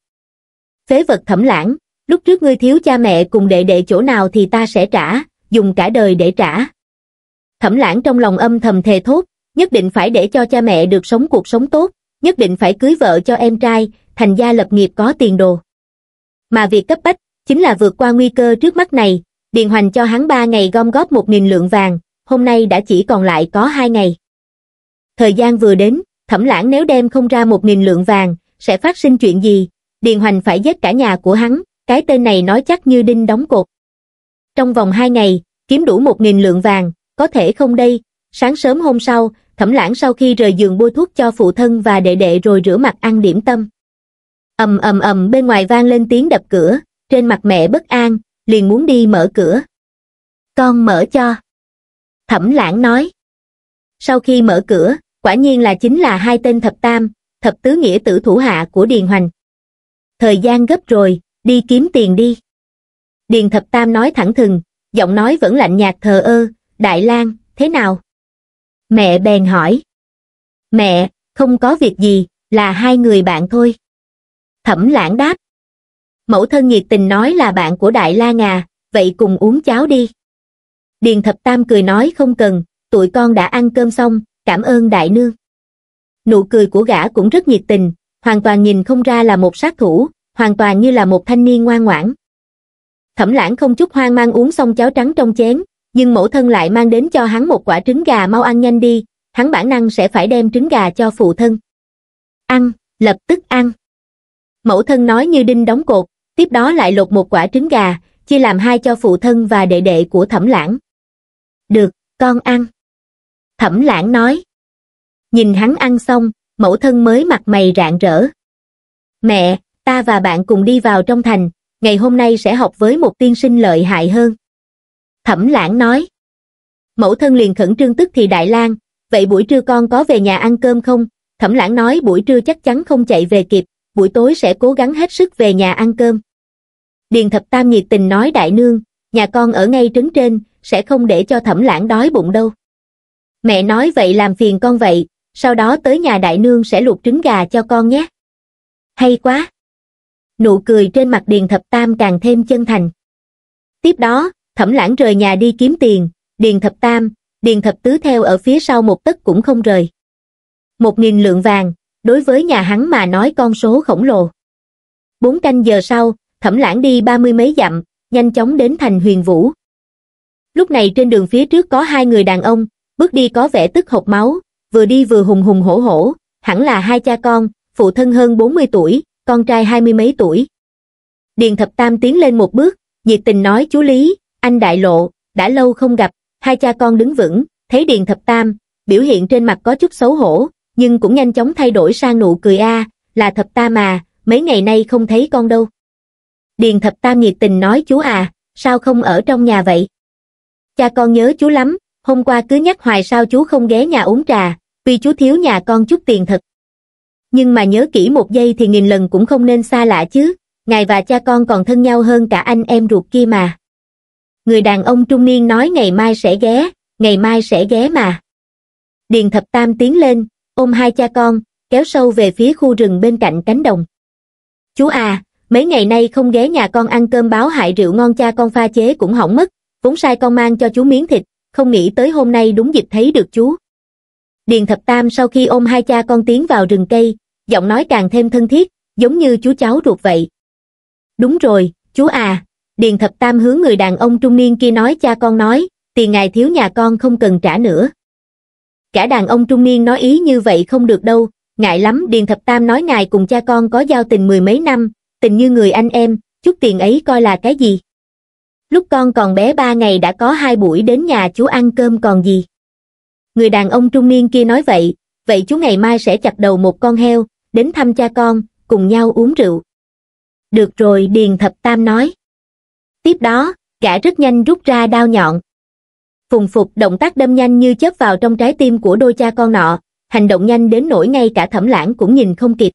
Phế vật thẩm lãng, lúc trước ngươi thiếu cha mẹ cùng đệ đệ chỗ nào thì ta sẽ trả, dùng cả đời để trả. Thẩm lãng trong lòng âm thầm thề thốt, nhất định phải để cho cha mẹ được sống cuộc sống tốt, nhất định phải cưới vợ cho em trai thành gia lập nghiệp có tiền đồ mà việc cấp bách chính là vượt qua nguy cơ trước mắt này điền hoành cho hắn ba ngày gom góp một nghìn lượng vàng hôm nay đã chỉ còn lại có hai ngày thời gian vừa đến thẩm lãng nếu đem không ra một nghìn lượng vàng sẽ phát sinh chuyện gì điền hoành phải giết cả nhà của hắn cái tên này nói chắc như đinh đóng cột trong vòng hai ngày kiếm đủ một nghìn lượng vàng có thể không đây sáng sớm hôm sau thẩm lãng sau khi rời giường bôi thuốc cho phụ thân và đệ đệ rồi rửa mặt ăn điểm tâm ầm ầm ầm bên ngoài vang lên tiếng đập cửa trên mặt mẹ bất an liền muốn đi mở cửa con mở cho thẩm lãng nói sau khi mở cửa quả nhiên là chính là hai tên thập tam thập tứ nghĩa tử thủ hạ của điền hoành thời gian gấp rồi đi kiếm tiền đi điền thập tam nói thẳng thừng giọng nói vẫn lạnh nhạt thờ ơ đại lang thế nào Mẹ bèn hỏi. Mẹ, không có việc gì, là hai người bạn thôi. Thẩm lãng đáp. Mẫu thân nhiệt tình nói là bạn của Đại La Ngà, vậy cùng uống cháo đi. Điền Thập Tam cười nói không cần, tụi con đã ăn cơm xong, cảm ơn Đại Nương. Nụ cười của gã cũng rất nhiệt tình, hoàn toàn nhìn không ra là một sát thủ, hoàn toàn như là một thanh niên ngoan ngoãn. Thẩm lãng không chút hoang mang uống xong cháo trắng trong chén, nhưng mẫu thân lại mang đến cho hắn một quả trứng gà mau ăn nhanh đi, hắn bản năng sẽ phải đem trứng gà cho phụ thân. Ăn, lập tức ăn. Mẫu thân nói như đinh đóng cột, tiếp đó lại lột một quả trứng gà, chia làm hai cho phụ thân và đệ đệ của thẩm lãng. Được, con ăn. Thẩm lãng nói. Nhìn hắn ăn xong, mẫu thân mới mặt mày rạng rỡ. Mẹ, ta và bạn cùng đi vào trong thành, ngày hôm nay sẽ học với một tiên sinh lợi hại hơn. Thẩm lãng nói. Mẫu thân liền khẩn trương tức thì Đại lang vậy buổi trưa con có về nhà ăn cơm không? Thẩm lãng nói buổi trưa chắc chắn không chạy về kịp, buổi tối sẽ cố gắng hết sức về nhà ăn cơm. Điền thập tam nhiệt tình nói đại nương, nhà con ở ngay trấn trên, sẽ không để cho thẩm lãng đói bụng đâu. Mẹ nói vậy làm phiền con vậy, sau đó tới nhà đại nương sẽ luộc trứng gà cho con nhé. Hay quá! Nụ cười trên mặt Điền Thập Tam càng thêm chân thành. Tiếp đó, thẩm lãng rời nhà đi kiếm tiền, điền thập tam, điền thập tứ theo ở phía sau một tấc cũng không rời. Một nghìn lượng vàng, đối với nhà hắn mà nói con số khổng lồ. Bốn canh giờ sau, thẩm lãng đi ba mươi mấy dặm, nhanh chóng đến thành huyền vũ. Lúc này trên đường phía trước có hai người đàn ông, bước đi có vẻ tức hộc máu, vừa đi vừa hùng hùng hổ hổ, hẳn là hai cha con, phụ thân hơn 40 tuổi, con trai hai mươi mấy tuổi. Điền Thập Tam tiến lên một bước, nhiệt tình nói chú Lý, anh đại lộ, đã lâu không gặp, hai cha con đứng vững, thấy Điền Thập Tam, biểu hiện trên mặt có chút xấu hổ, nhưng cũng nhanh chóng thay đổi sang nụ cười a, là Thập Tam mà, mấy ngày nay không thấy con đâu. Điền Thập Tam nhiệt tình nói chú à, sao không ở trong nhà vậy? Cha con nhớ chú lắm, hôm qua cứ nhắc hoài sao chú không ghé nhà uống trà, vì chú thiếu nhà con chút tiền thật. Nhưng mà nhớ kỹ một giây thì nghìn lần cũng không nên xa lạ chứ, ngài và cha con còn thân nhau hơn cả anh em ruột kia mà người đàn ông trung niên nói ngày mai sẽ ghé ngày mai sẽ ghé mà điền thập tam tiến lên ôm hai cha con kéo sâu về phía khu rừng bên cạnh cánh đồng chú à mấy ngày nay không ghé nhà con ăn cơm báo hại rượu ngon cha con pha chế cũng hỏng mất vốn sai con mang cho chú miếng thịt không nghĩ tới hôm nay đúng dịp thấy được chú điền thập tam sau khi ôm hai cha con tiến vào rừng cây giọng nói càng thêm thân thiết giống như chú cháu ruột vậy đúng rồi chú à điền thập tam hướng người đàn ông trung niên kia nói cha con nói tiền ngài thiếu nhà con không cần trả nữa cả đàn ông trung niên nói ý như vậy không được đâu ngại lắm điền thập tam nói ngài cùng cha con có giao tình mười mấy năm tình như người anh em chút tiền ấy coi là cái gì lúc con còn bé ba ngày đã có hai buổi đến nhà chú ăn cơm còn gì người đàn ông trung niên kia nói vậy vậy chú ngày mai sẽ chặt đầu một con heo đến thăm cha con cùng nhau uống rượu được rồi điền thập tam nói Tiếp đó, gã rất nhanh rút ra đao nhọn. Phùng phục động tác đâm nhanh như chớp vào trong trái tim của đôi cha con nọ, hành động nhanh đến nỗi ngay cả thẩm lãng cũng nhìn không kịp.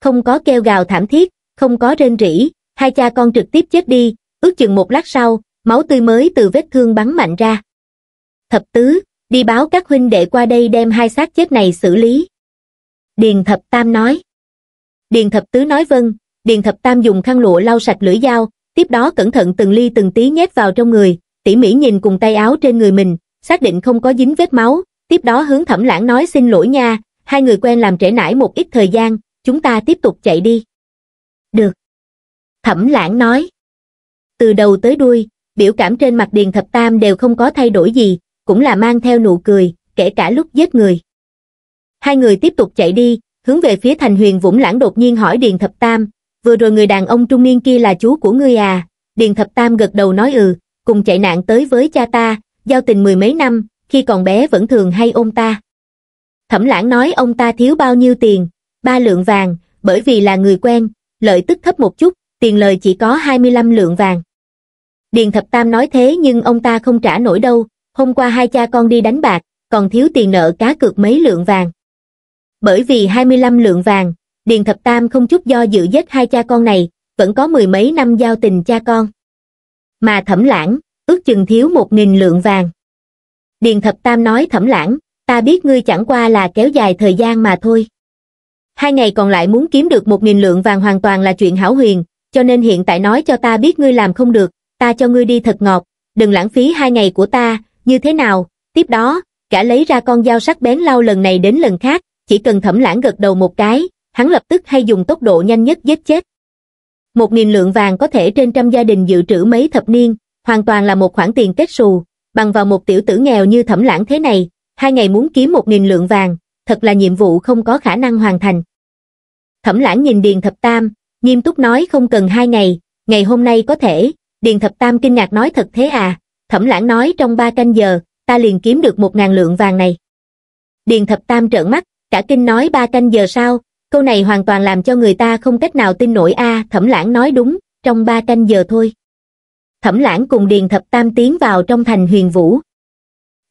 Không có kêu gào thảm thiết, không có rên rỉ, hai cha con trực tiếp chết đi, ước chừng một lát sau, máu tươi mới từ vết thương bắn mạnh ra. Thập tứ, đi báo các huynh đệ qua đây đem hai xác chết này xử lý. Điền thập tam nói. Điền thập tứ nói vâng, điền thập tam dùng khăn lụa lau sạch lưỡi dao, tiếp đó cẩn thận từng ly từng tí nhét vào trong người, tỉ mỉ nhìn cùng tay áo trên người mình, xác định không có dính vết máu, tiếp đó hướng thẩm lãng nói xin lỗi nha, hai người quen làm trễ nải một ít thời gian, chúng ta tiếp tục chạy đi. Được. Thẩm lãng nói. Từ đầu tới đuôi, biểu cảm trên mặt Điền Thập Tam đều không có thay đổi gì, cũng là mang theo nụ cười, kể cả lúc giết người. Hai người tiếp tục chạy đi, hướng về phía thành huyền Vũng Lãng đột nhiên hỏi Điền Thập Tam, vừa rồi người đàn ông trung niên kia là chú của ngươi à, Điền Thập Tam gật đầu nói ừ, cùng chạy nạn tới với cha ta, giao tình mười mấy năm, khi còn bé vẫn thường hay ôm ta. Thẩm lãng nói ông ta thiếu bao nhiêu tiền, ba lượng vàng, bởi vì là người quen, lợi tức thấp một chút, tiền lời chỉ có 25 lượng vàng. Điền Thập Tam nói thế nhưng ông ta không trả nổi đâu, hôm qua hai cha con đi đánh bạc, còn thiếu tiền nợ cá cược mấy lượng vàng. Bởi vì 25 lượng vàng, Điền Thập Tam không chút do dự giết hai cha con này, vẫn có mười mấy năm giao tình cha con. Mà thẩm lãng, ước chừng thiếu một nghìn lượng vàng. Điền Thập Tam nói thẩm lãng, ta biết ngươi chẳng qua là kéo dài thời gian mà thôi. Hai ngày còn lại muốn kiếm được một nghìn lượng vàng hoàn toàn là chuyện hảo huyền, cho nên hiện tại nói cho ta biết ngươi làm không được, ta cho ngươi đi thật ngọt, đừng lãng phí hai ngày của ta, như thế nào, tiếp đó, cả lấy ra con dao sắc bén lau lần này đến lần khác, chỉ cần thẩm lãng gật đầu một cái, hắn lập tức hay dùng tốc độ nhanh nhất giết chết. Một nghìn lượng vàng có thể trên trăm gia đình dự trữ mấy thập niên, hoàn toàn là một khoản tiền kết xù, bằng vào một tiểu tử nghèo như thẩm lãng thế này, hai ngày muốn kiếm một nghìn lượng vàng, thật là nhiệm vụ không có khả năng hoàn thành. Thẩm lãng nhìn Điền Thập Tam, nghiêm túc nói không cần hai ngày, ngày hôm nay có thể, Điền Thập Tam kinh ngạc nói thật thế à, thẩm lãng nói trong ba canh giờ, ta liền kiếm được một ngàn lượng vàng này. Điền Thập Tam trợn mắt, cả kinh nói ba canh giờ sao, câu này hoàn toàn làm cho người ta không cách nào tin nổi a thẩm lãng nói đúng trong ba canh giờ thôi thẩm lãng cùng điền thập tam tiến vào trong thành huyền vũ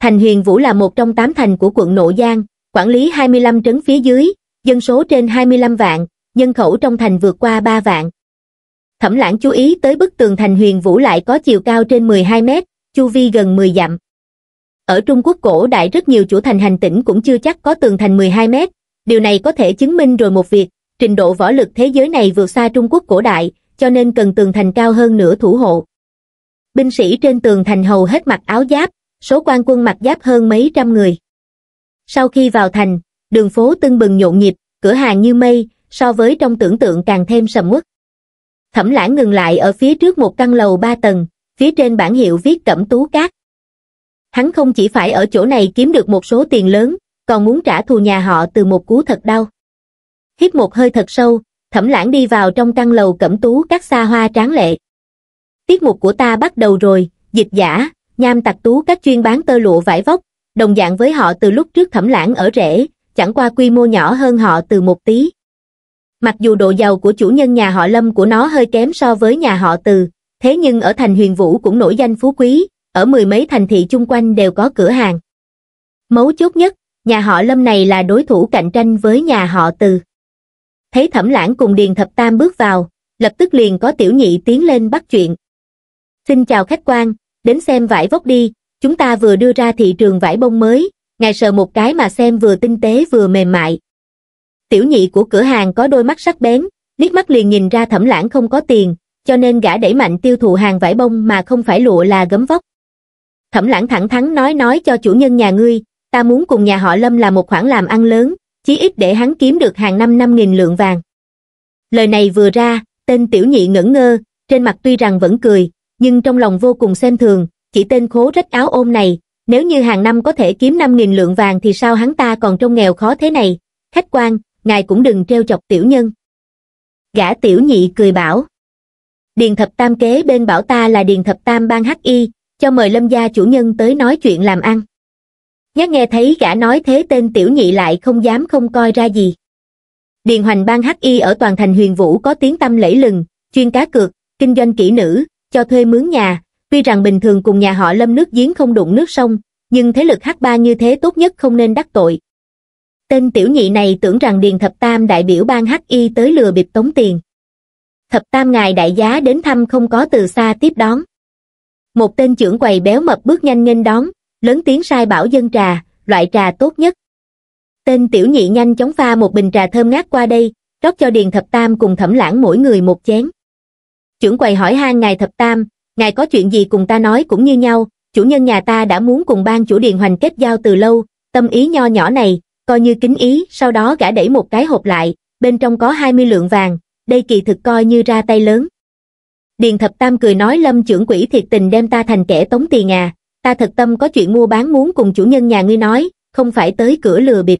thành huyền vũ là một trong tám thành của quận nội giang quản lý 25 trấn phía dưới dân số trên 25 vạn nhân khẩu trong thành vượt qua 3 vạn thẩm lãng chú ý tới bức tường thành huyền vũ lại có chiều cao trên 12 mét chu vi gần 10 dặm ở Trung Quốc cổ đại rất nhiều chủ thành hành tỉnh cũng chưa chắc có tường thành 12 mét điều này có thể chứng minh rồi một việc, trình độ võ lực thế giới này vượt xa Trung Quốc cổ đại, cho nên cần tường thành cao hơn nửa thủ hộ. Binh sĩ trên tường thành hầu hết mặc áo giáp, số quan quân mặc giáp hơn mấy trăm người. Sau khi vào thành, đường phố tưng bừng nhộn nhịp, cửa hàng như mây, so với trong tưởng tượng càng thêm sầm uất. Thẩm lãng ngừng lại ở phía trước một căn lầu ba tầng, phía trên bảng hiệu viết cẩm tú cát. Hắn không chỉ phải ở chỗ này kiếm được một số tiền lớn, còn muốn trả thù nhà họ từ một cú thật đau. Hít một hơi thật sâu, thẩm lãng đi vào trong căn lầu cẩm tú các xa hoa tráng lệ. Tiết mục của ta bắt đầu rồi, dịch giả, nham tặc tú các chuyên bán tơ lụa vải vóc, đồng dạng với họ từ lúc trước thẩm lãng ở rễ, chẳng qua quy mô nhỏ hơn họ từ một tí. Mặc dù độ giàu của chủ nhân nhà họ Lâm của nó hơi kém so với nhà họ Từ, thế nhưng ở thành huyền vũ cũng nổi danh phú quý, ở mười mấy thành thị chung quanh đều có cửa hàng. Mấu chốt nhất, nhà họ Lâm này là đối thủ cạnh tranh với nhà họ Từ. Thấy Thẩm Lãng cùng Điền Thập Tam bước vào, lập tức liền có tiểu nhị tiến lên bắt chuyện. Xin chào khách quan, đến xem vải vóc đi, chúng ta vừa đưa ra thị trường vải bông mới, ngài sờ một cái mà xem vừa tinh tế vừa mềm mại. Tiểu nhị của cửa hàng có đôi mắt sắc bén, liếc mắt liền nhìn ra Thẩm Lãng không có tiền, cho nên gã đẩy mạnh tiêu thụ hàng vải bông mà không phải lụa là gấm vóc. Thẩm Lãng thẳng thắn nói nói cho chủ nhân nhà ngươi, ta muốn cùng nhà họ Lâm là một khoản làm ăn lớn, chí ít để hắn kiếm được hàng năm năm nghìn lượng vàng. Lời này vừa ra, tên tiểu nhị ngẩn ngơ, trên mặt tuy rằng vẫn cười, nhưng trong lòng vô cùng xem thường, chỉ tên khố rách áo ôm này, nếu như hàng năm có thể kiếm năm nghìn lượng vàng thì sao hắn ta còn trong nghèo khó thế này, khách quan, ngài cũng đừng treo chọc tiểu nhân. Gã tiểu nhị cười bảo, Điền Thập Tam kế bên bảo ta là Điền Thập Tam ban hắc y, cho mời Lâm gia chủ nhân tới nói chuyện làm ăn nhát nghe thấy gã nói thế tên tiểu nhị lại không dám không coi ra gì điền hoành ban hắc y ở toàn thành huyền vũ có tiếng tâm lẫy lừng chuyên cá cược kinh doanh kỹ nữ cho thuê mướn nhà tuy rằng bình thường cùng nhà họ lâm nước giếng không đụng nước sông nhưng thế lực hắc ba như thế tốt nhất không nên đắc tội tên tiểu nhị này tưởng rằng điền thập tam đại biểu ban hắc y tới lừa bịp tống tiền thập tam ngài đại giá đến thăm không có từ xa tiếp đón một tên trưởng quầy béo mập bước nhanh nghênh đón lớn tiếng sai bảo dân trà, loại trà tốt nhất. Tên tiểu nhị nhanh chóng pha một bình trà thơm ngát qua đây, rót cho Điền Thập Tam cùng thẩm lãng mỗi người một chén. Trưởng quầy hỏi han ngài Thập Tam, ngài có chuyện gì cùng ta nói cũng như nhau, chủ nhân nhà ta đã muốn cùng ban chủ Điền Hoành kết giao từ lâu, tâm ý nho nhỏ này, coi như kính ý, sau đó gã đẩy một cái hộp lại, bên trong có 20 lượng vàng, đây kỳ thực coi như ra tay lớn. Điền Thập Tam cười nói lâm trưởng quỷ thiệt tình đem ta thành kẻ tống tiền à, ta thật tâm có chuyện mua bán muốn cùng chủ nhân nhà ngươi nói không phải tới cửa lừa bịp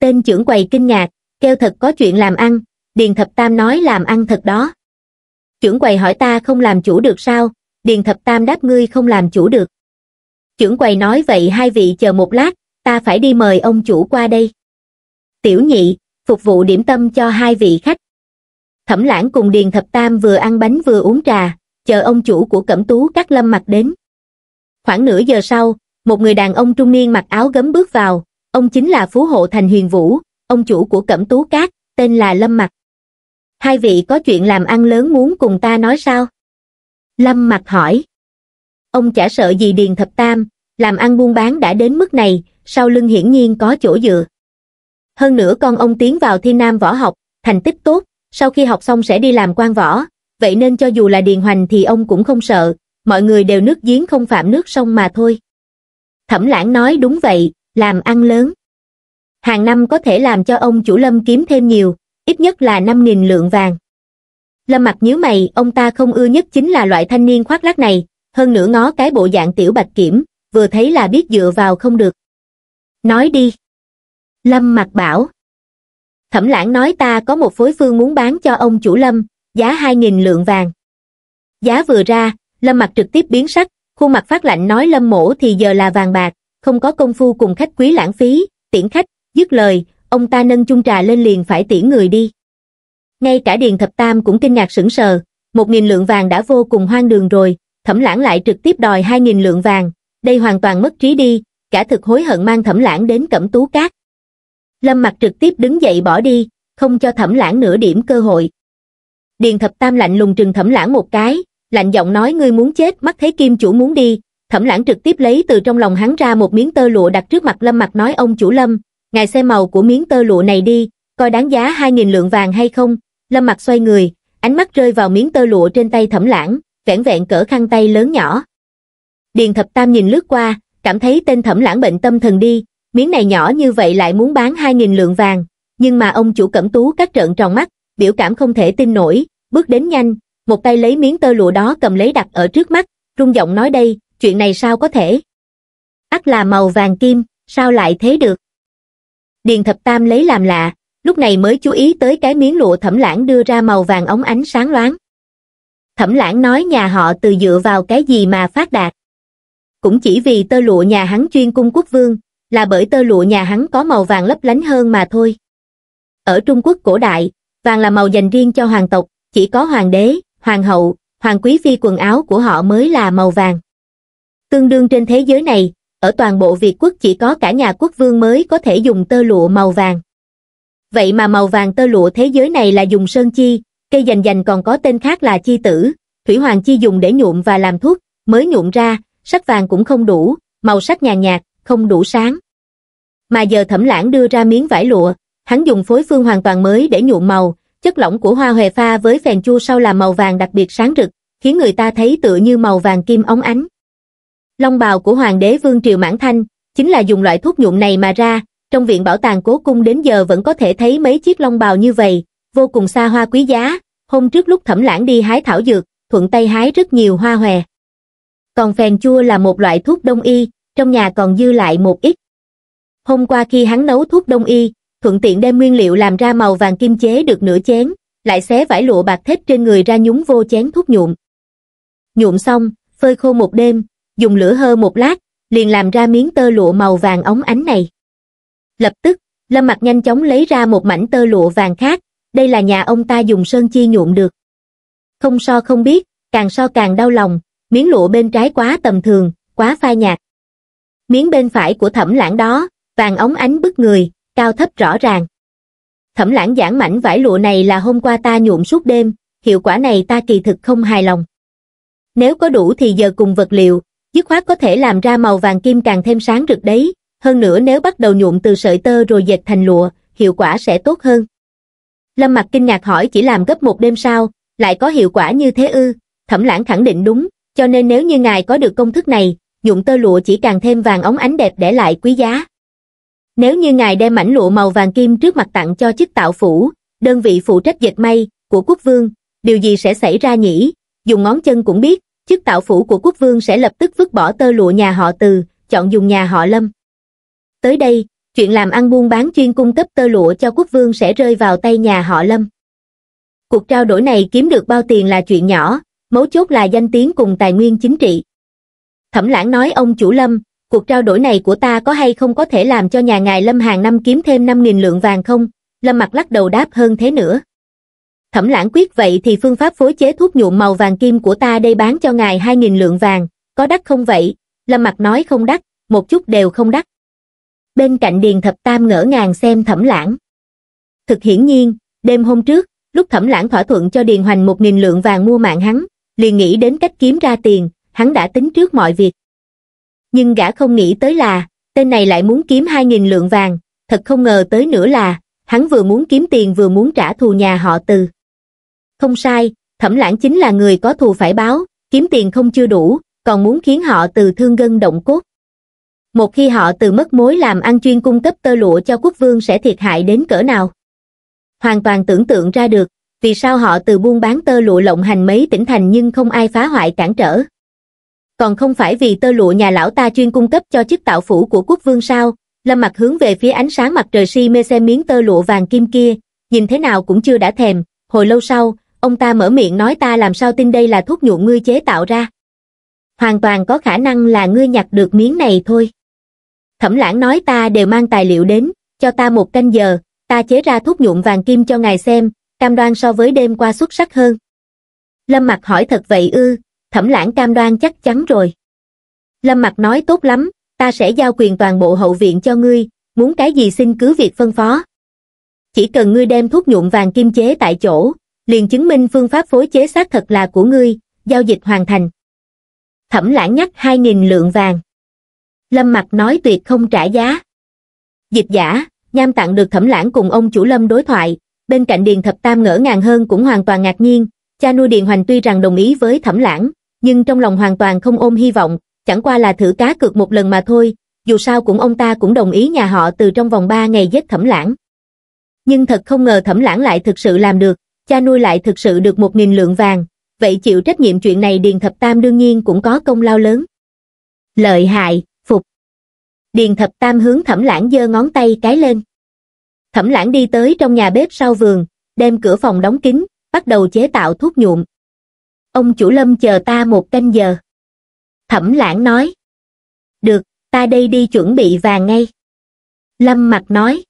tên trưởng quầy kinh ngạc kêu thật có chuyện làm ăn điền thập tam nói làm ăn thật đó trưởng quầy hỏi ta không làm chủ được sao điền thập tam đáp ngươi không làm chủ được trưởng quầy nói vậy hai vị chờ một lát ta phải đi mời ông chủ qua đây tiểu nhị phục vụ điểm tâm cho hai vị khách thẩm lãng cùng điền thập tam vừa ăn bánh vừa uống trà chờ ông chủ của cẩm tú cát lâm mặt đến Khoảng nửa giờ sau, một người đàn ông trung niên mặc áo gấm bước vào, ông chính là phú hộ thành huyền vũ, ông chủ của Cẩm Tú Cát, tên là Lâm Mặc. Hai vị có chuyện làm ăn lớn muốn cùng ta nói sao? Lâm Mặc hỏi. Ông chả sợ gì Điền Thập Tam, làm ăn buôn bán đã đến mức này, sau lưng hiển nhiên có chỗ dựa. Hơn nữa con ông tiến vào thi nam võ học, thành tích tốt, sau khi học xong sẽ đi làm quan võ, vậy nên cho dù là Điền Hoành thì ông cũng không sợ, mọi người đều nước giếng không phạm nước sông mà thôi. Thẩm lãng nói đúng vậy, làm ăn lớn. Hàng năm có thể làm cho ông chủ lâm kiếm thêm nhiều, ít nhất là 5.000 lượng vàng. Lâm mặt nhíu mày, ông ta không ưa nhất chính là loại thanh niên khoác lác này, hơn nữa ngó cái bộ dạng tiểu bạch kiểm, vừa thấy là biết dựa vào không được. Nói đi. Lâm mặt bảo. Thẩm lãng nói ta có một phối phương muốn bán cho ông chủ Lâm, giá 2.000 lượng vàng. Giá vừa ra, Lâm mặt trực tiếp biến sắc, khuôn mặt phát lạnh nói Lâm Mỗ thì giờ là vàng bạc, không có công phu cùng khách quý lãng phí, tiễn khách, dứt lời, ông ta nâng chung trà lên liền phải tiễn người đi. Ngay cả Điền Thập Tam cũng kinh ngạc sững sờ, một nghìn lượng vàng đã vô cùng hoang đường rồi, thẩm lãng lại trực tiếp đòi hai nghìn lượng vàng, đây hoàn toàn mất trí đi, cả thực hối hận mang thẩm lãng đến cẩm tú cát. Lâm mặt trực tiếp đứng dậy bỏ đi, không cho thẩm lãng nửa điểm cơ hội. Điền Thập Tam lạnh lùng trừng thẩm lãng một cái, lạnh giọng nói ngươi muốn chết mắt thấy kim chủ muốn đi thẩm lãng trực tiếp lấy từ trong lòng hắn ra một miếng tơ lụa đặt trước mặt lâm mặt nói ông chủ lâm ngài xem màu của miếng tơ lụa này đi coi đáng giá hai nghìn lượng vàng hay không lâm mặt xoay người ánh mắt rơi vào miếng tơ lụa trên tay thẩm lãng vẻn vẹn cỡ khăn tay lớn nhỏ điền thập tam nhìn lướt qua cảm thấy tên thẩm lãng bệnh tâm thần đi miếng này nhỏ như vậy lại muốn bán hai nghìn lượng vàng nhưng mà ông chủ cẩm tú các trợn tròn mắt biểu cảm không thể tin nổi bước đến nhanh một tay lấy miếng tơ lụa đó cầm lấy đặt ở trước mắt, rung giọng nói đây, chuyện này sao có thể? Ắt là màu vàng kim, sao lại thế được? Điền thập tam lấy làm lạ, lúc này mới chú ý tới cái miếng lụa thẩm lãng đưa ra màu vàng ống ánh sáng loáng. Thẩm lãng nói nhà họ từ dựa vào cái gì mà phát đạt. Cũng chỉ vì tơ lụa nhà hắn chuyên cung quốc vương, là bởi tơ lụa nhà hắn có màu vàng lấp lánh hơn mà thôi. Ở Trung Quốc cổ đại, vàng là màu dành riêng cho hoàng tộc, chỉ có hoàng đế, hoàng hậu, hoàng quý phi quần áo của họ mới là màu vàng. Tương đương trên thế giới này, ở toàn bộ Việt quốc chỉ có cả nhà quốc vương mới có thể dùng tơ lụa màu vàng. Vậy mà màu vàng tơ lụa thế giới này là dùng sơn chi, cây dành dành còn có tên khác là chi tử, thủy hoàng chi dùng để nhuộm và làm thuốc, mới nhuộm ra, sắc vàng cũng không đủ, màu sắc nhàn nhạt, không đủ sáng. Mà giờ thẩm lãng đưa ra miếng vải lụa, hắn dùng phối phương hoàn toàn mới để nhuộm màu, chất lỏng của hoa huệ pha với phèn chua sau là màu vàng đặc biệt sáng rực, khiến người ta thấy tựa như màu vàng kim óng ánh. Long bào của Hoàng đế Vương Triều Mãn Thanh, chính là dùng loại thuốc nhuộm này mà ra, trong viện bảo tàng cố cung đến giờ vẫn có thể thấy mấy chiếc long bào như vậy, vô cùng xa hoa quý giá, hôm trước lúc thẩm lãng đi hái thảo dược, thuận tay hái rất nhiều hoa hòe. Còn phèn chua là một loại thuốc đông y, trong nhà còn dư lại một ít. Hôm qua khi hắn nấu thuốc đông y, thuận tiện đem nguyên liệu làm ra màu vàng kim chế được nửa chén, lại xé vải lụa bạc thép trên người ra nhúng vô chén thuốc nhuộm. Nhuộm xong, phơi khô một đêm, dùng lửa hơ một lát, liền làm ra miếng tơ lụa màu vàng óng ánh này. Lập tức, Lâm Mặc nhanh chóng lấy ra một mảnh tơ lụa vàng khác, đây là nhà ông ta dùng sơn chi nhuộm được. Không so không biết, càng so càng đau lòng, miếng lụa bên trái quá tầm thường, quá phai nhạt. Miếng bên phải của thẩm lãng đó, vàng óng ánh bức người, cao thấp rõ ràng. Thẩm lãng giảng mảnh vải lụa này là hôm qua ta nhuộm suốt đêm, hiệu quả này ta kỳ thực không hài lòng. Nếu có đủ thì giờ cùng vật liệu, dứt khoát có thể làm ra màu vàng kim càng thêm sáng rực đấy, hơn nữa nếu bắt đầu nhuộm từ sợi tơ rồi dệt thành lụa, hiệu quả sẽ tốt hơn. Lâm Mặc kinh ngạc hỏi chỉ làm gấp một đêm sao, lại có hiệu quả như thế ư, thẩm lãng khẳng định đúng, cho nên nếu như ngài có được công thức này, nhuộm tơ lụa chỉ càng thêm vàng óng ánh đẹp để lại quý giá. Nếu như ngài đem mảnh lụa màu vàng kim trước mặt tặng cho chức tạo phủ, đơn vị phụ trách dệt may của quốc vương, điều gì sẽ xảy ra nhỉ? Dùng ngón chân cũng biết, chức tạo phủ của quốc vương sẽ lập tức vứt bỏ tơ lụa nhà họ từ, chọn dùng nhà họ lâm. Tới đây, chuyện làm ăn buôn bán chuyên cung cấp tơ lụa cho quốc vương sẽ rơi vào tay nhà họ lâm. Cuộc trao đổi này kiếm được bao tiền là chuyện nhỏ, mấu chốt là danh tiếng cùng tài nguyên chính trị. Thẩm lãng nói ông chủ lâm, cuộc trao đổi này của ta có hay không có thể làm cho nhà ngài Lâm hàng năm kiếm thêm 5.000 lượng vàng không? Lâm mặt lắc đầu đáp hơn thế nữa. Thẩm lãng quyết vậy thì phương pháp phối chế thuốc nhuộm màu vàng kim của ta đây bán cho ngài 2.000 lượng vàng, có đắt không vậy? Lâm mặt nói không đắt, một chút đều không đắt. Bên cạnh Điền Thập Tam ngỡ ngàng xem thẩm lãng. Thực hiển nhiên, đêm hôm trước, lúc thẩm lãng thỏa thuận cho Điền Hoành 1.000 lượng vàng mua mạng hắn, liền nghĩ đến cách kiếm ra tiền, hắn đã tính trước mọi việc nhưng gã không nghĩ tới là tên này lại muốn kiếm hai nghìn lượng vàng thật không ngờ tới nữa là hắn vừa muốn kiếm tiền vừa muốn trả thù nhà họ từ không sai thẩm lãng chính là người có thù phải báo kiếm tiền không chưa đủ còn muốn khiến họ từ thương gân động cốt một khi họ từ mất mối làm ăn chuyên cung cấp tơ lụa cho quốc vương sẽ thiệt hại đến cỡ nào hoàn toàn tưởng tượng ra được vì sao họ từ buôn bán tơ lụa lộng hành mấy tỉnh thành nhưng không ai phá hoại cản trở còn không phải vì tơ lụa nhà lão ta chuyên cung cấp cho chức tạo phủ của quốc vương sao, lâm mặt hướng về phía ánh sáng mặt trời si mê xem miếng tơ lụa vàng kim kia, nhìn thế nào cũng chưa đã thèm, hồi lâu sau, ông ta mở miệng nói ta làm sao tin đây là thuốc nhuộm ngươi chế tạo ra. Hoàn toàn có khả năng là ngươi nhặt được miếng này thôi. Thẩm lãng nói ta đều mang tài liệu đến, cho ta một canh giờ, ta chế ra thuốc nhuộm vàng kim cho ngài xem, cam đoan so với đêm qua xuất sắc hơn. Lâm mặt hỏi thật vậy ư, thẩm lãng cam đoan chắc chắn rồi. Lâm mặt nói tốt lắm, ta sẽ giao quyền toàn bộ hậu viện cho ngươi, muốn cái gì xin cứ việc phân phó. Chỉ cần ngươi đem thuốc nhuộm vàng kim chế tại chỗ, liền chứng minh phương pháp phối chế xác thật là của ngươi, giao dịch hoàn thành. Thẩm lãng nhắc 2.000 lượng vàng. Lâm mặt nói tuyệt không trả giá. Dịch giả, nham tặng được thẩm lãng cùng ông chủ Lâm đối thoại, bên cạnh Điền Thập Tam ngỡ ngàng hơn cũng hoàn toàn ngạc nhiên, cha nuôi Điền Hoành tuy rằng đồng ý với thẩm lãng, nhưng trong lòng hoàn toàn không ôm hy vọng, chẳng qua là thử cá cược một lần mà thôi, dù sao cũng ông ta cũng đồng ý nhà họ từ trong vòng 3 ngày giết thẩm lãng. Nhưng thật không ngờ thẩm lãng lại thực sự làm được, cha nuôi lại thực sự được một nghìn lượng vàng, vậy chịu trách nhiệm chuyện này Điền Thập Tam đương nhiên cũng có công lao lớn. Lợi hại, phục. Điền Thập Tam hướng thẩm lãng giơ ngón tay cái lên. Thẩm lãng đi tới trong nhà bếp sau vườn, đem cửa phòng đóng kín, bắt đầu chế tạo thuốc nhuộm ông chủ lâm chờ ta một canh giờ. Thẩm lãng nói. Được, ta đây đi chuẩn bị vàng ngay. Lâm mặt nói.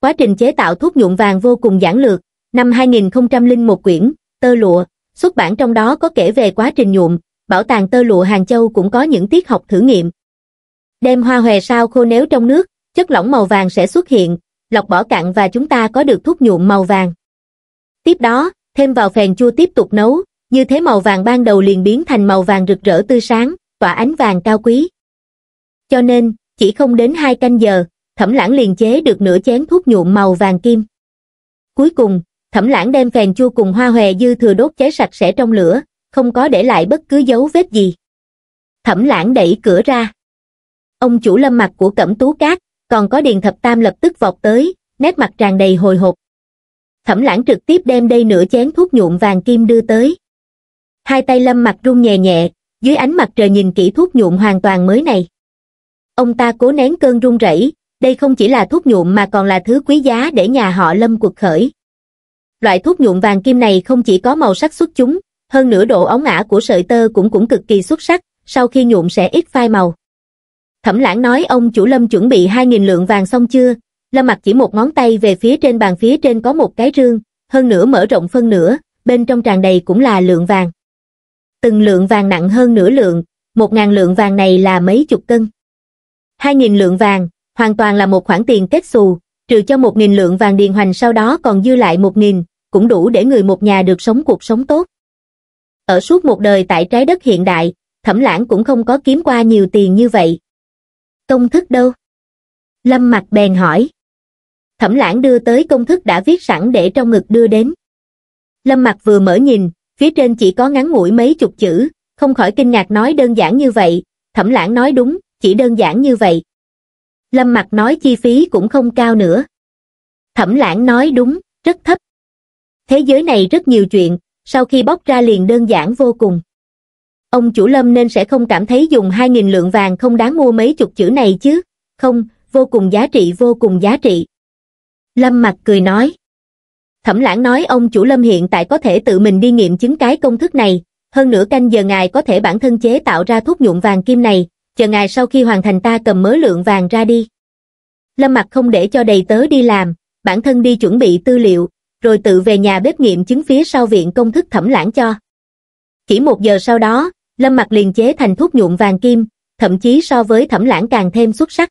Quá trình chế tạo thuốc nhuộm vàng vô cùng giản lược, năm 2001 quyển, tơ lụa, xuất bản trong đó có kể về quá trình nhuộm, bảo tàng tơ lụa Hàng Châu cũng có những tiết học thử nghiệm. Đem hoa hòe sao khô nếu trong nước, chất lỏng màu vàng sẽ xuất hiện, lọc bỏ cặn và chúng ta có được thuốc nhuộm màu vàng. Tiếp đó, thêm vào phèn chua tiếp tục nấu, như thế màu vàng ban đầu liền biến thành màu vàng rực rỡ tươi sáng, tỏa ánh vàng cao quý. Cho nên, chỉ không đến hai canh giờ, thẩm lãng liền chế được nửa chén thuốc nhuộm màu vàng kim. Cuối cùng, thẩm lãng đem phèn chua cùng hoa hòe dư thừa đốt cháy sạch sẽ trong lửa, không có để lại bất cứ dấu vết gì. Thẩm lãng đẩy cửa ra. Ông chủ lâm mặt của cẩm tú cát, còn có điền thập tam lập tức vọt tới, nét mặt tràn đầy hồi hộp. Thẩm lãng trực tiếp đem đây nửa chén thuốc nhuộm vàng kim đưa tới hai tay lâm mặt run nhẹ nhẹ dưới ánh mặt trời nhìn kỹ thuốc nhuộm hoàn toàn mới này ông ta cố nén cơn run rẩy đây không chỉ là thuốc nhuộm mà còn là thứ quý giá để nhà họ lâm cuộc khởi loại thuốc nhuộm vàng kim này không chỉ có màu sắc xuất chúng hơn nữa độ ống ả của sợi tơ cũng cũng cực kỳ xuất sắc sau khi nhuộm sẽ ít phai màu thẩm lãng nói ông chủ lâm chuẩn bị hai nghìn lượng vàng xong chưa lâm mặt chỉ một ngón tay về phía trên bàn phía trên có một cái rương hơn nữa mở rộng phân nửa bên trong tràn đầy cũng là lượng vàng từng lượng vàng nặng hơn nửa lượng, một ngàn lượng vàng này là mấy chục cân. Hai nghìn lượng vàng, hoàn toàn là một khoản tiền kết xù, trừ cho một nghìn lượng vàng điền hoành sau đó còn dư lại một nghìn, cũng đủ để người một nhà được sống cuộc sống tốt. Ở suốt một đời tại trái đất hiện đại, thẩm lãng cũng không có kiếm qua nhiều tiền như vậy. Công thức đâu? Lâm mặt bèn hỏi. Thẩm lãng đưa tới công thức đã viết sẵn để trong ngực đưa đến. Lâm mặt vừa mở nhìn, phía trên chỉ có ngắn ngủi mấy chục chữ, không khỏi kinh ngạc nói đơn giản như vậy, thẩm lãng nói đúng, chỉ đơn giản như vậy. Lâm mặt nói chi phí cũng không cao nữa. Thẩm lãng nói đúng, rất thấp. Thế giới này rất nhiều chuyện, sau khi bóc ra liền đơn giản vô cùng. Ông chủ Lâm nên sẽ không cảm thấy dùng 2.000 lượng vàng không đáng mua mấy chục chữ này chứ, không, vô cùng giá trị vô cùng giá trị. Lâm mặt cười nói. Thẩm lãng nói ông chủ lâm hiện tại có thể tự mình đi nghiệm chứng cái công thức này, hơn nữa canh giờ ngài có thể bản thân chế tạo ra thuốc nhuộm vàng kim này, chờ ngài sau khi hoàn thành ta cầm mớ lượng vàng ra đi. Lâm mặt không để cho đầy tớ đi làm, bản thân đi chuẩn bị tư liệu, rồi tự về nhà bếp nghiệm chứng phía sau viện công thức thẩm lãng cho. Chỉ một giờ sau đó, Lâm Mặc liền chế thành thuốc nhuộm vàng kim, thậm chí so với thẩm lãng càng thêm xuất sắc.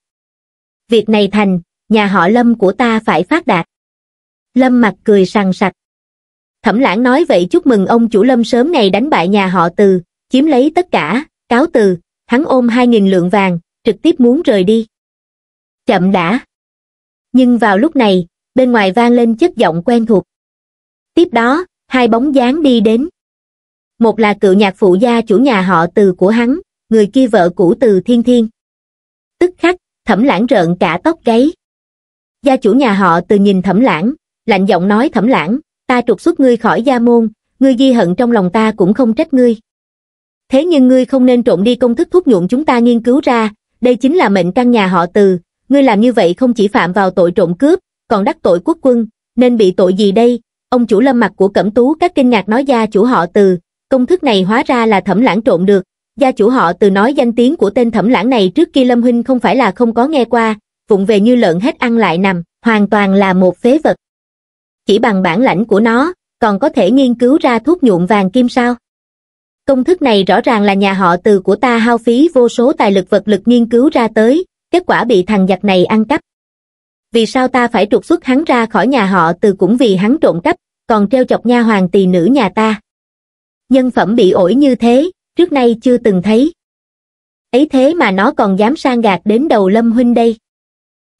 Việc này thành, nhà họ Lâm của ta phải phát đạt. Lâm mặt cười sằng sặc. Thẩm lãng nói vậy chúc mừng ông chủ Lâm sớm ngày đánh bại nhà họ từ, chiếm lấy tất cả, cáo từ, hắn ôm 2.000 lượng vàng, trực tiếp muốn rời đi. Chậm đã. Nhưng vào lúc này, bên ngoài vang lên chất giọng quen thuộc. Tiếp đó, hai bóng dáng đi đến. Một là cựu nhạc phụ gia chủ nhà họ từ của hắn, người kia vợ cũ từ thiên thiên. Tức khắc, thẩm lãng rợn cả tóc gáy. Gia chủ nhà họ từ nhìn thẩm lãng, lạnh giọng nói thẩm lãng, ta trục xuất ngươi khỏi gia môn, ngươi ghi hận trong lòng ta cũng không trách ngươi. Thế nhưng ngươi không nên trộn đi công thức thuốc nhuộm chúng ta nghiên cứu ra, đây chính là mệnh căn nhà họ từ, ngươi làm như vậy không chỉ phạm vào tội trộm cướp, còn đắc tội quốc quân, nên bị tội gì đây? Ông chủ lâm mặt của Cẩm Tú các kinh ngạc nói gia chủ họ từ, công thức này hóa ra là thẩm lãng trộn được, gia chủ họ từ nói danh tiếng của tên thẩm lãng này trước kia lâm huynh không phải là không có nghe qua, vụng về như lợn hết ăn lại nằm, hoàn toàn là một phế vật chỉ bằng bản lãnh của nó, còn có thể nghiên cứu ra thuốc nhuộm vàng kim sao. Công thức này rõ ràng là nhà họ từ của ta hao phí vô số tài lực vật lực nghiên cứu ra tới, kết quả bị thằng giặc này ăn cắp. Vì sao ta phải trục xuất hắn ra khỏi nhà họ từ cũng vì hắn trộm cắp, còn treo chọc nha hoàng tỳ nữ nhà ta. Nhân phẩm bị ổi như thế, trước nay chưa từng thấy. Ấy thế mà nó còn dám sang gạt đến đầu lâm huynh đây.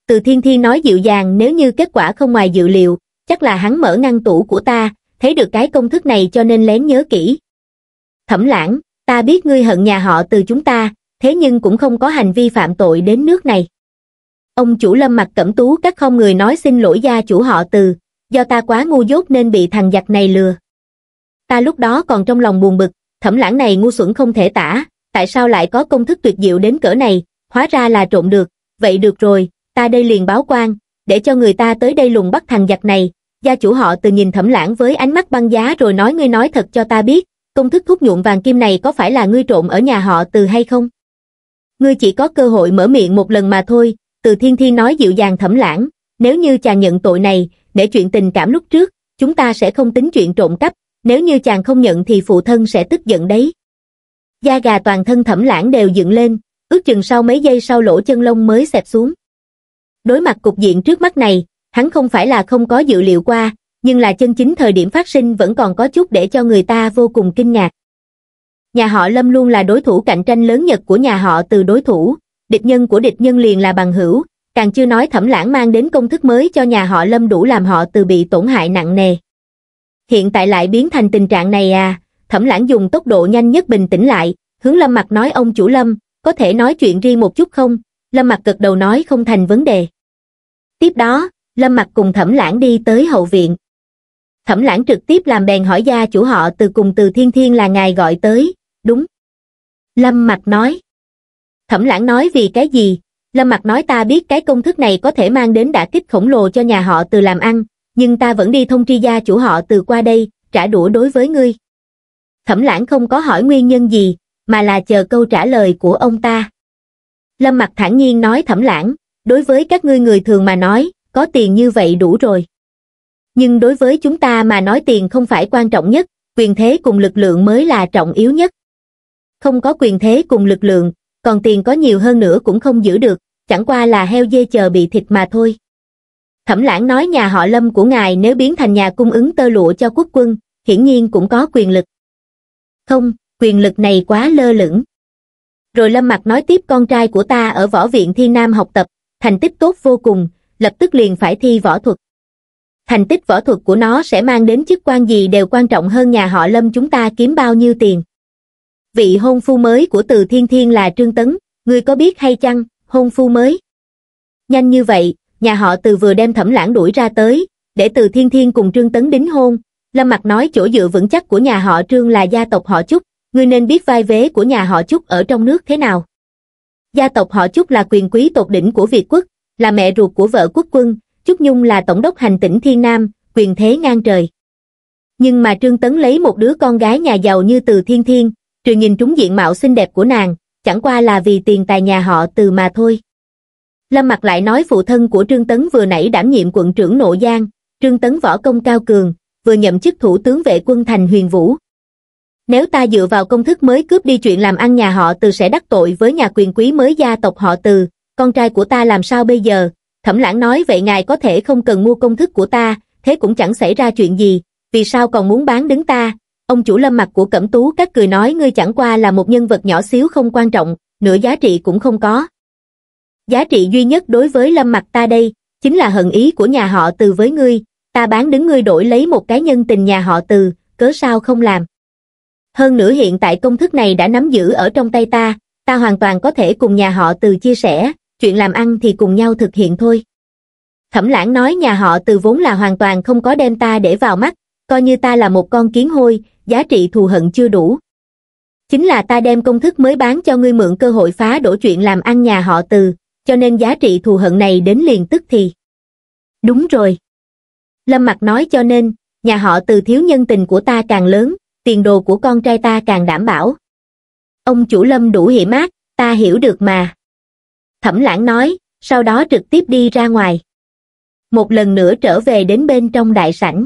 Từ thiên thiên nói dịu dàng nếu như kết quả không ngoài dự liệu, chắc là hắn mở ngăn tủ của ta, thấy được cái công thức này cho nên lén nhớ kỹ. Thẩm lãng, ta biết ngươi hận nhà họ từ chúng ta, thế nhưng cũng không có hành vi phạm tội đến nước này. Ông chủ lâm mặt cẩm tú các không người nói xin lỗi gia chủ họ từ, do ta quá ngu dốt nên bị thằng giặc này lừa. Ta lúc đó còn trong lòng buồn bực, thẩm lãng này ngu xuẩn không thể tả, tại sao lại có công thức tuyệt diệu đến cỡ này, hóa ra là trộm được, vậy được rồi, ta đây liền báo quan, để cho người ta tới đây lùng bắt thằng giặc này, gia chủ họ từ nhìn thẩm lãng với ánh mắt băng giá rồi nói ngươi nói thật cho ta biết, công thức thuốc nhuộm vàng kim này có phải là ngươi trộn ở nhà họ từ hay không? Ngươi chỉ có cơ hội mở miệng một lần mà thôi, từ thiên thi nói dịu dàng thẩm lãng, nếu như chàng nhận tội này, để chuyện tình cảm lúc trước, chúng ta sẽ không tính chuyện trộm cắp, nếu như chàng không nhận thì phụ thân sẽ tức giận đấy. gia gà toàn thân thẩm lãng đều dựng lên, ước chừng sau mấy giây sau lỗ chân lông mới xẹp xuống. Đối mặt cục diện trước mắt này, hắn không phải là không có dự liệu qua, nhưng là chân chính thời điểm phát sinh vẫn còn có chút để cho người ta vô cùng kinh ngạc. Nhà họ Lâm luôn là đối thủ cạnh tranh lớn nhất của nhà họ từ đối thủ, địch nhân của địch nhân liền là bằng hữu, càng chưa nói thẩm lãng mang đến công thức mới cho nhà họ Lâm đủ làm họ từ bị tổn hại nặng nề. Hiện tại lại biến thành tình trạng này à, thẩm lãng dùng tốc độ nhanh nhất bình tĩnh lại, hướng Lâm Mặt nói ông chủ Lâm, có thể nói chuyện riêng một chút không? Lâm Mặt gật đầu nói không thành vấn đề. Tiếp đó, lâm mặc cùng thẩm lãng đi tới hậu viện thẩm lãng trực tiếp làm bèn hỏi gia chủ họ từ cùng từ thiên thiên là ngài gọi tới đúng lâm mặc nói thẩm lãng nói vì cái gì lâm mặc nói ta biết cái công thức này có thể mang đến đả kích khổng lồ cho nhà họ từ làm ăn nhưng ta vẫn đi thông tri gia chủ họ từ qua đây trả đũa đối với ngươi thẩm lãng không có hỏi nguyên nhân gì mà là chờ câu trả lời của ông ta lâm mặc thản nhiên nói thẩm lãng đối với các ngươi người thường mà nói có tiền như vậy đủ rồi nhưng đối với chúng ta mà nói tiền không phải quan trọng nhất quyền thế cùng lực lượng mới là trọng yếu nhất không có quyền thế cùng lực lượng còn tiền có nhiều hơn nữa cũng không giữ được chẳng qua là heo dê chờ bị thịt mà thôi thẩm lãng nói nhà họ lâm của ngài nếu biến thành nhà cung ứng tơ lụa cho quốc quân hiển nhiên cũng có quyền lực không quyền lực này quá lơ lửng rồi lâm mặt nói tiếp con trai của ta ở võ viện thiên nam học tập thành tích tốt vô cùng lập tức liền phải thi võ thuật. Thành tích võ thuật của nó sẽ mang đến chức quan gì đều quan trọng hơn nhà họ Lâm chúng ta kiếm bao nhiêu tiền. Vị hôn phu mới của Từ Thiên Thiên là Trương Tấn, ngươi có biết hay chăng, hôn phu mới. Nhanh như vậy, nhà họ Từ vừa đem thẩm lãng đuổi ra tới, để Từ Thiên Thiên cùng Trương Tấn đính hôn. Lâm Mặc nói chỗ dựa vững chắc của nhà họ Trương là gia tộc họ Chúc, ngươi nên biết vai vế của nhà họ Chúc ở trong nước thế nào. Gia tộc họ Chúc là quyền quý tột đỉnh của Việt quốc, là mẹ ruột của vợ quốc quân, Trúc Nhung là tổng đốc hành tỉnh Thiên Nam, quyền thế ngang trời. Nhưng mà Trương Tấn lấy một đứa con gái nhà giàu như từ Thiên Thiên, trừ nhìn trúng diện mạo xinh đẹp của nàng, chẳng qua là vì tiền tài nhà họ từ mà thôi. Lâm Mặc lại nói phụ thân của Trương Tấn vừa nãy đảm nhiệm quận trưởng Nộ Giang, Trương Tấn võ công cao cường, vừa nhậm chức thủ tướng vệ quân thành huyền vũ. Nếu ta dựa vào công thức mới cướp đi chuyện làm ăn nhà họ từ sẽ đắc tội với nhà quyền quý mới gia tộc họ từ, con trai của ta làm sao bây giờ, thẩm lãng nói vậy ngài có thể không cần mua công thức của ta, thế cũng chẳng xảy ra chuyện gì, vì sao còn muốn bán đứng ta, ông chủ lâm mặt của Cẩm Tú các cười nói ngươi chẳng qua là một nhân vật nhỏ xíu không quan trọng, nửa giá trị cũng không có. Giá trị duy nhất đối với lâm mặt ta đây, chính là hận ý của nhà họ từ với ngươi, ta bán đứng ngươi đổi lấy một cái nhân tình nhà họ từ, cớ sao không làm. Hơn nữa hiện tại công thức này đã nắm giữ ở trong tay ta, ta hoàn toàn có thể cùng nhà họ từ chia sẻ, chuyện làm ăn thì cùng nhau thực hiện thôi. Thẩm lãng nói nhà họ từ vốn là hoàn toàn không có đem ta để vào mắt, coi như ta là một con kiến hôi, giá trị thù hận chưa đủ. Chính là ta đem công thức mới bán cho ngươi mượn cơ hội phá đổ chuyện làm ăn nhà họ từ, cho nên giá trị thù hận này đến liền tức thì. Đúng rồi. Lâm Mặc nói cho nên, nhà họ từ thiếu nhân tình của ta càng lớn, tiền đồ của con trai ta càng đảm bảo. Ông chủ Lâm đủ hiểm mát, ta hiểu được mà thẩm lãng nói sau đó trực tiếp đi ra ngoài một lần nữa trở về đến bên trong đại sảnh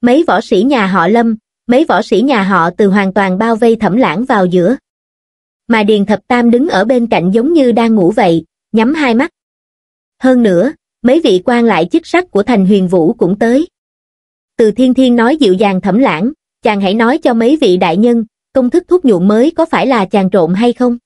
mấy võ sĩ nhà họ lâm mấy võ sĩ nhà họ từ hoàn toàn bao vây thẩm lãng vào giữa mà điền thập tam đứng ở bên cạnh giống như đang ngủ vậy nhắm hai mắt hơn nữa mấy vị quan lại chức sắc của thành huyền vũ cũng tới từ thiên thiên nói dịu dàng thẩm lãng chàng hãy nói cho mấy vị đại nhân công thức thuốc nhuộm mới có phải là chàng trộn hay không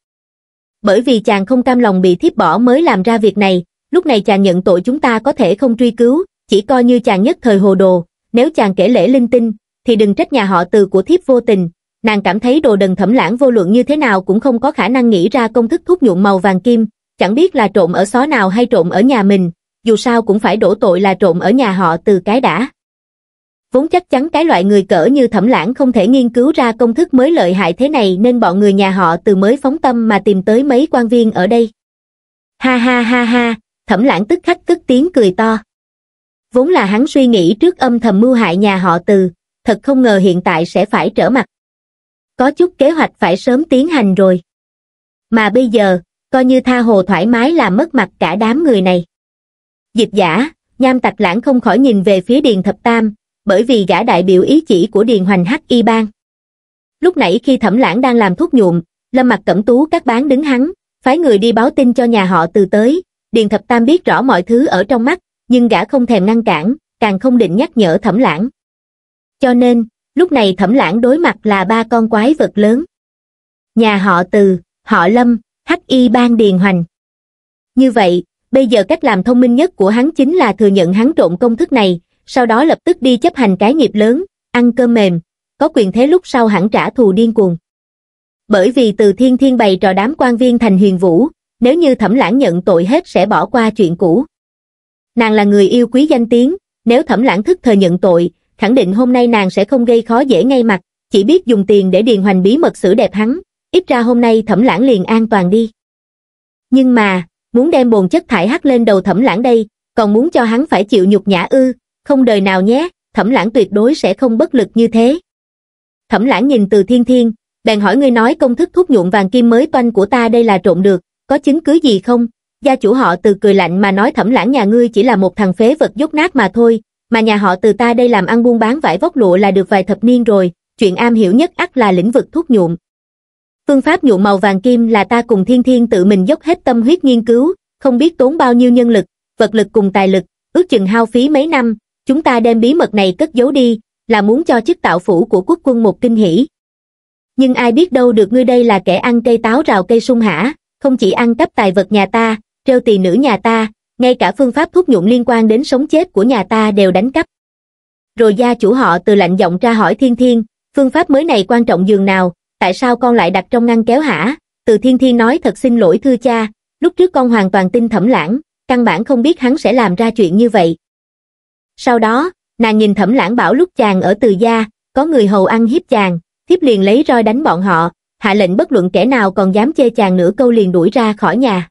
bởi vì chàng không cam lòng bị thiếp bỏ mới làm ra việc này, lúc này chàng nhận tội chúng ta có thể không truy cứu, chỉ coi như chàng nhất thời hồ đồ, nếu chàng kể lễ linh tinh, thì đừng trách nhà họ từ của thiếp vô tình. Nàng cảm thấy đồ đần thẩm lãng vô luận như thế nào cũng không có khả năng nghĩ ra công thức thuốc nhuộm màu vàng kim, chẳng biết là trộn ở xó nào hay trộn ở nhà mình, dù sao cũng phải đổ tội là trộn ở nhà họ từ cái đã vốn chắc chắn cái loại người cỡ như thẩm lãng không thể nghiên cứu ra công thức mới lợi hại thế này nên bọn người nhà họ từ mới phóng tâm mà tìm tới mấy quan viên ở đây. Ha ha ha ha, thẩm lãng tức khắc cất tiếng cười to. Vốn là hắn suy nghĩ trước âm thầm mưu hại nhà họ từ, thật không ngờ hiện tại sẽ phải trở mặt. Có chút kế hoạch phải sớm tiến hành rồi. Mà bây giờ, coi như tha hồ thoải mái là mất mặt cả đám người này. dịch giả, nham tạch lãng không khỏi nhìn về phía Điền Thập Tam, bởi vì gã đại biểu ý chỉ của Điền Hoành Hắc Y Bang. Lúc nãy khi Thẩm Lãng đang làm thuốc nhuộm, Lâm Mặc Cẩm Tú các bán đứng hắn, phái người đi báo tin cho nhà họ Từ tới, Điền Thập Tam biết rõ mọi thứ ở trong mắt, nhưng gã không thèm ngăn cản, càng không định nhắc nhở Thẩm Lãng. Cho nên, lúc này Thẩm Lãng đối mặt là ba con quái vật lớn. Nhà họ Từ, họ Lâm, Hắc Y Bang Điền Hoành. Như vậy, bây giờ cách làm thông minh nhất của hắn chính là thừa nhận hắn trộn công thức này, sau đó lập tức đi chấp hành cái nghiệp lớn, ăn cơm mềm, có quyền thế lúc sau hẳn trả thù điên cuồng. Bởi vì từ thiên thiên bày trò đám quan viên thành hiền vũ, nếu như thẩm lãng nhận tội hết sẽ bỏ qua chuyện cũ. Nàng là người yêu quý danh tiếng, nếu thẩm lãng thức thời nhận tội, khẳng định hôm nay nàng sẽ không gây khó dễ ngay mặt, chỉ biết dùng tiền để điền hoành bí mật xử đẹp hắn, ít ra hôm nay thẩm lãng liền an toàn đi. Nhưng mà, muốn đem bồn chất thải hắt lên đầu thẩm lãng đây, còn muốn cho hắn phải chịu nhục nhã ư, không đời nào nhé thẩm lãng tuyệt đối sẽ không bất lực như thế thẩm lãng nhìn từ thiên thiên bèn hỏi ngươi nói công thức thuốc nhuộm vàng kim mới toanh của ta đây là trộn được có chứng cứ gì không gia chủ họ từ cười lạnh mà nói thẩm lãng nhà ngươi chỉ là một thằng phế vật dốt nát mà thôi mà nhà họ từ ta đây làm ăn buôn bán vải vóc lụa là được vài thập niên rồi chuyện am hiểu nhất ắt là lĩnh vực thuốc nhuộm phương pháp nhuộm màu vàng kim là ta cùng thiên thiên tự mình dốc hết tâm huyết nghiên cứu không biết tốn bao nhiêu nhân lực vật lực cùng tài lực ước chừng hao phí mấy năm Chúng ta đem bí mật này cất giấu đi, là muốn cho chức tạo phủ của quốc quân một kinh hỉ. Nhưng ai biết đâu được ngươi đây là kẻ ăn cây táo rào cây sung hả, không chỉ ăn cắp tài vật nhà ta, treo tỳ nữ nhà ta, ngay cả phương pháp thuốc nhuộm liên quan đến sống chết của nhà ta đều đánh cắp. Rồi gia chủ họ từ lạnh giọng ra hỏi thiên thiên, phương pháp mới này quan trọng dường nào, tại sao con lại đặt trong ngăn kéo hả? Từ thiên thiên nói thật xin lỗi thưa cha, lúc trước con hoàn toàn tin thẩm lãng, căn bản không biết hắn sẽ làm ra chuyện như vậy, sau đó, nàng nhìn thẩm lãng bảo lúc chàng ở từ gia, có người hầu ăn hiếp chàng, thiếp liền lấy roi đánh bọn họ, hạ lệnh bất luận kẻ nào còn dám chê chàng nửa câu liền đuổi ra khỏi nhà.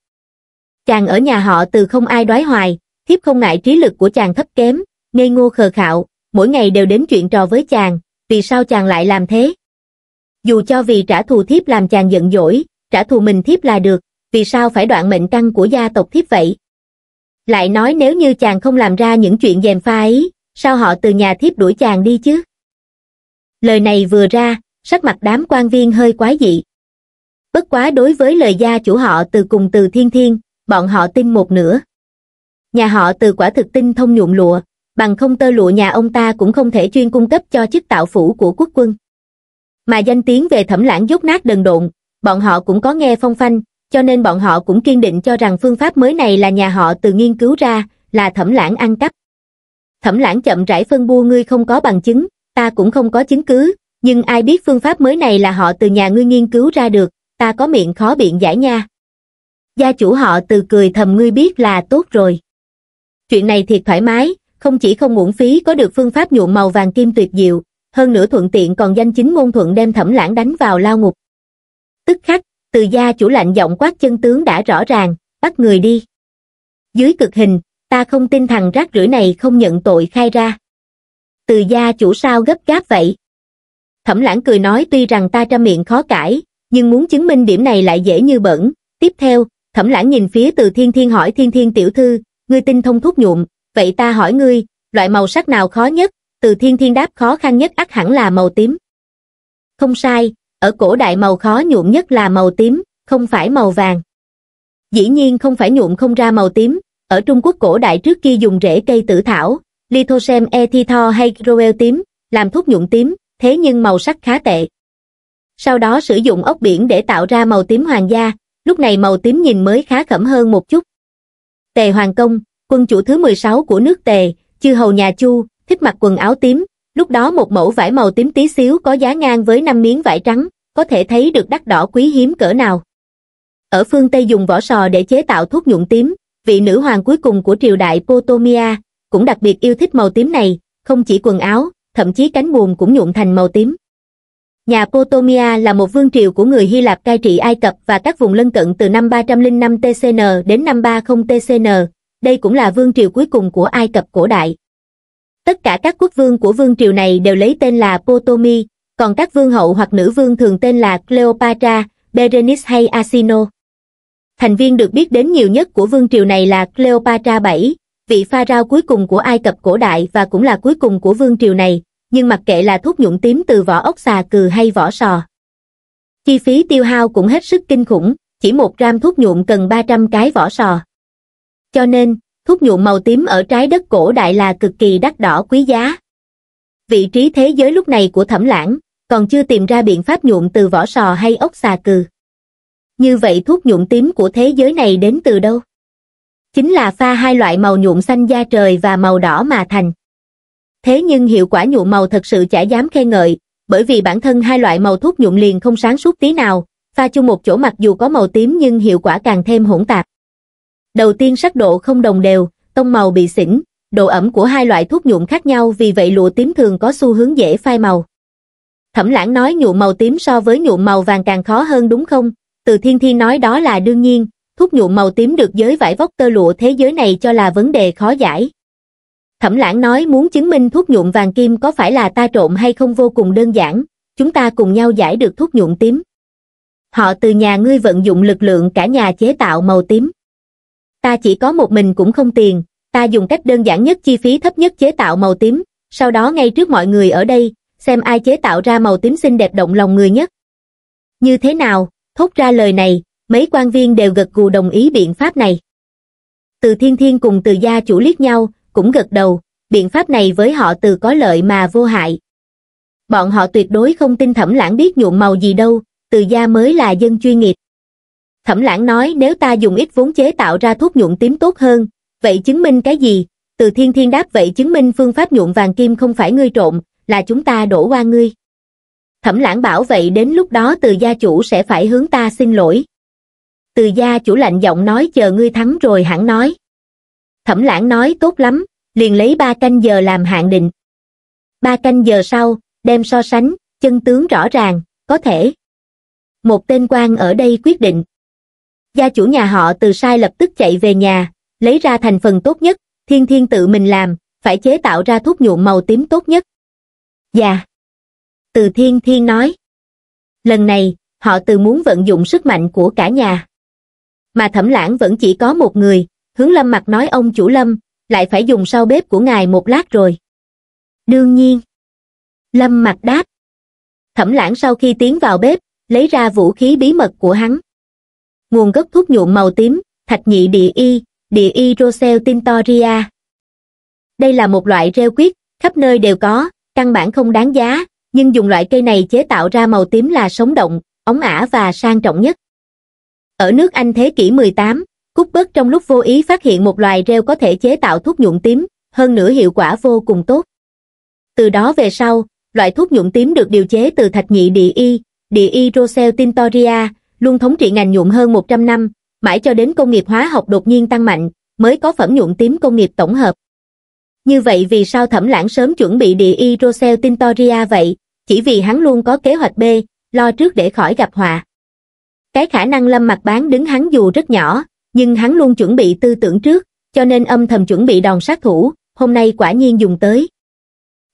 Chàng ở nhà họ từ không ai đoái hoài, thiếp không ngại trí lực của chàng thấp kém, ngây ngô khờ khạo, mỗi ngày đều đến chuyện trò với chàng, vì sao chàng lại làm thế? Dù cho vì trả thù thiếp làm chàng giận dỗi, trả thù mình thiếp là được, vì sao phải đoạn mệnh căn của gia tộc thiếp vậy? lại nói nếu như chàng không làm ra những chuyện dèm pha ấy, sao họ từ nhà thiếp đuổi chàng đi chứ? Lời này vừa ra, sắc mặt đám quan viên hơi quái dị. Bất quá đối với lời gia chủ họ từ cùng từ thiên thiên, bọn họ tin một nửa. Nhà họ từ quả thực tin thông nhuộm lụa, bằng không tơ lụa nhà ông ta cũng không thể chuyên cung cấp cho chức tạo phủ của quốc quân. Mà danh tiếng về thẩm lãng dốt nát đần độn, bọn họ cũng có nghe phong phanh, cho nên bọn họ cũng kiên định cho rằng phương pháp mới này là nhà họ từ nghiên cứu ra, là thẩm lãng ăn cắp. Thẩm lãng chậm rãi phân bua ngươi không có bằng chứng, ta cũng không có chứng cứ, nhưng ai biết phương pháp mới này là họ từ nhà ngươi nghiên cứu ra được, ta có miệng khó biện giải nha. Gia chủ họ từ cười thầm ngươi biết là tốt rồi. Chuyện này thiệt thoải mái, không chỉ không uổng phí có được phương pháp nhuộm màu vàng kim tuyệt diệu, hơn nữa thuận tiện còn danh chính ngôn thuận đem thẩm lãng đánh vào lao ngục. Tức khắc, từ gia chủ lạnh giọng quát chân tướng đã rõ ràng bắt người đi dưới cực hình ta không tin thằng rác rưởi này không nhận tội khai ra từ gia chủ sao gấp gáp vậy thẩm lãng cười nói tuy rằng ta trăm miệng khó cãi nhưng muốn chứng minh điểm này lại dễ như bẩn tiếp theo thẩm lãng nhìn phía từ thiên thiên hỏi thiên thiên tiểu thư ngươi tinh thông thuốc nhuộm vậy ta hỏi ngươi loại màu sắc nào khó nhất từ thiên thiên đáp khó khăn nhất ắt hẳn là màu tím không sai ở cổ đại màu khó nhuộm nhất là màu tím, không phải màu vàng. Dĩ nhiên không phải nhuộm không ra màu tím, ở Trung Quốc cổ đại trước kia dùng rễ cây tử thảo, lithosem ethithor hay roel tím, làm thuốc nhuộm tím, thế nhưng màu sắc khá tệ. Sau đó sử dụng ốc biển để tạo ra màu tím hoàng gia, lúc này màu tím nhìn mới khá khẩm hơn một chút. Tề Hoàng Công, quân chủ thứ 16 của nước Tề, chư hầu nhà Chu, thích mặc quần áo tím, Lúc đó một mẫu vải màu tím tí xíu có giá ngang với 5 miếng vải trắng, có thể thấy được đắt đỏ quý hiếm cỡ nào. Ở phương Tây dùng vỏ sò để chế tạo thuốc nhuộm tím, vị nữ hoàng cuối cùng của triều đại Potomia cũng đặc biệt yêu thích màu tím này, không chỉ quần áo, thậm chí cánh buồm cũng nhuộm thành màu tím. Nhà Potomia là một vương triều của người Hy Lạp cai trị Ai Cập và các vùng lân cận từ năm 305 TCN đến năm 330 TCN, đây cũng là vương triều cuối cùng của Ai Cập cổ đại tất cả các quốc vương của vương triều này đều lấy tên là potomi còn các vương hậu hoặc nữ vương thường tên là cleopatra berenice hay asino thành viên được biết đến nhiều nhất của vương triều này là cleopatra VII, vị pha rao cuối cùng của ai cập cổ đại và cũng là cuối cùng của vương triều này nhưng mặc kệ là thuốc nhuộm tím từ vỏ ốc xà cừ hay vỏ sò chi phí tiêu hao cũng hết sức kinh khủng chỉ một gram thuốc nhuộm cần 300 cái vỏ sò. Cho nên, thuốc nhuộm màu tím ở trái đất cổ đại là cực kỳ đắt đỏ quý giá. Vị trí thế giới lúc này của thẩm lãng, còn chưa tìm ra biện pháp nhuộm từ vỏ sò hay ốc xà cừ. Như vậy thuốc nhuộm tím của thế giới này đến từ đâu? Chính là pha hai loại màu nhuộm xanh da trời và màu đỏ mà thành. Thế nhưng hiệu quả nhuộm màu thật sự chả dám khen ngợi, bởi vì bản thân hai loại màu thuốc nhuộm liền không sáng suốt tí nào, pha chung một chỗ mặc dù có màu tím nhưng hiệu quả càng thêm hỗn tạp. Đầu tiên sắc độ không đồng đều, tông màu bị xỉn, độ ẩm của hai loại thuốc nhuộm khác nhau vì vậy lụa tím thường có xu hướng dễ phai màu. Thẩm lãng nói nhuộm màu tím so với nhuộm màu vàng càng khó hơn đúng không? Từ thiên thi nói đó là đương nhiên, thuốc nhuộm màu tím được giới vải vóc tơ lụa thế giới này cho là vấn đề khó giải. Thẩm lãng nói muốn chứng minh thuốc nhuộm vàng kim có phải là ta trộn hay không vô cùng đơn giản, chúng ta cùng nhau giải được thuốc nhuộm tím. Họ từ nhà ngươi vận dụng lực lượng cả nhà chế tạo màu tím ta chỉ có một mình cũng không tiền, ta dùng cách đơn giản nhất chi phí thấp nhất chế tạo màu tím, sau đó ngay trước mọi người ở đây, xem ai chế tạo ra màu tím xinh đẹp động lòng người nhất. Như thế nào, thốt ra lời này, mấy quan viên đều gật gù đồng ý biện pháp này. Từ thiên thiên cùng từ gia chủ liếc nhau, cũng gật đầu, biện pháp này với họ từ có lợi mà vô hại. Bọn họ tuyệt đối không tin thẩm lãng biết nhuộm màu gì đâu, từ gia mới là dân chuyên nghiệp. Thẩm lãng nói nếu ta dùng ít vốn chế tạo ra thuốc nhuộm tím tốt hơn, vậy chứng minh cái gì? Từ thiên thiên đáp vậy chứng minh phương pháp nhuộm vàng kim không phải ngươi trộm là chúng ta đổ qua ngươi. Thẩm lãng bảo vậy đến lúc đó từ gia chủ sẽ phải hướng ta xin lỗi. Từ gia chủ lạnh giọng nói chờ ngươi thắng rồi hẳn nói. Thẩm lãng nói tốt lắm, liền lấy ba canh giờ làm hạn định. Ba canh giờ sau, đem so sánh, chân tướng rõ ràng, có thể. Một tên quan ở đây quyết định gia chủ nhà họ từ sai lập tức chạy về nhà, lấy ra thành phần tốt nhất, thiên thiên tự mình làm, phải chế tạo ra thuốc nhuộm màu tím tốt nhất. Dạ. Từ thiên thiên nói. Lần này, họ từ muốn vận dụng sức mạnh của cả nhà. Mà thẩm lãng vẫn chỉ có một người, hướng lâm mặt nói ông chủ lâm, lại phải dùng sau bếp của ngài một lát rồi. Đương nhiên. Lâm mặt đáp. Thẩm lãng sau khi tiến vào bếp, lấy ra vũ khí bí mật của hắn nguồn gốc thuốc nhuộm màu tím thạch nhị địa y địa y rosel tintoria đây là một loại rêu quyết khắp nơi đều có căn bản không đáng giá nhưng dùng loại cây này chế tạo ra màu tím là sống động ống ả và sang trọng nhất ở nước anh thế kỷ 18, cúc bớt trong lúc vô ý phát hiện một loài rêu có thể chế tạo thuốc nhuộm tím hơn nữa hiệu quả vô cùng tốt từ đó về sau loại thuốc nhuộm tím được điều chế từ thạch nhị địa y địa y rosel tintoria luôn thống trị ngành nhuộm hơn 100 năm, mãi cho đến công nghiệp hóa học đột nhiên tăng mạnh, mới có phẩm nhuộm tím công nghiệp tổng hợp. Như vậy vì sao Thẩm Lãng sớm chuẩn bị địa y Rosel Tintoria vậy, chỉ vì hắn luôn có kế hoạch B, lo trước để khỏi gặp họa. Cái khả năng lâm mặt bán đứng hắn dù rất nhỏ, nhưng hắn luôn chuẩn bị tư tưởng trước, cho nên âm thầm chuẩn bị đòn sát thủ, hôm nay quả nhiên dùng tới.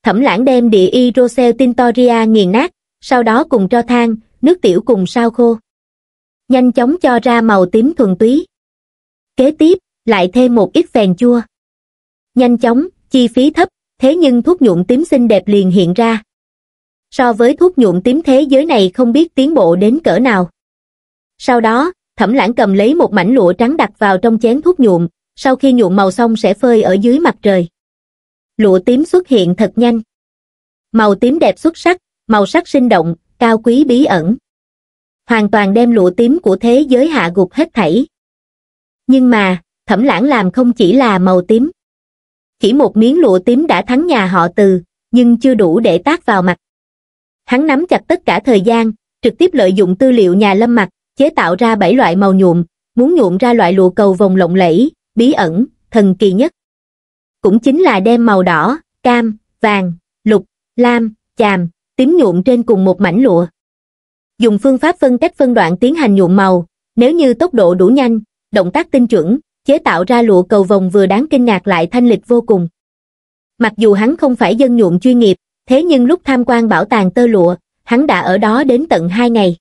Thẩm lãng đem địa y Rosel Tintoria nghiền nát, sau đó cùng cho than, nước tiểu cùng sao khô nhanh chóng cho ra màu tím thuần túy. Kế tiếp, lại thêm một ít phèn chua. Nhanh chóng, chi phí thấp, thế nhưng thuốc nhuộm tím xinh đẹp liền hiện ra. So với thuốc nhuộm tím thế giới này không biết tiến bộ đến cỡ nào. Sau đó, thẩm lãng cầm lấy một mảnh lụa trắng đặt vào trong chén thuốc nhuộm, sau khi nhuộm màu xong sẽ phơi ở dưới mặt trời. Lụa tím xuất hiện thật nhanh. Màu tím đẹp xuất sắc, màu sắc sinh động, cao quý bí ẩn hoàn toàn đem lụa tím của thế giới hạ gục hết thảy. Nhưng mà, thẩm lãng làm không chỉ là màu tím. Chỉ một miếng lụa tím đã thắng nhà họ từ, nhưng chưa đủ để tác vào mặt. Hắn nắm chặt tất cả thời gian, trực tiếp lợi dụng tư liệu nhà lâm mặt, chế tạo ra bảy loại màu nhuộm, muốn nhuộm ra loại lụa cầu vòng lộng lẫy, bí ẩn, thần kỳ nhất. Cũng chính là đem màu đỏ, cam, vàng, lục, lam, chàm, tím nhuộm trên cùng một mảnh lụa dùng phương pháp phân cách phân đoạn tiến hành nhuộm màu, nếu như tốc độ đủ nhanh, động tác tinh chuẩn, chế tạo ra lụa cầu vồng vừa đáng kinh ngạc lại thanh lịch vô cùng. Mặc dù hắn không phải dân nhuộm chuyên nghiệp, thế nhưng lúc tham quan bảo tàng tơ lụa, hắn đã ở đó đến tận 2 ngày.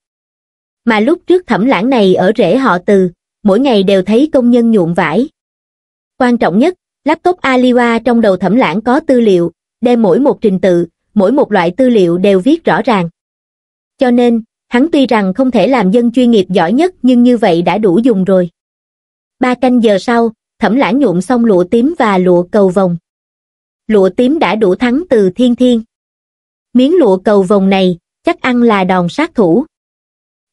Mà lúc trước thẩm lãng này ở rễ họ từ, mỗi ngày đều thấy công nhân nhuộm vải. Quan trọng nhất, laptop Aliwa trong đầu thẩm lãng có tư liệu, đem mỗi một trình tự, mỗi một loại tư liệu đều viết rõ ràng. Cho nên, hắn tuy rằng không thể làm dân chuyên nghiệp giỏi nhất nhưng như vậy đã đủ dùng rồi. Ba canh giờ sau, thẩm lãng nhuộm xong lụa tím và lụa cầu vồng. Lụa tím đã đủ thắng từ thiên thiên. Miếng lụa cầu vồng này, chắc ăn là đòn sát thủ.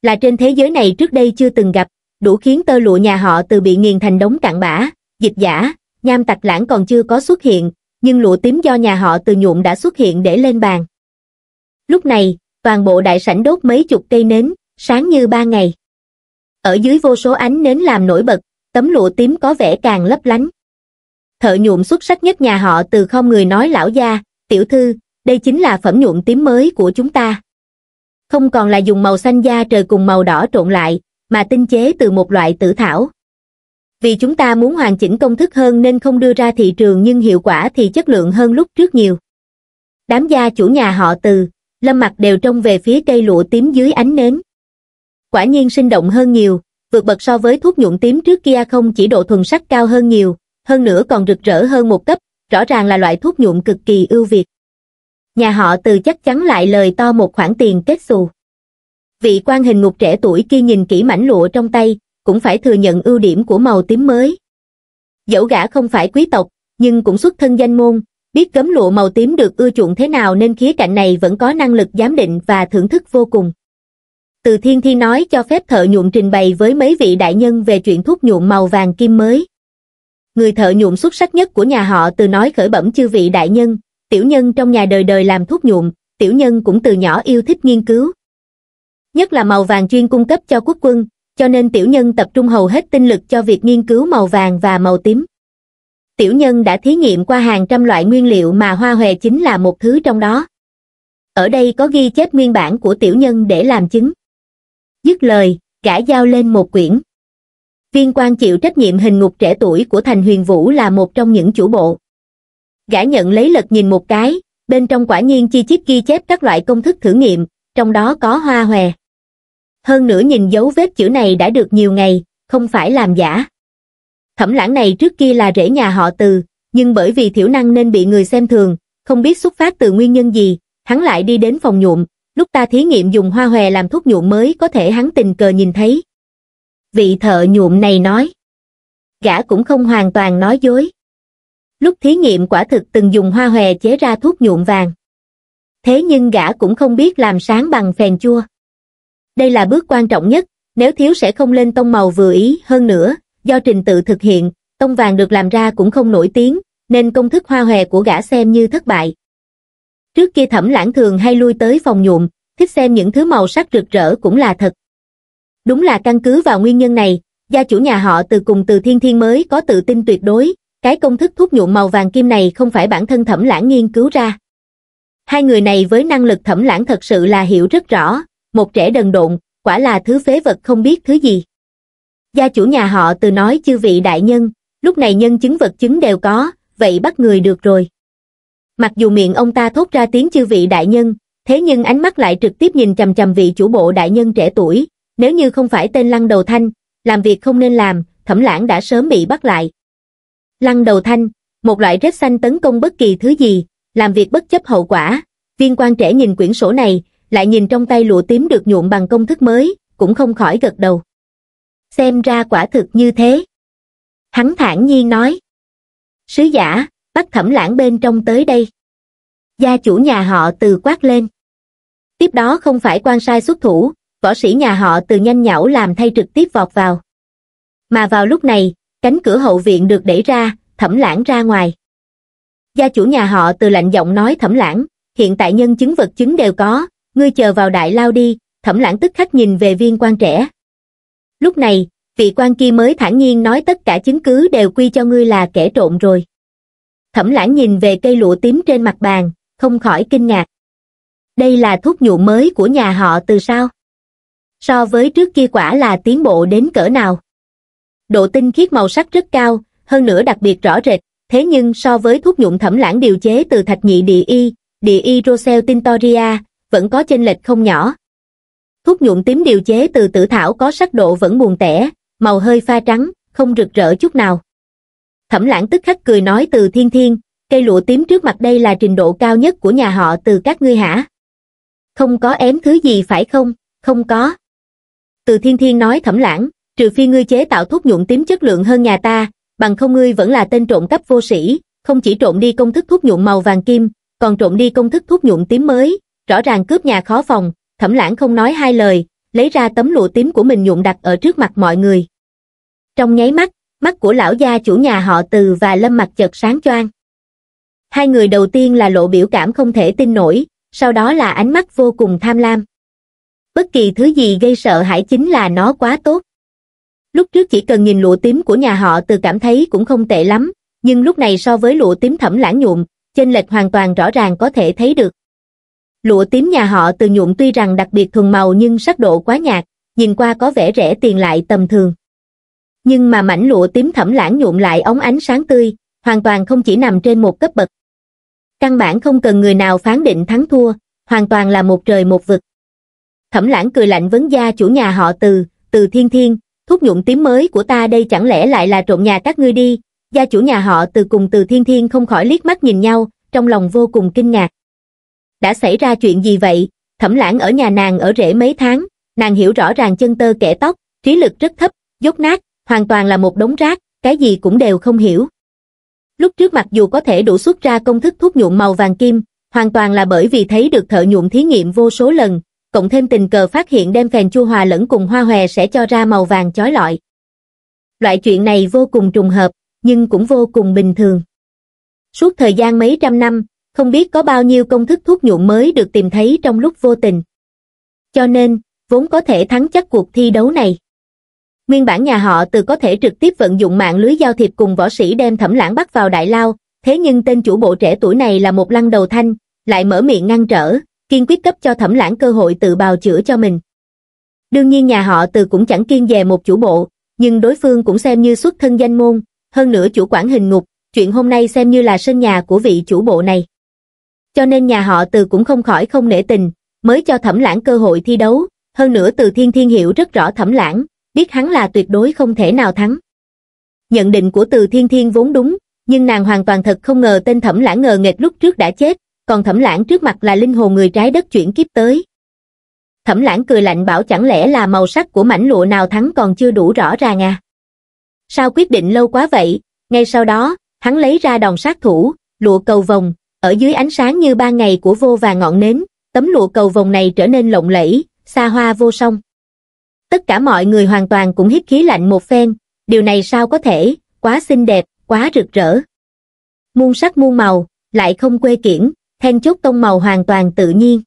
Là trên thế giới này trước đây chưa từng gặp, đủ khiến tơ lụa nhà họ từ bị nghiền thành đống cạn bã, dịch giả, nham tạch lãng còn chưa có xuất hiện, nhưng lụa tím do nhà họ từ nhuộm đã xuất hiện để lên bàn. Lúc này, toàn bộ đại sảnh đốt mấy chục cây nến, sáng như ba ngày. Ở dưới vô số ánh nến làm nổi bật, tấm lụa tím có vẻ càng lấp lánh. Thợ nhuộm xuất sắc nhất nhà họ từ không người nói lão gia, tiểu thư, đây chính là phẩm nhuộm tím mới của chúng ta. Không còn là dùng màu xanh da trời cùng màu đỏ trộn lại, mà tinh chế từ một loại tử thảo. Vì chúng ta muốn hoàn chỉnh công thức hơn nên không đưa ra thị trường nhưng hiệu quả thì chất lượng hơn lúc trước nhiều. Đám gia chủ nhà họ từ, lâm mặt đều trông về phía cây lụa tím dưới ánh nến. Quả nhiên sinh động hơn nhiều, vượt bậc so với thuốc nhuộm tím trước kia không chỉ độ thuần sắc cao hơn nhiều, hơn nữa còn rực rỡ hơn một cấp, rõ ràng là loại thuốc nhuộm cực kỳ ưu việt. Nhà họ từ chắc chắn lại lời to một khoản tiền kết xù. Vị quan hình ngục trẻ tuổi kia nhìn kỹ mảnh lụa trong tay, cũng phải thừa nhận ưu điểm của màu tím mới. Dẫu gã không phải quý tộc, nhưng cũng xuất thân danh môn, biết cấm lụa màu tím được ưa chuộng thế nào nên khía cạnh này vẫn có năng lực giám định và thưởng thức vô cùng. Từ Thiên Thi nói cho phép thợ nhuộm trình bày với mấy vị đại nhân về chuyện thuốc nhuộm màu vàng kim mới. Người thợ nhuộm xuất sắc nhất của nhà họ từ nói khởi bẩm chư vị đại nhân, tiểu nhân trong nhà đời đời làm thuốc nhuộm, tiểu nhân cũng từ nhỏ yêu thích nghiên cứu. Nhất là màu vàng chuyên cung cấp cho quốc quân, cho nên tiểu nhân tập trung hầu hết tinh lực cho việc nghiên cứu màu vàng và màu tím tiểu nhân đã thí nghiệm qua hàng trăm loại nguyên liệu mà hoa hòe chính là một thứ trong đó. Ở đây có ghi chép nguyên bản của tiểu nhân để làm chứng. Dứt lời, gã giao lên một quyển. Viên quan chịu trách nhiệm hình ngục trẻ tuổi của Thành Huyền Vũ là một trong những chủ bộ. Gã nhận lấy lật nhìn một cái, bên trong quả nhiên chi chít ghi chép các loại công thức thử nghiệm, trong đó có hoa hòe. Hơn nữa nhìn dấu vết chữ này đã được nhiều ngày, không phải làm giả. Thẩm lãng này trước kia là rễ nhà họ từ, nhưng bởi vì thiểu năng nên bị người xem thường, không biết xuất phát từ nguyên nhân gì, hắn lại đi đến phòng nhuộm, lúc ta thí nghiệm dùng hoa hòe làm thuốc nhuộm mới có thể hắn tình cờ nhìn thấy. Vị thợ nhuộm này nói, gã cũng không hoàn toàn nói dối. Lúc thí nghiệm quả thực từng dùng hoa hòe chế ra thuốc nhuộm vàng. Thế nhưng gã cũng không biết làm sáng bằng phèn chua. Đây là bước quan trọng nhất, nếu thiếu sẽ không lên tông màu vừa ý hơn nữa, do trình tự thực hiện, tông vàng được làm ra cũng không nổi tiếng, nên công thức hoa hòe của gã xem như thất bại. Trước kia thẩm lãng thường hay lui tới phòng nhuộm, thích xem những thứ màu sắc rực rỡ cũng là thật. Đúng là căn cứ vào nguyên nhân này, gia chủ nhà họ từ cùng từ thiên thiên mới có tự tin tuyệt đối, cái công thức thuốc nhuộm màu vàng kim này không phải bản thân thẩm lãng nghiên cứu ra. Hai người này với năng lực thẩm lãng thật sự là hiểu rất rõ, một trẻ đần độn, quả là thứ phế vật không biết thứ gì gia chủ nhà họ từ nói chư vị đại nhân, lúc này nhân chứng vật chứng đều có, vậy bắt người được rồi. Mặc dù miệng ông ta thốt ra tiếng chư vị đại nhân, thế nhưng ánh mắt lại trực tiếp nhìn chầm chầm vị chủ bộ đại nhân trẻ tuổi, nếu như không phải tên lăng đầu thanh, làm việc không nên làm, thẩm lãng đã sớm bị bắt lại. Lăng đầu thanh, một loại rết xanh tấn công bất kỳ thứ gì, làm việc bất chấp hậu quả, viên quan trẻ nhìn quyển sổ này, lại nhìn trong tay lụa tím được nhuộm bằng công thức mới, cũng không khỏi gật đầu xem ra quả thực như thế. Hắn thản nhiên nói. Sứ giả, bắt thẩm lãng bên trong tới đây. Gia chủ nhà họ từ quát lên. Tiếp đó không phải quan sai xuất thủ, võ sĩ nhà họ từ nhanh nhảu làm thay trực tiếp vọt vào. Mà vào lúc này, cánh cửa hậu viện được đẩy ra, thẩm lãng ra ngoài. Gia chủ nhà họ từ lạnh giọng nói thẩm lãng, hiện tại nhân chứng vật chứng đều có, ngươi chờ vào đại lao đi, thẩm lãng tức khắc nhìn về viên quan trẻ, lúc này vị quan kia mới thản nhiên nói tất cả chứng cứ đều quy cho ngươi là kẻ trộm rồi thẩm lãng nhìn về cây lụa tím trên mặt bàn không khỏi kinh ngạc đây là thuốc nhuộm mới của nhà họ từ sao so với trước kia quả là tiến bộ đến cỡ nào độ tinh khiết màu sắc rất cao hơn nữa đặc biệt rõ rệt thế nhưng so với thuốc nhuộm thẩm lãng điều chế từ thạch nhị địa y địa y rosel tintoria vẫn có chênh lệch không nhỏ thuốc nhuộm tím điều chế từ tử thảo có sắc độ vẫn buồn tẻ, màu hơi pha trắng, không rực rỡ chút nào. Thẩm lãng tức khắc cười nói từ thiên thiên, cây lụa tím trước mặt đây là trình độ cao nhất của nhà họ từ các ngươi hả? Không có ém thứ gì phải không? Không có. Từ thiên thiên nói thẩm lãng, trừ phi ngươi chế tạo thuốc nhuộm tím chất lượng hơn nhà ta, bằng không ngươi vẫn là tên trộm cắp vô sĩ, không chỉ trộm đi công thức thuốc nhuộm màu vàng kim, còn trộm đi công thức thuốc nhuộm tím mới, rõ ràng cướp nhà khó phòng, Thẩm lãng không nói hai lời, lấy ra tấm lụa tím của mình nhụm đặt ở trước mặt mọi người. Trong nháy mắt, mắt của lão gia chủ nhà họ từ và lâm mặt chợt sáng choang. Hai người đầu tiên là lộ biểu cảm không thể tin nổi, sau đó là ánh mắt vô cùng tham lam. Bất kỳ thứ gì gây sợ hãi chính là nó quá tốt. Lúc trước chỉ cần nhìn lụa tím của nhà họ từ cảm thấy cũng không tệ lắm, nhưng lúc này so với lụa tím thẩm lãng nhụm, chênh lệch hoàn toàn rõ ràng có thể thấy được lụa tím nhà họ từ nhuộm tuy rằng đặc biệt thuần màu nhưng sắc độ quá nhạt, nhìn qua có vẻ rẻ tiền lại tầm thường. Nhưng mà mảnh lụa tím thẩm lãng nhuộm lại ống ánh sáng tươi, hoàn toàn không chỉ nằm trên một cấp bậc. Căn bản không cần người nào phán định thắng thua, hoàn toàn là một trời một vực. Thẩm lãng cười lạnh vấn gia chủ nhà họ từ, từ thiên thiên, thuốc nhuộm tím mới của ta đây chẳng lẽ lại là trộm nhà các ngươi đi, gia chủ nhà họ từ cùng từ thiên thiên không khỏi liếc mắt nhìn nhau, trong lòng vô cùng kinh ngạc đã xảy ra chuyện gì vậy? Thẩm lãng ở nhà nàng ở rễ mấy tháng, nàng hiểu rõ ràng chân tơ kẻ tóc, trí lực rất thấp, dốt nát, hoàn toàn là một đống rác, cái gì cũng đều không hiểu. Lúc trước mặc dù có thể đủ xuất ra công thức thuốc nhuộm màu vàng kim, hoàn toàn là bởi vì thấy được thợ nhuộm thí nghiệm vô số lần, cộng thêm tình cờ phát hiện đem phèn chua hòa lẫn cùng hoa hòe sẽ cho ra màu vàng chói lọi. Loại chuyện này vô cùng trùng hợp, nhưng cũng vô cùng bình thường. Suốt thời gian mấy trăm năm, không biết có bao nhiêu công thức thuốc nhuộm mới được tìm thấy trong lúc vô tình. Cho nên, vốn có thể thắng chắc cuộc thi đấu này. Nguyên bản nhà họ từ có thể trực tiếp vận dụng mạng lưới giao thiệp cùng võ sĩ đem thẩm lãng bắt vào đại lao, thế nhưng tên chủ bộ trẻ tuổi này là một lăng đầu thanh, lại mở miệng ngăn trở, kiên quyết cấp cho thẩm lãng cơ hội tự bào chữa cho mình. Đương nhiên nhà họ từ cũng chẳng kiên dè một chủ bộ, nhưng đối phương cũng xem như xuất thân danh môn, hơn nữa chủ quản hình ngục, chuyện hôm nay xem như là sân nhà của vị chủ bộ này cho nên nhà họ từ cũng không khỏi không nể tình, mới cho thẩm lãng cơ hội thi đấu, hơn nữa từ thiên thiên hiểu rất rõ thẩm lãng, biết hắn là tuyệt đối không thể nào thắng. Nhận định của từ thiên thiên vốn đúng, nhưng nàng hoàn toàn thật không ngờ tên thẩm lãng ngờ nghệch lúc trước đã chết, còn thẩm lãng trước mặt là linh hồn người trái đất chuyển kiếp tới. Thẩm lãng cười lạnh bảo chẳng lẽ là màu sắc của mảnh lụa nào thắng còn chưa đủ rõ ràng à? Sao quyết định lâu quá vậy? Ngay sau đó, hắn lấy ra đòn sát thủ, lụa cầu vòng, ở dưới ánh sáng như ba ngày của vô và ngọn nến, tấm lụa cầu vồng này trở nên lộng lẫy, xa hoa vô song. Tất cả mọi người hoàn toàn cũng hít khí lạnh một phen, điều này sao có thể, quá xinh đẹp, quá rực rỡ. Muôn sắc muôn màu, lại không quê kiển, then chốt tông màu hoàn toàn tự nhiên.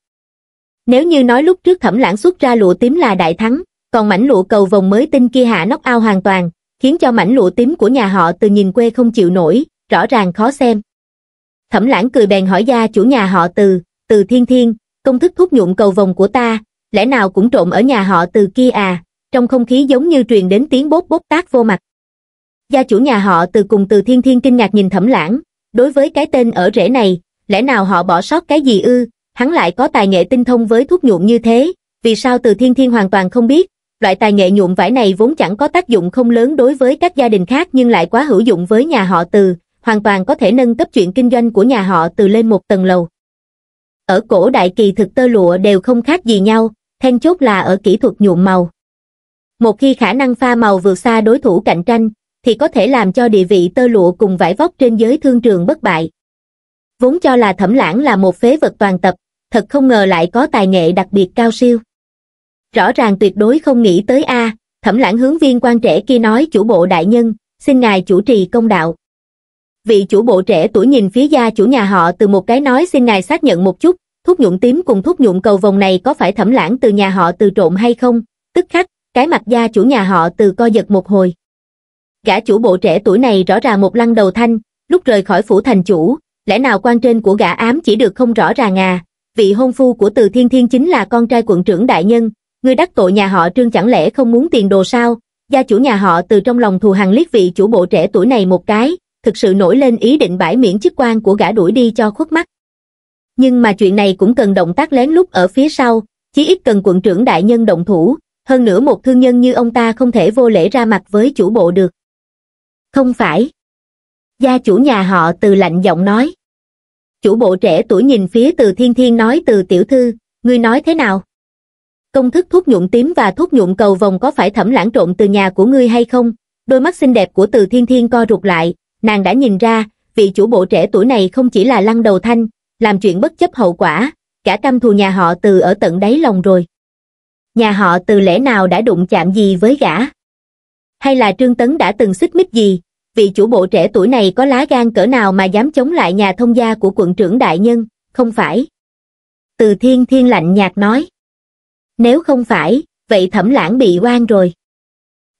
Nếu như nói lúc trước thẩm lãng xuất ra lụa tím là đại thắng, còn mảnh lụa cầu vồng mới tinh kia hạ nóc ao hoàn toàn, khiến cho mảnh lụa tím của nhà họ từ nhìn quê không chịu nổi, rõ ràng khó xem. Thẩm lãng cười bèn hỏi gia chủ nhà họ từ, từ thiên thiên, công thức thuốc nhuộm cầu vòng của ta, lẽ nào cũng trộn ở nhà họ từ kia à, trong không khí giống như truyền đến tiếng bốt bốt tác vô mặt. Gia chủ nhà họ từ cùng từ thiên thiên kinh ngạc nhìn thẩm lãng, đối với cái tên ở rễ này, lẽ nào họ bỏ sót cái gì ư, hắn lại có tài nghệ tinh thông với thuốc nhuộm như thế, vì sao từ thiên thiên hoàn toàn không biết, loại tài nghệ nhuộm vải này vốn chẳng có tác dụng không lớn đối với các gia đình khác nhưng lại quá hữu dụng với nhà họ từ, hoàn toàn có thể nâng cấp chuyện kinh doanh của nhà họ từ lên một tầng lầu. Ở cổ đại kỳ thực tơ lụa đều không khác gì nhau, then chốt là ở kỹ thuật nhuộm màu. Một khi khả năng pha màu vượt xa đối thủ cạnh tranh, thì có thể làm cho địa vị tơ lụa cùng vải vóc trên giới thương trường bất bại. Vốn cho là thẩm lãng là một phế vật toàn tập, thật không ngờ lại có tài nghệ đặc biệt cao siêu. Rõ ràng tuyệt đối không nghĩ tới A, à, thẩm lãng hướng viên quan trẻ kia nói chủ bộ đại nhân, xin ngài chủ trì công đạo vị chủ bộ trẻ tuổi nhìn phía gia chủ nhà họ từ một cái nói xin ngài xác nhận một chút, thuốc nhuộm tím cùng thuốc nhuộm cầu vòng này có phải thẩm lãng từ nhà họ từ trộn hay không, tức khắc, cái mặt gia chủ nhà họ từ co giật một hồi. Gã chủ bộ trẻ tuổi này rõ ràng một lăng đầu thanh, lúc rời khỏi phủ thành chủ, lẽ nào quan trên của gã ám chỉ được không rõ ràng à, vị hôn phu của từ thiên thiên chính là con trai quận trưởng đại nhân, người đắc tội nhà họ trương chẳng lẽ không muốn tiền đồ sao, gia chủ nhà họ từ trong lòng thù hằn liếc vị chủ bộ trẻ tuổi này một cái, thực sự nổi lên ý định bãi miễn chức quan của gã đuổi đi cho khuất mắt. Nhưng mà chuyện này cũng cần động tác lén lút ở phía sau, chí ít cần quận trưởng đại nhân động thủ, hơn nữa một thương nhân như ông ta không thể vô lễ ra mặt với chủ bộ được. Không phải. Gia chủ nhà họ từ lạnh giọng nói. Chủ bộ trẻ tuổi nhìn phía từ thiên thiên nói từ tiểu thư, ngươi nói thế nào? Công thức thuốc nhuộm tím và thuốc nhuộm cầu vòng có phải thẩm lãng trộn từ nhà của ngươi hay không? Đôi mắt xinh đẹp của từ thiên thiên co rụt lại, nàng đã nhìn ra, vị chủ bộ trẻ tuổi này không chỉ là lăng đầu thanh, làm chuyện bất chấp hậu quả, cả căm thù nhà họ từ ở tận đáy lòng rồi. Nhà họ từ lẽ nào đã đụng chạm gì với gã? Hay là Trương Tấn đã từng xích mít gì? Vị chủ bộ trẻ tuổi này có lá gan cỡ nào mà dám chống lại nhà thông gia của quận trưởng đại nhân, không phải? Từ thiên thiên lạnh nhạt nói. Nếu không phải, vậy thẩm lãng bị oan rồi.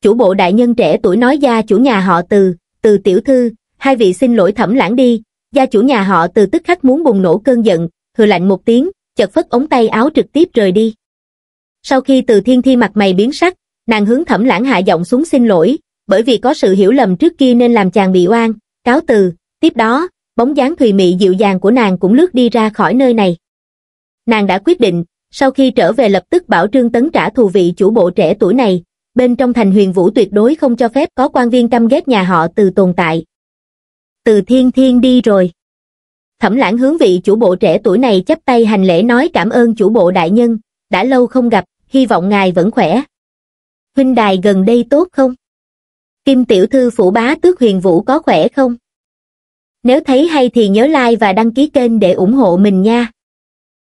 Chủ bộ đại nhân trẻ tuổi nói ra chủ nhà họ từ, từ tiểu thư, hai vị xin lỗi thẩm lãng đi, gia chủ nhà họ từ tức khắc muốn bùng nổ cơn giận, hừ lạnh một tiếng, chợt phất ống tay áo trực tiếp rời đi. Sau khi từ thiên thi mặt mày biến sắc, nàng hướng thẩm lãng hạ giọng xuống xin lỗi, bởi vì có sự hiểu lầm trước kia nên làm chàng bị oan, cáo từ, tiếp đó, bóng dáng thùy mị dịu dàng của nàng cũng lướt đi ra khỏi nơi này. Nàng đã quyết định, sau khi trở về lập tức bảo Trương Tấn trả thù vị chủ bộ trẻ tuổi này, bên trong thành huyền vũ tuyệt đối không cho phép có quan viên căm ghét nhà họ từ tồn tại. Từ thiên thiên đi rồi. Thẩm lãng hướng vị chủ bộ trẻ tuổi này chắp tay hành lễ nói cảm ơn chủ bộ đại nhân, đã lâu không gặp, hy vọng ngài vẫn khỏe. Huynh đài gần đây tốt không? Kim tiểu thư phủ bá tước huyền vũ có khỏe không? Nếu thấy hay thì nhớ like và đăng ký kênh để ủng hộ mình nha.